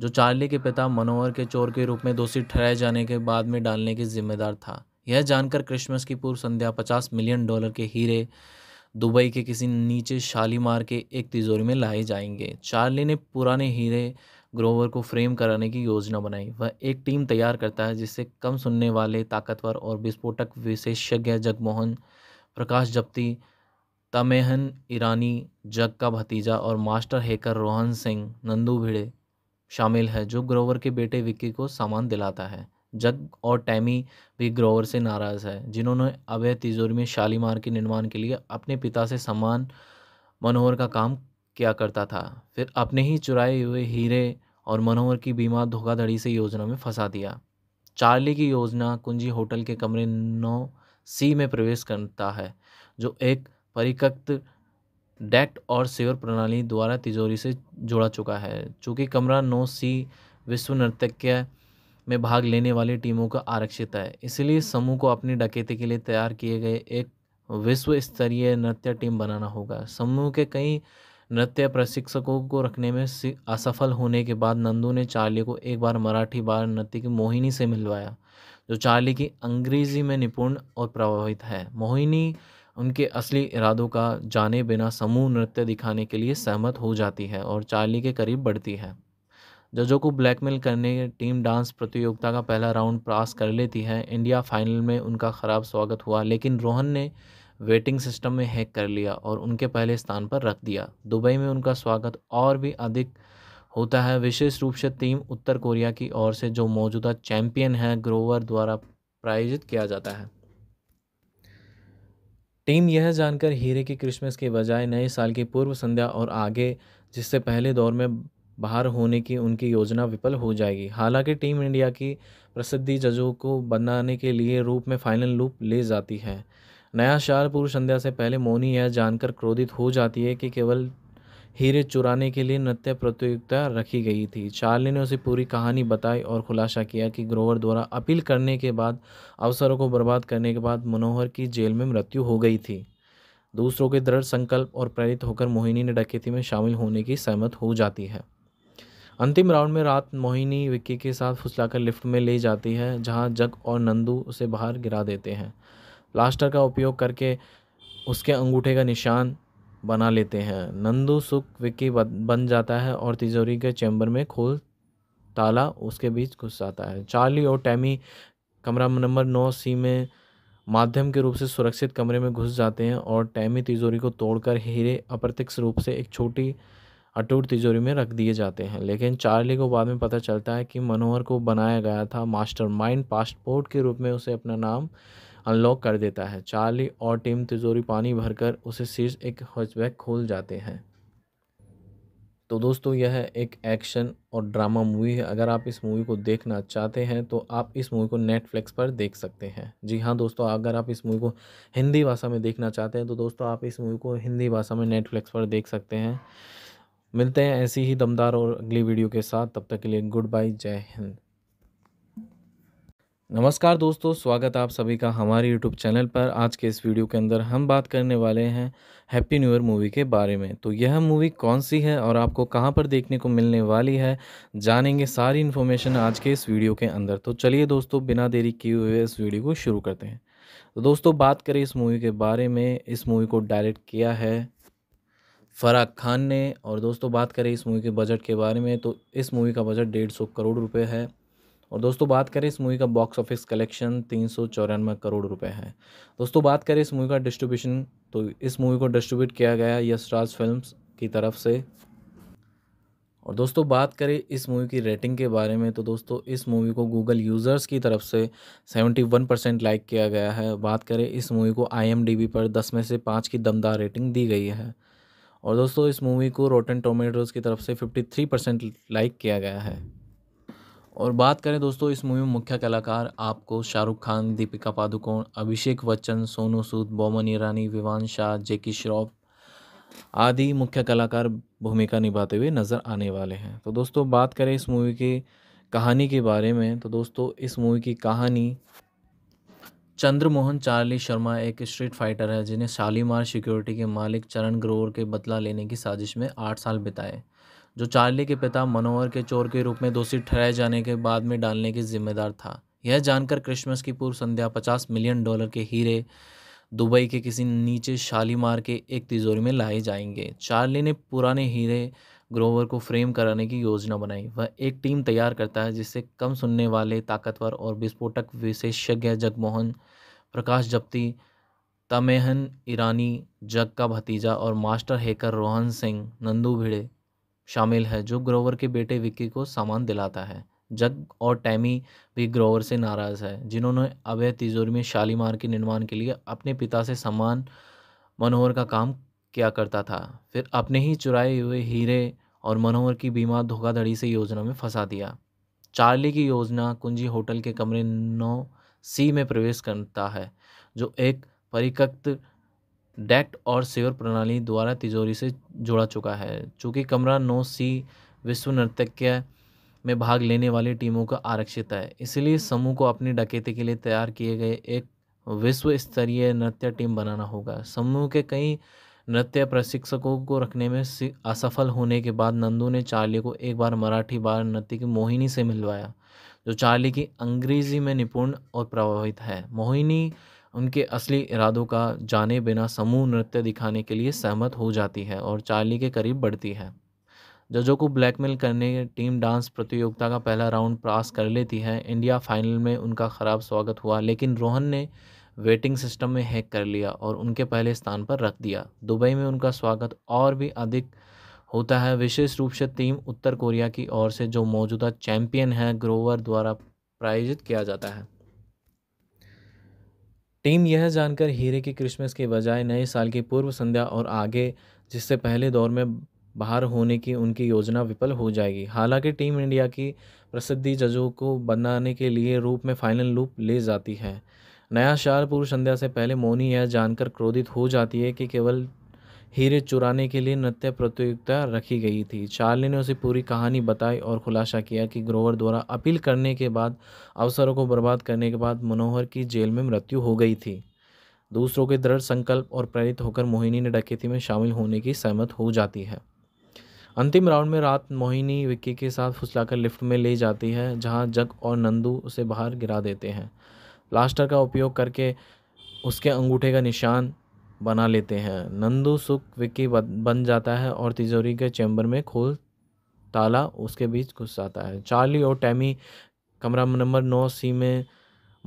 जो चार्ली के पिता मनोहर के चोर के रूप में दोषी ठहराए जाने के बाद में डालने के जिम्मेदार था यह जानकर क्रिसमस की पूर्व संध्या पचास मिलियन डॉलर के हीरे दुबई के किसी नीचे शालीमार के एक तिजोरी में लाए जाएंगे चार्ली ने पुराने हीरे ग्रोवर को फ्रेम कराने की योजना बनाई वह एक टीम तैयार करता है जिससे कम सुनने वाले ताकतवर और विस्फोटक विशेषज्ञ जगमोहन प्रकाश जप्ती तमेहन ईरानी जग का भतीजा और मास्टर हैकर रोहन सिंह नंदू भिड़े शामिल है जो ग्रोवर के बेटे विक्की को सामान दिलाता है जग और टैमी भी ग्रोवर से नाराज़ है जिन्होंने अवैध तिजोरी में शालीमार के निर्माण के लिए अपने पिता से समान मनोहर का काम किया करता था फिर अपने ही चुराए हुए हीरे और मनोहर की बीमा धोखाधड़ी से योजना में फंसा दिया चार्ली की योजना कुंजी होटल के कमरे नौ सी में प्रवेश करता है जो एक परिकक्त डेक्ट और सेवर प्रणाली द्वारा तिजोरी से जोड़ा चुका है चूँकि कमरा नौ सी विश्व नर्तक्य में भाग लेने वाली टीमों का आरक्षित है इसलिए समूह को अपनी डकैती के लिए तैयार किए गए एक विश्व स्तरीय नृत्य टीम बनाना होगा समूह के कई नृत्य प्रशिक्षकों को रखने में असफल होने के बाद नंदू ने चार्ली को एक बार मराठी बार नृत्य की मोहिनी से मिलवाया जो चार्ली की अंग्रेजी में निपुण और प्रभावित है मोहिनी उनके असली इरादों का जाने बिना समूह नृत्य दिखाने के लिए सहमत हो जाती है और चार्ली के करीब बढ़ती है जजों को ब्लैकमेल करने टीम डांस प्रतियोगिता का पहला राउंड पास कर लेती है इंडिया फाइनल में उनका ख़राब स्वागत हुआ लेकिन रोहन ने वेटिंग सिस्टम में हैक कर लिया और उनके पहले स्थान पर रख दिया दुबई में उनका स्वागत और भी अधिक होता है विशेष रूप से टीम उत्तर कोरिया की ओर से जो मौजूदा चैंपियन है ग्रोवर द्वारा प्रायोजित किया जाता है टीम यह जानकर हीरे की क्रिसमस के बजाय नए साल की पूर्व संध्या और आगे जिससे पहले दौर में बाहर होने की उनकी योजना विफल हो जाएगी हालांकि टीम इंडिया की प्रसिद्धि जजों को बनाने के लिए रूप में फाइनल लूप ले जाती है नया शाल पूर्व संध्या से पहले मोनी यह जानकर क्रोधित हो जाती है कि केवल हीरे चुराने के लिए नृत्य प्रतियोगिता रखी गई थी चार्ली ने उसे पूरी कहानी बताई और खुलासा किया कि ग्रोवर द्वारा अपील करने के बाद अवसरों को बर्बाद करने के बाद मनोहर की जेल में मृत्यु हो गई थी दूसरों के दृढ़ संकल्प और प्रेरित होकर मोहिनी ने डकैती में शामिल होने की सहमत हो जाती है अंतिम राउंड में रात मोहिनी विक्की के साथ फुसलाकर लिफ्ट में ले जाती है जहां जग और नंदू उसे बाहर गिरा देते हैं प्लास्टर का उपयोग करके उसके अंगूठे का निशान बना लेते हैं नंदू सुख विक्की बन जाता है और तिजोरी के चैम्बर में खोल ताला उसके बीच घुस जाता है चार्ली और टैमी कमरा नंबर नौ सी में माध्यम के रूप से सुरक्षित कमरे में घुस जाते हैं और टैमी तिजोरी को तोड़कर हीरे अप्रत्यक्ष रूप से एक छोटी अटूट तिजोरी में रख दिए जाते हैं लेकिन चार्ली को बाद में पता चलता है कि मनोहर को बनाया गया था मास्टर पासपोर्ट के रूप में उसे अपना नाम अनलॉक कर देता है चार्ली और टिम तिजोरी पानी भरकर उसे शीर्ष एक हॉचबैक खोल जाते हैं तो दोस्तों यह एक एक्शन और ड्रामा मूवी है अगर आप इस मूवी को देखना चाहते हैं तो आप इस मूवी को नेटफ्लिक्स पर देख सकते हैं जी हाँ दोस्तों अगर आप इस मूवी को हिंदी भाषा में देखना चाहते हैं तो दोस्तों आप इस मूवी को हिंदी भाषा में नेटफ्लिक्स पर देख सकते हैं मिलते हैं ऐसी ही दमदार और अगली वीडियो के साथ तब तक के लिए गुड बाय जय हिंद नमस्कार दोस्तों स्वागत आप सभी का हमारे यूट्यूब चैनल पर आज के इस वीडियो के अंदर हम बात करने वाले हैं हैप्पी न्यू ईयर मूवी के बारे में तो यह मूवी कौन सी है और आपको कहां पर देखने को मिलने वाली है जानेंगे सारी इन्फॉर्मेशन आज के इस वीडियो के अंदर तो चलिए दोस्तों बिना देरी किए हुए इस वीडियो को शुरू करते हैं तो दोस्तों बात करें इस मूवी के बारे में इस मूवी को डायरेक्ट किया है फ़राग खान ने और दोस्तों बात करें इस मूवी के बजट के बारे में तो इस मूवी का बजट डेढ़ सौ करोड़ रुपये है और दोस्तों बात करें इस मूवी का बॉक्स ऑफिस कलेक्शन तीन सौ चौरानवे करोड़ रुपए है दोस्तों बात करें इस मूवी का डिस्ट्रीब्यूशन तो इस मूवी को डिस्ट्रीब्यूट किया गया यश राज फिल्म की तरफ से और दोस्तों बात करें इस मूवी की रेटिंग के बारे में तो दोस्तों इस मूवी को गूगल यूज़र्स की तरफ से सेवेंटी वन परसेंट लाइक किया गया है बात करें इस मूवी को आई पर दस में से पाँच की दमदार रेटिंग दी गई है और दोस्तों इस मूवी को रोटन टोमेटोज़ की तरफ से फिफ्टी थ्री परसेंट लाइक किया गया है और बात करें दोस्तों इस मूवी में मुख्य कलाकार आपको शाहरुख खान दीपिका पादुकोण अभिषेक बच्चन सोनू सूद बोमन ईरानी विवान शाह जैकी श्रॉफ आदि मुख्य कलाकार भूमिका निभाते हुए नज़र आने वाले हैं तो दोस्तों बात करें इस मूवी की कहानी के बारे में तो दोस्तों इस मूवी की कहानी चंद्रमोहन चार्ली शर्मा एक स्ट्रीट फाइटर है जिन्हें शालीमार सिक्योरिटी के मालिक चरण ग्रोवर के बदला लेने की साजिश में आठ साल बिताए जो चार्ली के पिता मनोहर के चोर के रूप में दोषी ठहराए जाने के बाद में डालने के जिम्मेदार था यह जानकर क्रिसमस की पूर्व संध्या पचास मिलियन डॉलर के हीरे दुबई के किसी नीचे शालीमार के एक तिजोरी में लाए जाएंगे चार्ली ने पुराने हीरे ग्रोवर को फ्रेम कराने की योजना बनाई वह एक टीम तैयार करता है जिससे कम सुनने वाले ताकतवर और विस्फोटक विशेषज्ञ जगमोहन प्रकाश जप्ती तमेहन ईरानी जग का भतीजा और मास्टर हैकर रोहन सिंह नंदू भिड़े शामिल है जो ग्रोवर के बेटे विक्की को सामान दिलाता है जग और टैमी भी ग्रोवर से नाराज़ है जिन्होंने अभय तिजोरी में शालीमार के निर्माण के लिए अपने पिता से सामान मनोहर का काम किया करता था फिर अपने ही चुराए हुए हीरे और मनोहर की बीमा धोखाधड़ी से योजना में फंसा दिया चार्ली की योजना कुंजी होटल के कमरे नौ सी में प्रवेश करता है जो एक परिकक्त डेक्ट और सेवर प्रणाली द्वारा तिजोरी से जोड़ा चुका है चूँकि कमरा नौ सी विश्व नर्तक्य में भाग लेने वाली टीमों का आरक्षित है इसलिए समूह को अपनी डकैती के लिए तैयार किए गए एक विश्व स्तरीय नृत्य टीम बनाना होगा समूह के कई नृत्य प्रशिक्षकों को रखने में असफल होने के बाद नंदू ने चार्ली को एक बार मराठी बार नृत्य की मोहिनी से मिलवाया जो चार्ली की अंग्रेजी में निपुण और प्रभावित है मोहिनी उनके असली इरादों का जाने बिना समूह नृत्य दिखाने के लिए सहमत हो जाती है और चार्ली के करीब बढ़ती है जजों को ब्लैकमेल करने टीम डांस प्रतियोगिता का पहला राउंड पास कर लेती है इंडिया फाइनल में उनका ख़राब स्वागत हुआ लेकिन रोहन ने वेटिंग सिस्टम में हैक कर लिया और उनके पहले स्थान पर रख दिया दुबई में उनका स्वागत और भी अधिक होता है विशेष रूप से टीम उत्तर कोरिया की ओर से जो मौजूदा चैंपियन है ग्रोवर द्वारा प्रायोजित किया जाता है टीम यह जानकर हीरे की क्रिसमस के बजाय नए साल की पूर्व संध्या और आगे जिससे पहले दौर में बाहर होने की उनकी योजना विफल हो जाएगी हालांकि टीम इंडिया की प्रसिद्धि जजों को बनाने के लिए रूप में फाइनल लूप ले जाती है नया शाल पूर्व संध्या से पहले मोनी यह जानकर क्रोधित हो जाती है कि केवल हीरे चुराने के लिए नृत्य प्रतियोगिता रखी गई थी चार्ली ने उसे पूरी कहानी बताई और खुलासा किया कि ग्रोवर द्वारा अपील करने के बाद अवसरों को बर्बाद करने के बाद मनोहर की जेल में मृत्यु हो गई थी दूसरों के दृढ़ संकल्प और प्रेरित होकर मोहिनी ने डकैती में शामिल होने की सहमत हो जाती है अंतिम राउंड में रात मोहिनी विक्की के साथ फुसलाकर लिफ्ट में ले जाती है जहां जग और नंदू उसे बाहर गिरा देते हैं प्लास्टर का उपयोग करके उसके अंगूठे का निशान बना लेते हैं नंदू सुख विक्की बन जाता है और तिजोरी के चैम्बर में खोल ताला उसके बीच घुस जाता है चार्ली और टैमी कमरा नंबर नौ सी में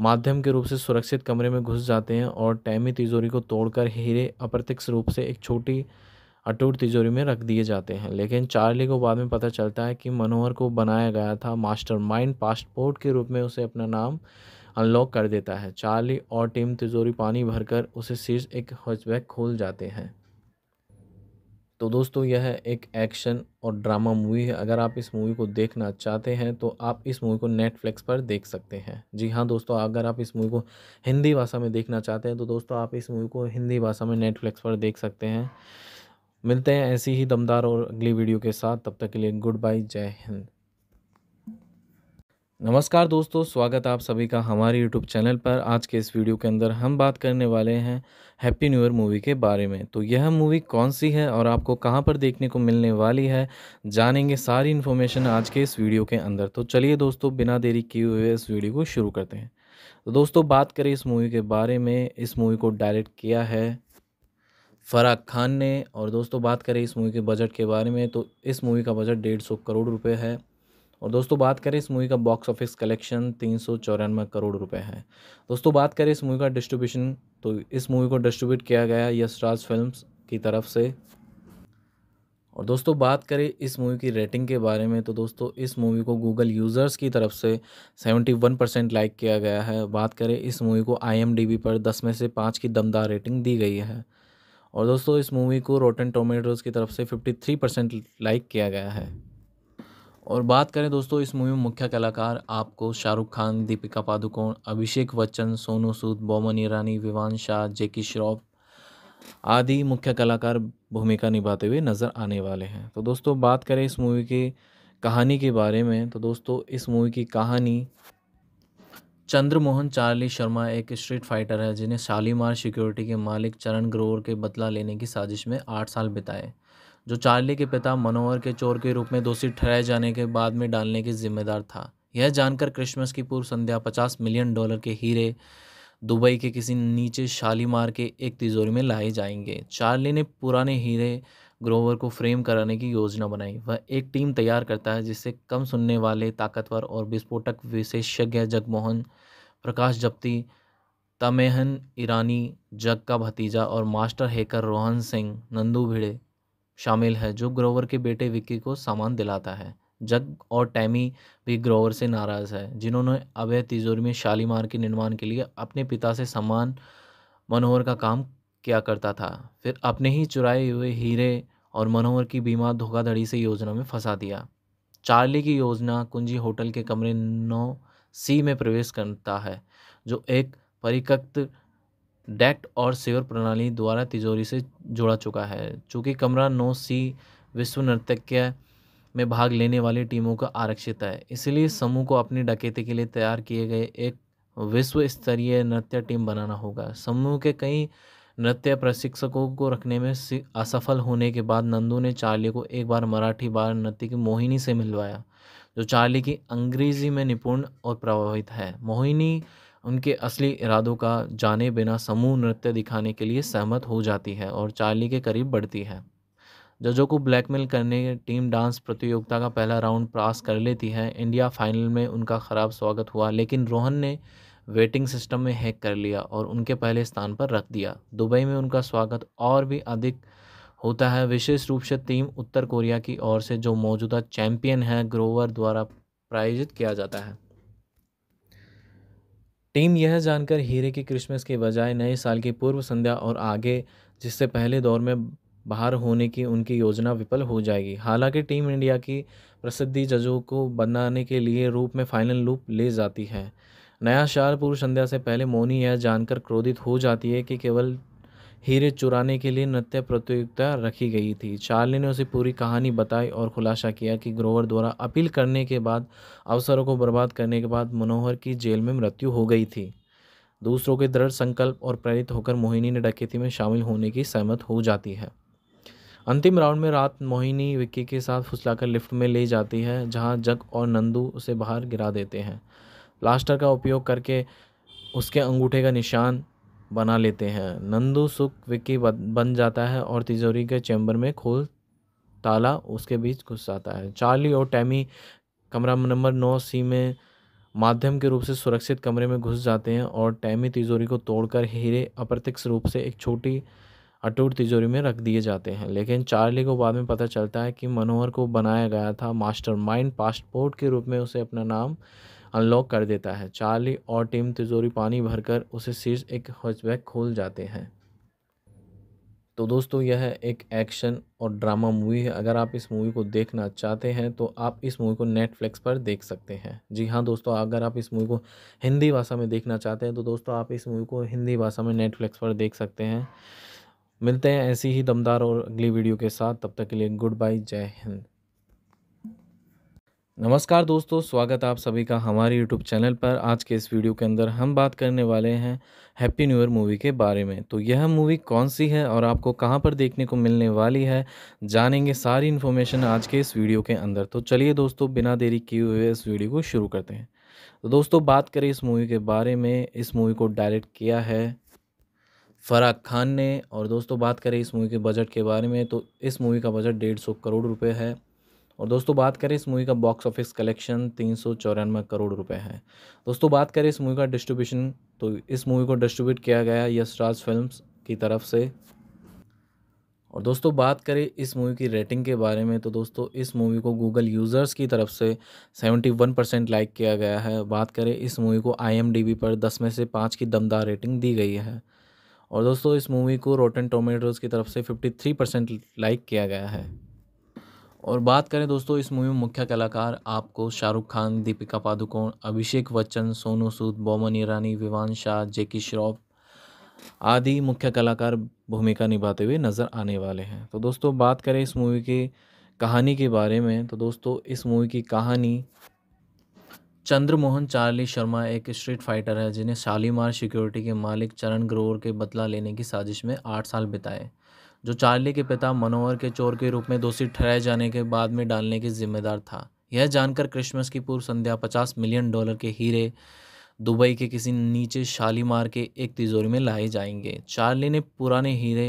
माध्यम के रूप से सुरक्षित कमरे में घुस जाते हैं और टैमी तिजोरी को तोड़कर हीरे अप्रत्यक्ष रूप से एक छोटी अटूट तिजोरी में रख दिए जाते हैं लेकिन चार्ली को बाद में पता चलता है कि मनोहर को बनाया गया था मास्टर पासपोर्ट के रूप में उसे अपना नाम अनलॉक कर देता है चार्ली और टिम तिजोरी पानी भरकर उसे शीर्ष एक हॉचबैक खोल जाते हैं तो दोस्तों यह एक एक्शन और ड्रामा मूवी है अगर आप इस मूवी को देखना चाहते हैं तो आप इस मूवी को नेटफ्लिक्स पर देख सकते हैं जी हाँ दोस्तों अगर आप इस मूवी को हिंदी भाषा में देखना चाहते हैं तो दोस्तों आप इस मूवी को हिंदी भाषा में नेटफ्लिक्स पर देख सकते हैं मिलते हैं ऐसी ही दमदार और अगली वीडियो के साथ तब तक के लिए गुड बाय जय हिंद नमस्कार दोस्तों स्वागत आप सभी का हमारे यूट्यूब चैनल पर आज के इस वीडियो के अंदर हम बात करने वाले हैं हैप्पी न्यू ईयर मूवी के बारे में तो यह मूवी कौन सी है और आपको कहां पर देखने को मिलने वाली है जानेंगे सारी इन्फॉर्मेशन आज के इस वीडियो के अंदर तो चलिए दोस्तों बिना देरी किए हुए इस वीडियो को शुरू करते हैं तो दोस्तों बात करें इस मूवी के बारे में इस मूवी को डायरेक्ट किया है फराह खान ने और दोस्तों बात करें इस मूवी के बजट के बारे में तो इस मूवी का बजट डेढ़ सौ करोड़ रुपये है और दोस्तों बात करें इस मूवी का बॉक्स ऑफिस कलेक्शन तीन सौ चौरानवे करोड़ रुपए है दोस्तों बात करें इस मूवी का डिस्ट्रीब्यूशन तो इस मूवी को डिस्ट्रीब्यूट किया गया यशराज फिल्म की तरफ से और दोस्तों बात करें इस मूवी की रेटिंग के बारे में तो दोस्तों इस मूवी को गूगल यूज़र्स की तरफ से 71 परसेंट लाइक किया गया है बात करें इस मूवी को आई पर 10 में से 5 की दमदार रेटिंग दी गई है और दोस्तों इस मूवी को रोटन टोमेटोज़ की तरफ से 53 परसेंट लाइक किया गया है और बात करें दोस्तों इस मूवी में मुख्य कलाकार आपको शाहरुख खान दीपिका पादुकोण अभिषेक बच्चन सोनू सूद बोमन ईरानी विवान शाह जैकी श्रॉफ आदि मुख्य कलाकार भूमिका निभाते हुए नज़र आने वाले हैं तो दोस्तों बात करें इस मूवी की कहानी के बारे में तो दोस्तों इस मूवी की कहानी चंद्रमोहन चार्ली शर्मा एक स्ट्रीट फाइटर है जिन्हें शालीमार सिक्योरिटी के मालिक चरण ग्रोवर के बदला लेने की साजिश में आठ साल बिताए जो चार्ली के पिता मनोहर के चोर के रूप में दोषी ठहराए जाने के बाद में डालने के जिम्मेदार था यह जानकर क्रिसमस की पूर्व संध्या पचास मिलियन डॉलर के हीरे दुबई के किसी नीचे शालीमार के एक तिजोरी में लाए जाएंगे चार्ली ने पुराने हीरे ग्रोवर को फ्रेम कराने की योजना बनाई वह एक टीम तैयार करता है जिससे कम सुनने वाले ताकतवर और विस्फोटक विशेषज्ञ जगमोहन प्रकाश जप्ती तमेहन ईरानी जग का भतीजा और मास्टर हैकर रोहन सिंह नंदू भिड़े शामिल है जो ग्रोवर के बेटे विक्की को सामान दिलाता है जग और टैमी भी ग्रोवर से नाराज़ है जिन्होंने अभय तिजोरी में शालीमार के निर्माण के लिए अपने पिता से सम्मान मनोहर का काम किया करता था फिर अपने ही चुराए हुए हीरे और मनोहर की बीमा धोखाधड़ी से योजना में फंसा दिया चार्ली की योजना कुंजी होटल के कमरे नौ सी में प्रवेश करता है जो एक परिकक्त डेक्ट और सेवर प्रणाली द्वारा तिजोरी से जोड़ा चुका है चूँकि कमरा नौ सी विश्व नर्तक्य में भाग लेने वाली टीमों का आरक्षित है इसलिए समूह को अपनी डकैती के लिए तैयार किए गए एक विश्व स्तरीय नृत्य टीम बनाना होगा समूह के कई नृत्य प्रशिक्षकों को रखने में असफल होने के बाद नंदू ने चार्ली को एक बार मराठी बाल नृत्य की मोहिनी से मिलवाया जो चार्ली की अंग्रेजी में निपुण और प्रभावित है मोहिनी उनके असली इरादों का जाने बिना समूह नृत्य दिखाने के लिए सहमत हो जाती है और चार्ली के करीब बढ़ती है जजों को ब्लैकमेल करने टीम डांस प्रतियोगिता का पहला राउंड पास कर लेती है इंडिया फाइनल में उनका ख़राब स्वागत हुआ लेकिन रोहन ने वेटिंग सिस्टम में हैक कर लिया और उनके पहले स्थान पर रख दिया दुबई में उनका स्वागत और भी अधिक होता है विशेष रूप से टीम उत्तर कोरिया की ओर से जो मौजूदा चैंपियन है ग्रोवर द्वारा प्रायोजित किया जाता है टीम यह जानकर हीरे की क्रिसमस के बजाय नए साल की पूर्व संध्या और आगे जिससे पहले दौर में बाहर होने की उनकी योजना विफल हो जाएगी हालांकि टीम इंडिया की प्रसिद्धि जजों को बनाने के लिए रूप में फाइनल लूप ले जाती है नया शाल पूर्व संध्या से पहले मोनी यह जानकर क्रोधित हो जाती है कि केवल हीरे चुराने के लिए नृत्य प्रतियोगिता रखी गई थी चार्ली ने उसे पूरी कहानी बताई और खुलासा किया कि ग्रोवर द्वारा अपील करने के बाद अवसरों को बर्बाद करने के बाद मनोहर की जेल में मृत्यु हो गई थी दूसरों के दृढ़ संकल्प और प्रेरित होकर मोहिनी ने डकैती में शामिल होने की सहमत हो जाती है अंतिम राउंड में रात मोहिनी विक्की के साथ फुसलाकर लिफ्ट में ले जाती है जहां जग और नंदू उसे बाहर गिरा देते हैं प्लास्टर का उपयोग करके उसके अंगूठे का निशान बना लेते हैं नंदू सुख विक्की बन जाता है और तिजोरी के चैम्बर में खोल ताला उसके बीच घुस जाता है चार्ली और टैमी कमरा नंबर नौ सी में माध्यम के रूप से सुरक्षित कमरे में घुस जाते हैं और टैमी तिजोरी को तोड़कर हीरे अप्रत्यक्ष रूप से एक छोटी अटूट तिजोरी में रख दिए जाते हैं लेकिन चार्ली को बाद में पता चलता है कि मनोहर को बनाया गया था मास्टर पासपोर्ट के रूप में उसे अपना नाम अनलॉक कर देता है चार्ली और टिम तिजोरी पानी भरकर उसे शीर्ष एक हॉचबैक खोल जाते हैं तो दोस्तों यह एक एक्शन और ड्रामा मूवी है अगर आप इस मूवी को देखना चाहते हैं तो आप इस मूवी को नेटफ्लिक्स पर देख सकते हैं जी हाँ दोस्तों अगर आप इस मूवी को हिंदी भाषा में देखना चाहते हैं तो दोस्तों आप इस मूवी को हिंदी भाषा में नेटफ्लिक्स पर देख सकते हैं मिलते हैं ऐसी ही दमदार और अगली वीडियो के साथ तब तक के लिए गुड बाय जय हिंद नमस्कार दोस्तों स्वागत आप सभी का हमारे यूट्यूब चैनल पर आज के इस वीडियो के अंदर हम बात करने वाले हैं हैप्पी न्यू ईयर मूवी के बारे में तो यह मूवी कौन सी है और आपको कहां पर देखने को मिलने वाली है जानेंगे सारी इन्फॉर्मेशन आज के इस वीडियो के अंदर तो चलिए दोस्तों बिना देरी किए हुए इस वीडियो को शुरू करते हैं तो दोस्तों बात करें इस मूवी के बारे में इस मूवी को डायरेक्ट किया है फराग खान ने और दोस्तों बात करें इस मूवी के बजट के बारे में तो इस मूवी का बजट डेढ़ सौ करोड़ रुपये है और दोस्तों बात करें इस मूवी का बॉक्स ऑफिस कलेक्शन तीन सौ चौरानवे करोड़ रुपए है दोस्तों बात करें इस मूवी का डिस्ट्रीब्यूशन तो इस मूवी को डिस्ट्रीब्यूट किया गया यशराज फिल्म्स की तरफ से और दोस्तों बात करें इस मूवी की रेटिंग के बारे में तो दोस्तों इस मूवी को गूगल यूज़र्स की तरफ से सेवेंटी वन परसेंट लाइक किया गया है बात करें इस मूवी को आई पर दस में से पाँच की दमदार रेटिंग दी गई है और दोस्तों इस मूवी को रोटन टोमेटोज़ की तरफ से फिफ्टी थ्री परसेंट लाइक किया गया है और बात करें दोस्तों इस मूवी में मुख्य कलाकार आपको शाहरुख खान दीपिका पादुकोण अभिषेक बच्चन सोनू सूद बोमन ईरानी विवान शाह जैकी श्रॉफ आदि मुख्य कलाकार भूमिका निभाते हुए नज़र आने वाले हैं तो दोस्तों बात करें इस मूवी की कहानी के बारे में तो दोस्तों इस मूवी की कहानी चंद्रमोहन चार्ली शर्मा एक स्ट्रीट फाइटर है जिन्हें शालीमार सिक्योरिटी के मालिक चरण ग्रोवर के बदला लेने की साजिश में आठ साल बिताए जो चार्ली के पिता मनोहर के चोर के रूप में दोषी ठहराए जाने के बाद में डालने के जिम्मेदार था यह जानकर क्रिसमस की पूर्व संध्या पचास मिलियन डॉलर के हीरे दुबई के किसी नीचे शालीमार के एक तिजोरी में लाए जाएंगे चार्ली ने पुराने हीरे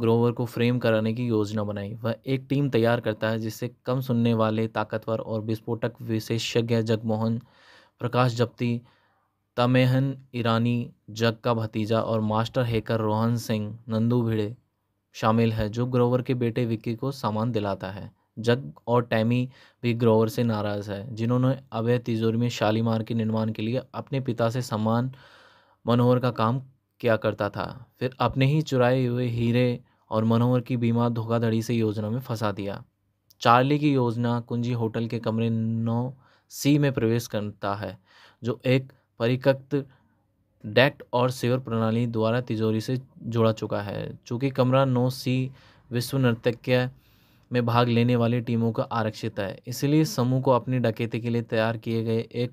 ग्रोवर को फ्रेम कराने की योजना बनाई वह एक टीम तैयार करता है जिससे कम सुनने वाले ताकतवर और विस्फोटक विशेषज्ञ जगमोहन प्रकाश जप्ती तमेहन ईरानी जग का भतीजा और मास्टर हैकर रोहन सिंह नंदू भिड़े शामिल है जो ग्रोवर के बेटे विक्की को सामान दिलाता है जग और टैमी भी ग्रोवर से नाराज़ है जिन्होंने अभय तिजोरी में शालीमार के निर्माण के लिए अपने पिता से समान मनोहर का काम किया करता था फिर अपने ही चुराए हुए हीरे और मनोहर की बीमा धोखाधड़ी से योजना में फंसा दिया चार्ली की योजना कुंजी होटल के कमरे नौ सी में प्रवेश करता है जो एक परिकक्त डेट और सेवर प्रणाली द्वारा तिजोरी से जोड़ा चुका है चूँकि कमरा नौ सी विश्व नर्तक्य में भाग लेने वाली टीमों का आरक्षित है इसलिए समूह को अपनी डकैती के लिए तैयार किए गए एक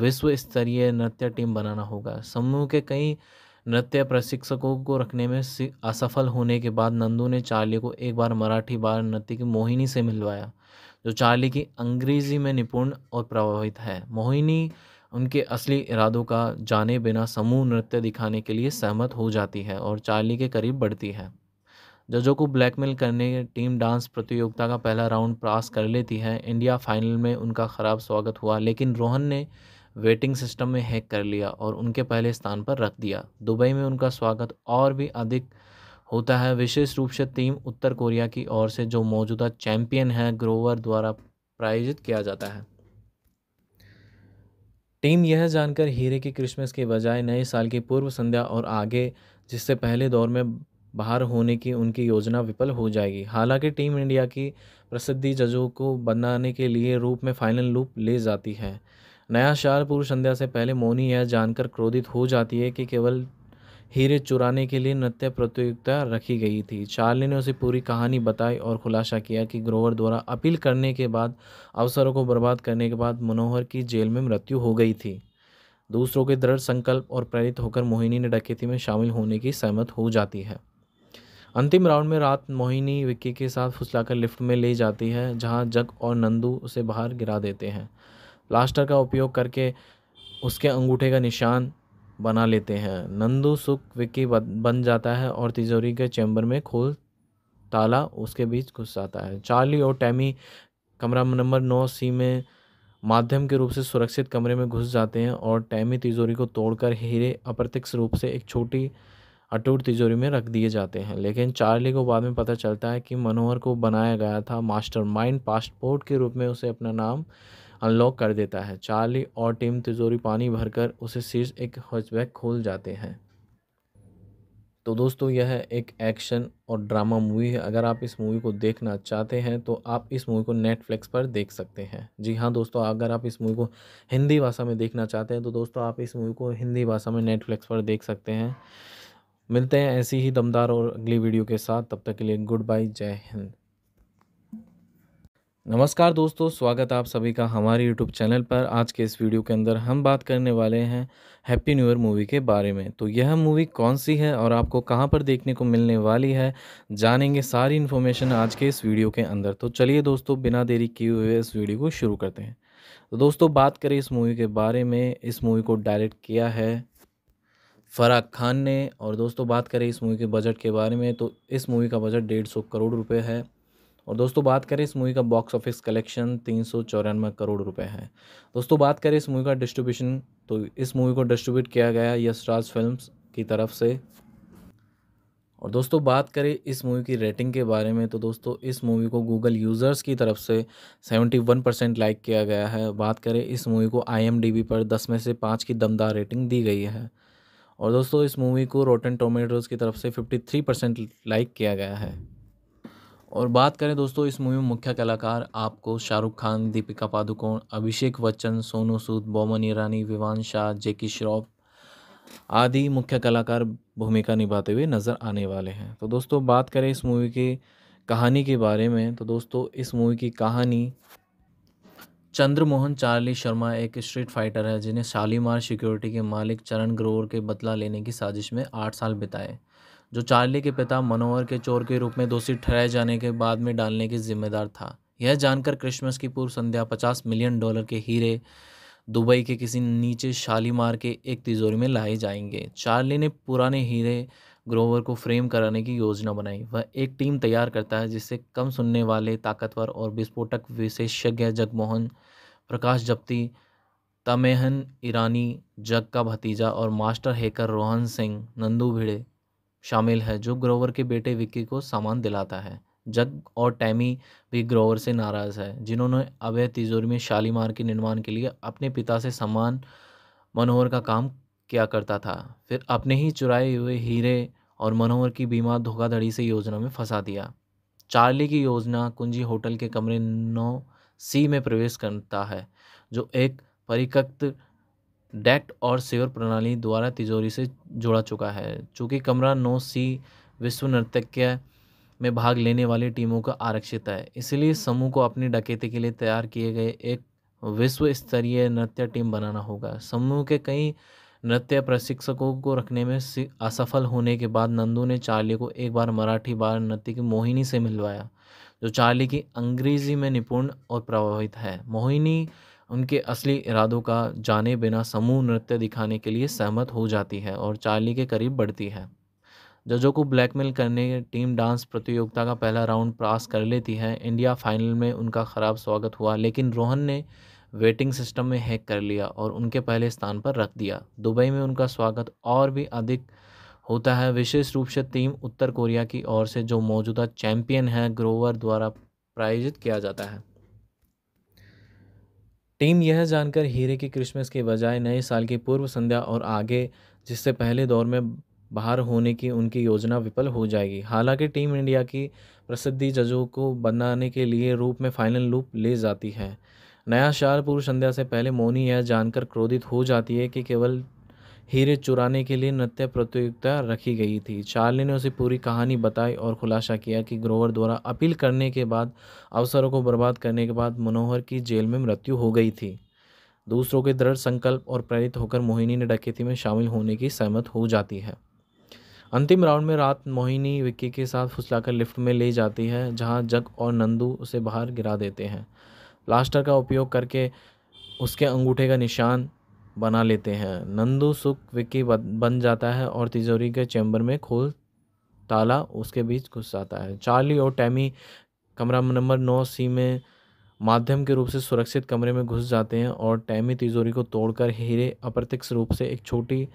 विश्व स्तरीय नृत्य टीम बनाना होगा समूह के कई नृत्य प्रशिक्षकों को रखने में असफल होने के बाद नंदू ने चार्ली को एक बार मराठी बार नृत्य की मोहिनी से मिलवाया जो चार्ली की अंग्रेजी में निपुण और प्रभावित है मोहिनी उनके असली इरादों का जाने बिना समूह नृत्य दिखाने के लिए सहमत हो जाती है और चार्ली के करीब बढ़ती है जजों को ब्लैकमेल करने टीम डांस प्रतियोगिता का पहला राउंड पास कर लेती है इंडिया फाइनल में उनका ख़राब स्वागत हुआ लेकिन रोहन ने वेटिंग सिस्टम में हैक कर लिया और उनके पहले स्थान पर रख दिया दुबई में उनका स्वागत और भी अधिक होता है विशेष रूप से टीम उत्तर कोरिया की ओर से जो मौजूदा चैंपियन है ग्रोवर द्वारा प्रायोजित किया जाता है टीम यह जानकर हीरे की क्रिसमस के बजाय नए साल की पूर्व संध्या और आगे जिससे पहले दौर में बाहर होने की उनकी योजना विफल हो जाएगी हालांकि टीम इंडिया की प्रसिद्धि जजों को बनाने के लिए रूप में फाइनल लूप ले जाती है नया शार पूर्व संध्या से पहले मोनी यह जानकर क्रोधित हो जाती है कि केवल हीरे चुराने के लिए नृत्य प्रतियोगिता रखी गई थी चार्ली ने उसे पूरी कहानी बताई और खुलासा किया कि ग्रोवर द्वारा अपील करने के बाद अवसरों को बर्बाद करने के बाद मनोहर की जेल में मृत्यु हो गई थी दूसरों के दृढ़ संकल्प और प्रेरित होकर मोहिनी ने डकैती में शामिल होने की सहमत हो जाती है अंतिम राउंड में रात मोहिनी विक्की के साथ फुसलाकर लिफ्ट में ले जाती है जहां जग और नंदू उसे बाहर गिरा देते हैं प्लास्टर का उपयोग करके उसके अंगूठे का निशान बना लेते हैं नंदू सुख विक्की बन जाता है और तिजोरी के चैम्बर में खोल ताला उसके बीच घुस जाता है चार्ली और टैमी कमरा नंबर नौ सी में माध्यम के रूप से सुरक्षित कमरे में घुस जाते हैं और टैमी तिजोरी को तोड़कर हीरे अप्रत्यक्ष रूप से एक छोटी अटूट तिजोरी में रख दिए जाते हैं लेकिन चार्ली को बाद में पता चलता है कि मनोहर को बनाया गया था मास्टर पासपोर्ट के रूप में उसे अपना नाम अनलॉक कर देता है चार्ली और टिम तिजोरी पानी भरकर उसे शीर्ष एक हजबैक खोल जाते हैं तो दोस्तों यह एक एक्शन और ड्रामा मूवी है अगर आप इस मूवी को देखना चाहते हैं तो आप इस मूवी को नेटफ्लिक्स पर देख सकते हैं जी हाँ दोस्तों अगर आप इस मूवी को हिंदी भाषा में देखना चाहते हैं तो दोस्तों आप इस मूवी को हिंदी भाषा में नेटफ्लिक्स पर देख सकते हैं मिलते हैं ऐसी ही दमदार और अगली वीडियो के साथ तब तक के लिए गुड बाय जय हिंद नमस्कार दोस्तों स्वागत आप सभी का हमारे यूट्यूब चैनल पर आज के इस वीडियो के अंदर हम बात करने वाले हैं हैप्पी न्यू ईयर मूवी के बारे में तो यह मूवी कौन सी है और आपको कहां पर देखने को मिलने वाली है जानेंगे सारी इन्फॉर्मेशन आज के इस वीडियो के अंदर तो चलिए दोस्तों बिना देरी किए हुए इस वीडियो को शुरू करते हैं तो दोस्तों बात करें इस मूवी के बारे में इस मूवी को डायरेक्ट किया है फ़राग खान ने और दोस्तों बात करें इस मूवी के बजट के बारे में तो इस मूवी का बजट डेढ़ सौ करोड़ रुपये है और दोस्तों बात करें इस मूवी का बॉक्स ऑफिस कलेक्शन तीन सौ चौरानवे करोड़ रुपए है दोस्तों बात करें इस मूवी का डिस्ट्रीब्यूशन तो इस मूवी को डिस्ट्रीब्यूट किया गया यश राज फिल्म की तरफ से और दोस्तों बात करें इस मूवी की रेटिंग के बारे में तो दोस्तों इस मूवी को गूगल यूज़र्स की तरफ से सेवेंटी वन परसेंट लाइक किया गया है बात करें इस मूवी को आईएमडीबी पर दस में से पाँच की दमदार रेटिंग दी गई है और दोस्तों इस मूवी को रोटन टोमेटोज़ की तरफ से फिफ्टी थ्री परसेंट लाइक किया गया है और बात करें दोस्तों इस मूवी में मुख्य कलाकार आपको शाहरुख खान दीपिका पादुकोण अभिषेक बच्चन सोनू सूद बोमन ईरानी विवान शाह जैकी श्रॉफ आदि मुख्य कलाकार भूमिका निभाते हुए नज़र आने वाले हैं तो दोस्तों बात करें इस मूवी की कहानी के बारे में तो दोस्तों इस मूवी की कहानी चंद्रमोहन चार्ली शर्मा एक स्ट्रीट फाइटर है जिन्हें शालीमार सिक्योरिटी के मालिक चरण ग्रोवर के बदला लेने की साजिश में आठ साल बिताए जो चार्ली के पिता मनोहर के चोर के रूप में दोषी ठहराए जाने के बाद में डालने के जिम्मेदार था यह जानकर क्रिसमस की पूर्व संध्या पचास मिलियन डॉलर के हीरे दुबई के किसी नीचे शालीमार के एक तिजोरी में लाए जाएंगे चार्ली ने पुराने हीरे ग्रोवर को फ्रेम कराने की योजना बनाई वह एक टीम तैयार करता है जिससे कम सुनने वाले ताकतवर और विस्फोटक विशेषज्ञ जगमोहन प्रकाश जप्ती तमेहन ईरानी जग का भतीजा और मास्टर हैकर रोहन सिंह नंदू भिड़े शामिल है जो ग्रोवर के बेटे विक्की को सामान दिलाता है जग और टैमी भी ग्रोवर से नाराज़ है जिन्होंने अवैध तिजोरी में शालीमार के निर्माण के लिए अपने पिता से समान मनोहर का काम किया करता था फिर अपने ही चुराए हुए हीरे और मनोहर की बीमार धोखाधड़ी से योजना में फंसा दिया चार्ली की योजना कुंजी होटल के कमरे नौ सी में प्रवेश करता है जो एक परिकक्त डेक्ट और सेवर प्रणाली द्वारा तिजोरी से जोड़ा चुका है चूँकि कमरा नौ सी विश्व नर्तक्य में भाग लेने वाली टीमों का आरक्षित है इसलिए समूह को अपनी डकैती के लिए तैयार किए गए एक विश्व स्तरीय नृत्य टीम बनाना होगा समूह के कई नृत्य प्रशिक्षकों को रखने में असफल होने के बाद नंदू ने चार्ली को एक बार मराठी बार नृत्य की मोहिनी से मिलवाया जो चार्ली की अंग्रेजी में निपुण और प्रभावित है मोहिनी उनके असली इरादों का जाने बिना समूह नृत्य दिखाने के लिए सहमत हो जाती है और चार्ली के करीब बढ़ती है जजों को ब्लैकमेल करने टीम डांस प्रतियोगिता का पहला राउंड पास कर लेती है इंडिया फाइनल में उनका ख़राब स्वागत हुआ लेकिन रोहन ने वेटिंग सिस्टम में हैक कर लिया और उनके पहले स्थान पर रख दिया दुबई में उनका स्वागत और भी अधिक होता है विशेष रूप से टीम उत्तर कोरिया की ओर से जो मौजूदा चैंपियन है ग्रोवर द्वारा प्रायोजित किया जाता है टीम यह जानकर हीरे की क्रिसमस के बजाय नए साल की पूर्व संध्या और आगे जिससे पहले दौर में बाहर होने की उनकी योजना विफल हो जाएगी हालांकि टीम इंडिया की प्रसिद्धि जजों को बनाने के लिए रूप में फाइनल लूप ले जाती है नया शाल पूर्व संध्या से पहले मोनी यह जानकर क्रोधित हो जाती है कि केवल हीरे चुराने के लिए नृत्य प्रतियोगिता रखी गई थी चार्ली ने उसे पूरी कहानी बताई और खुलासा किया कि ग्रोवर द्वारा अपील करने के बाद अवसरों को बर्बाद करने के बाद मनोहर की जेल में मृत्यु हो गई थी दूसरों के दृढ़ संकल्प और प्रेरित होकर मोहिनी ने डकैती में शामिल होने की सहमत हो जाती है अंतिम राउंड में रात मोहिनी विक्की के साथ फुसलाकर लिफ्ट में ले जाती है जहां जग और नंदू उसे बाहर गिरा देते हैं प्लास्टर का उपयोग करके उसके अंगूठे का निशान बना लेते हैं नंदू सुख विक्की बन जाता है और तिजोरी के चैम्बर में खोल ताला उसके बीच घुस जाता है चार्ली और टैमी कमरा नंबर नौ सी में माध्यम के रूप से सुरक्षित कमरे में घुस जाते हैं और टैमी तिजोरी को तोड़कर हीरे अप्रत्यक्ष रूप से एक छोटी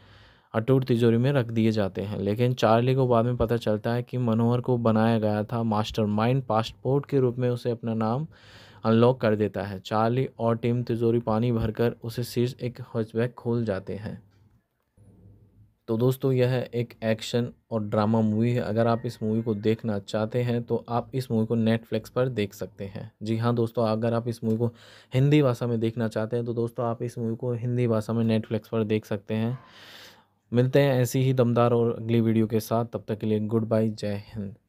अटूट तिजोरी में रख दिए जाते हैं लेकिन चार्ली को बाद में पता चलता है कि मनोहर को बनाया गया था मास्टर पासपोर्ट के रूप में उसे अपना नाम अनलॉक कर देता है चार्ली और टीम तिजोरी पानी भरकर उसे शीर्ष एक हॉचबैक खोल जाते हैं तो दोस्तों यह एक एक्शन और ड्रामा मूवी है अगर आप इस मूवी को देखना चाहते हैं तो आप इस मूवी को नेटफ्लिक्स पर देख सकते हैं जी हाँ दोस्तों अगर आप इस मूवी को हिंदी भाषा में देखना चाहते हैं तो दोस्तों आप इस मूवी को हिंदी भाषा में नेटफ्लिक्स पर देख सकते हैं मिलते हैं ऐसी ही दमदार और अगली वीडियो के साथ तब तक के लिए गुड बाय जय हिंद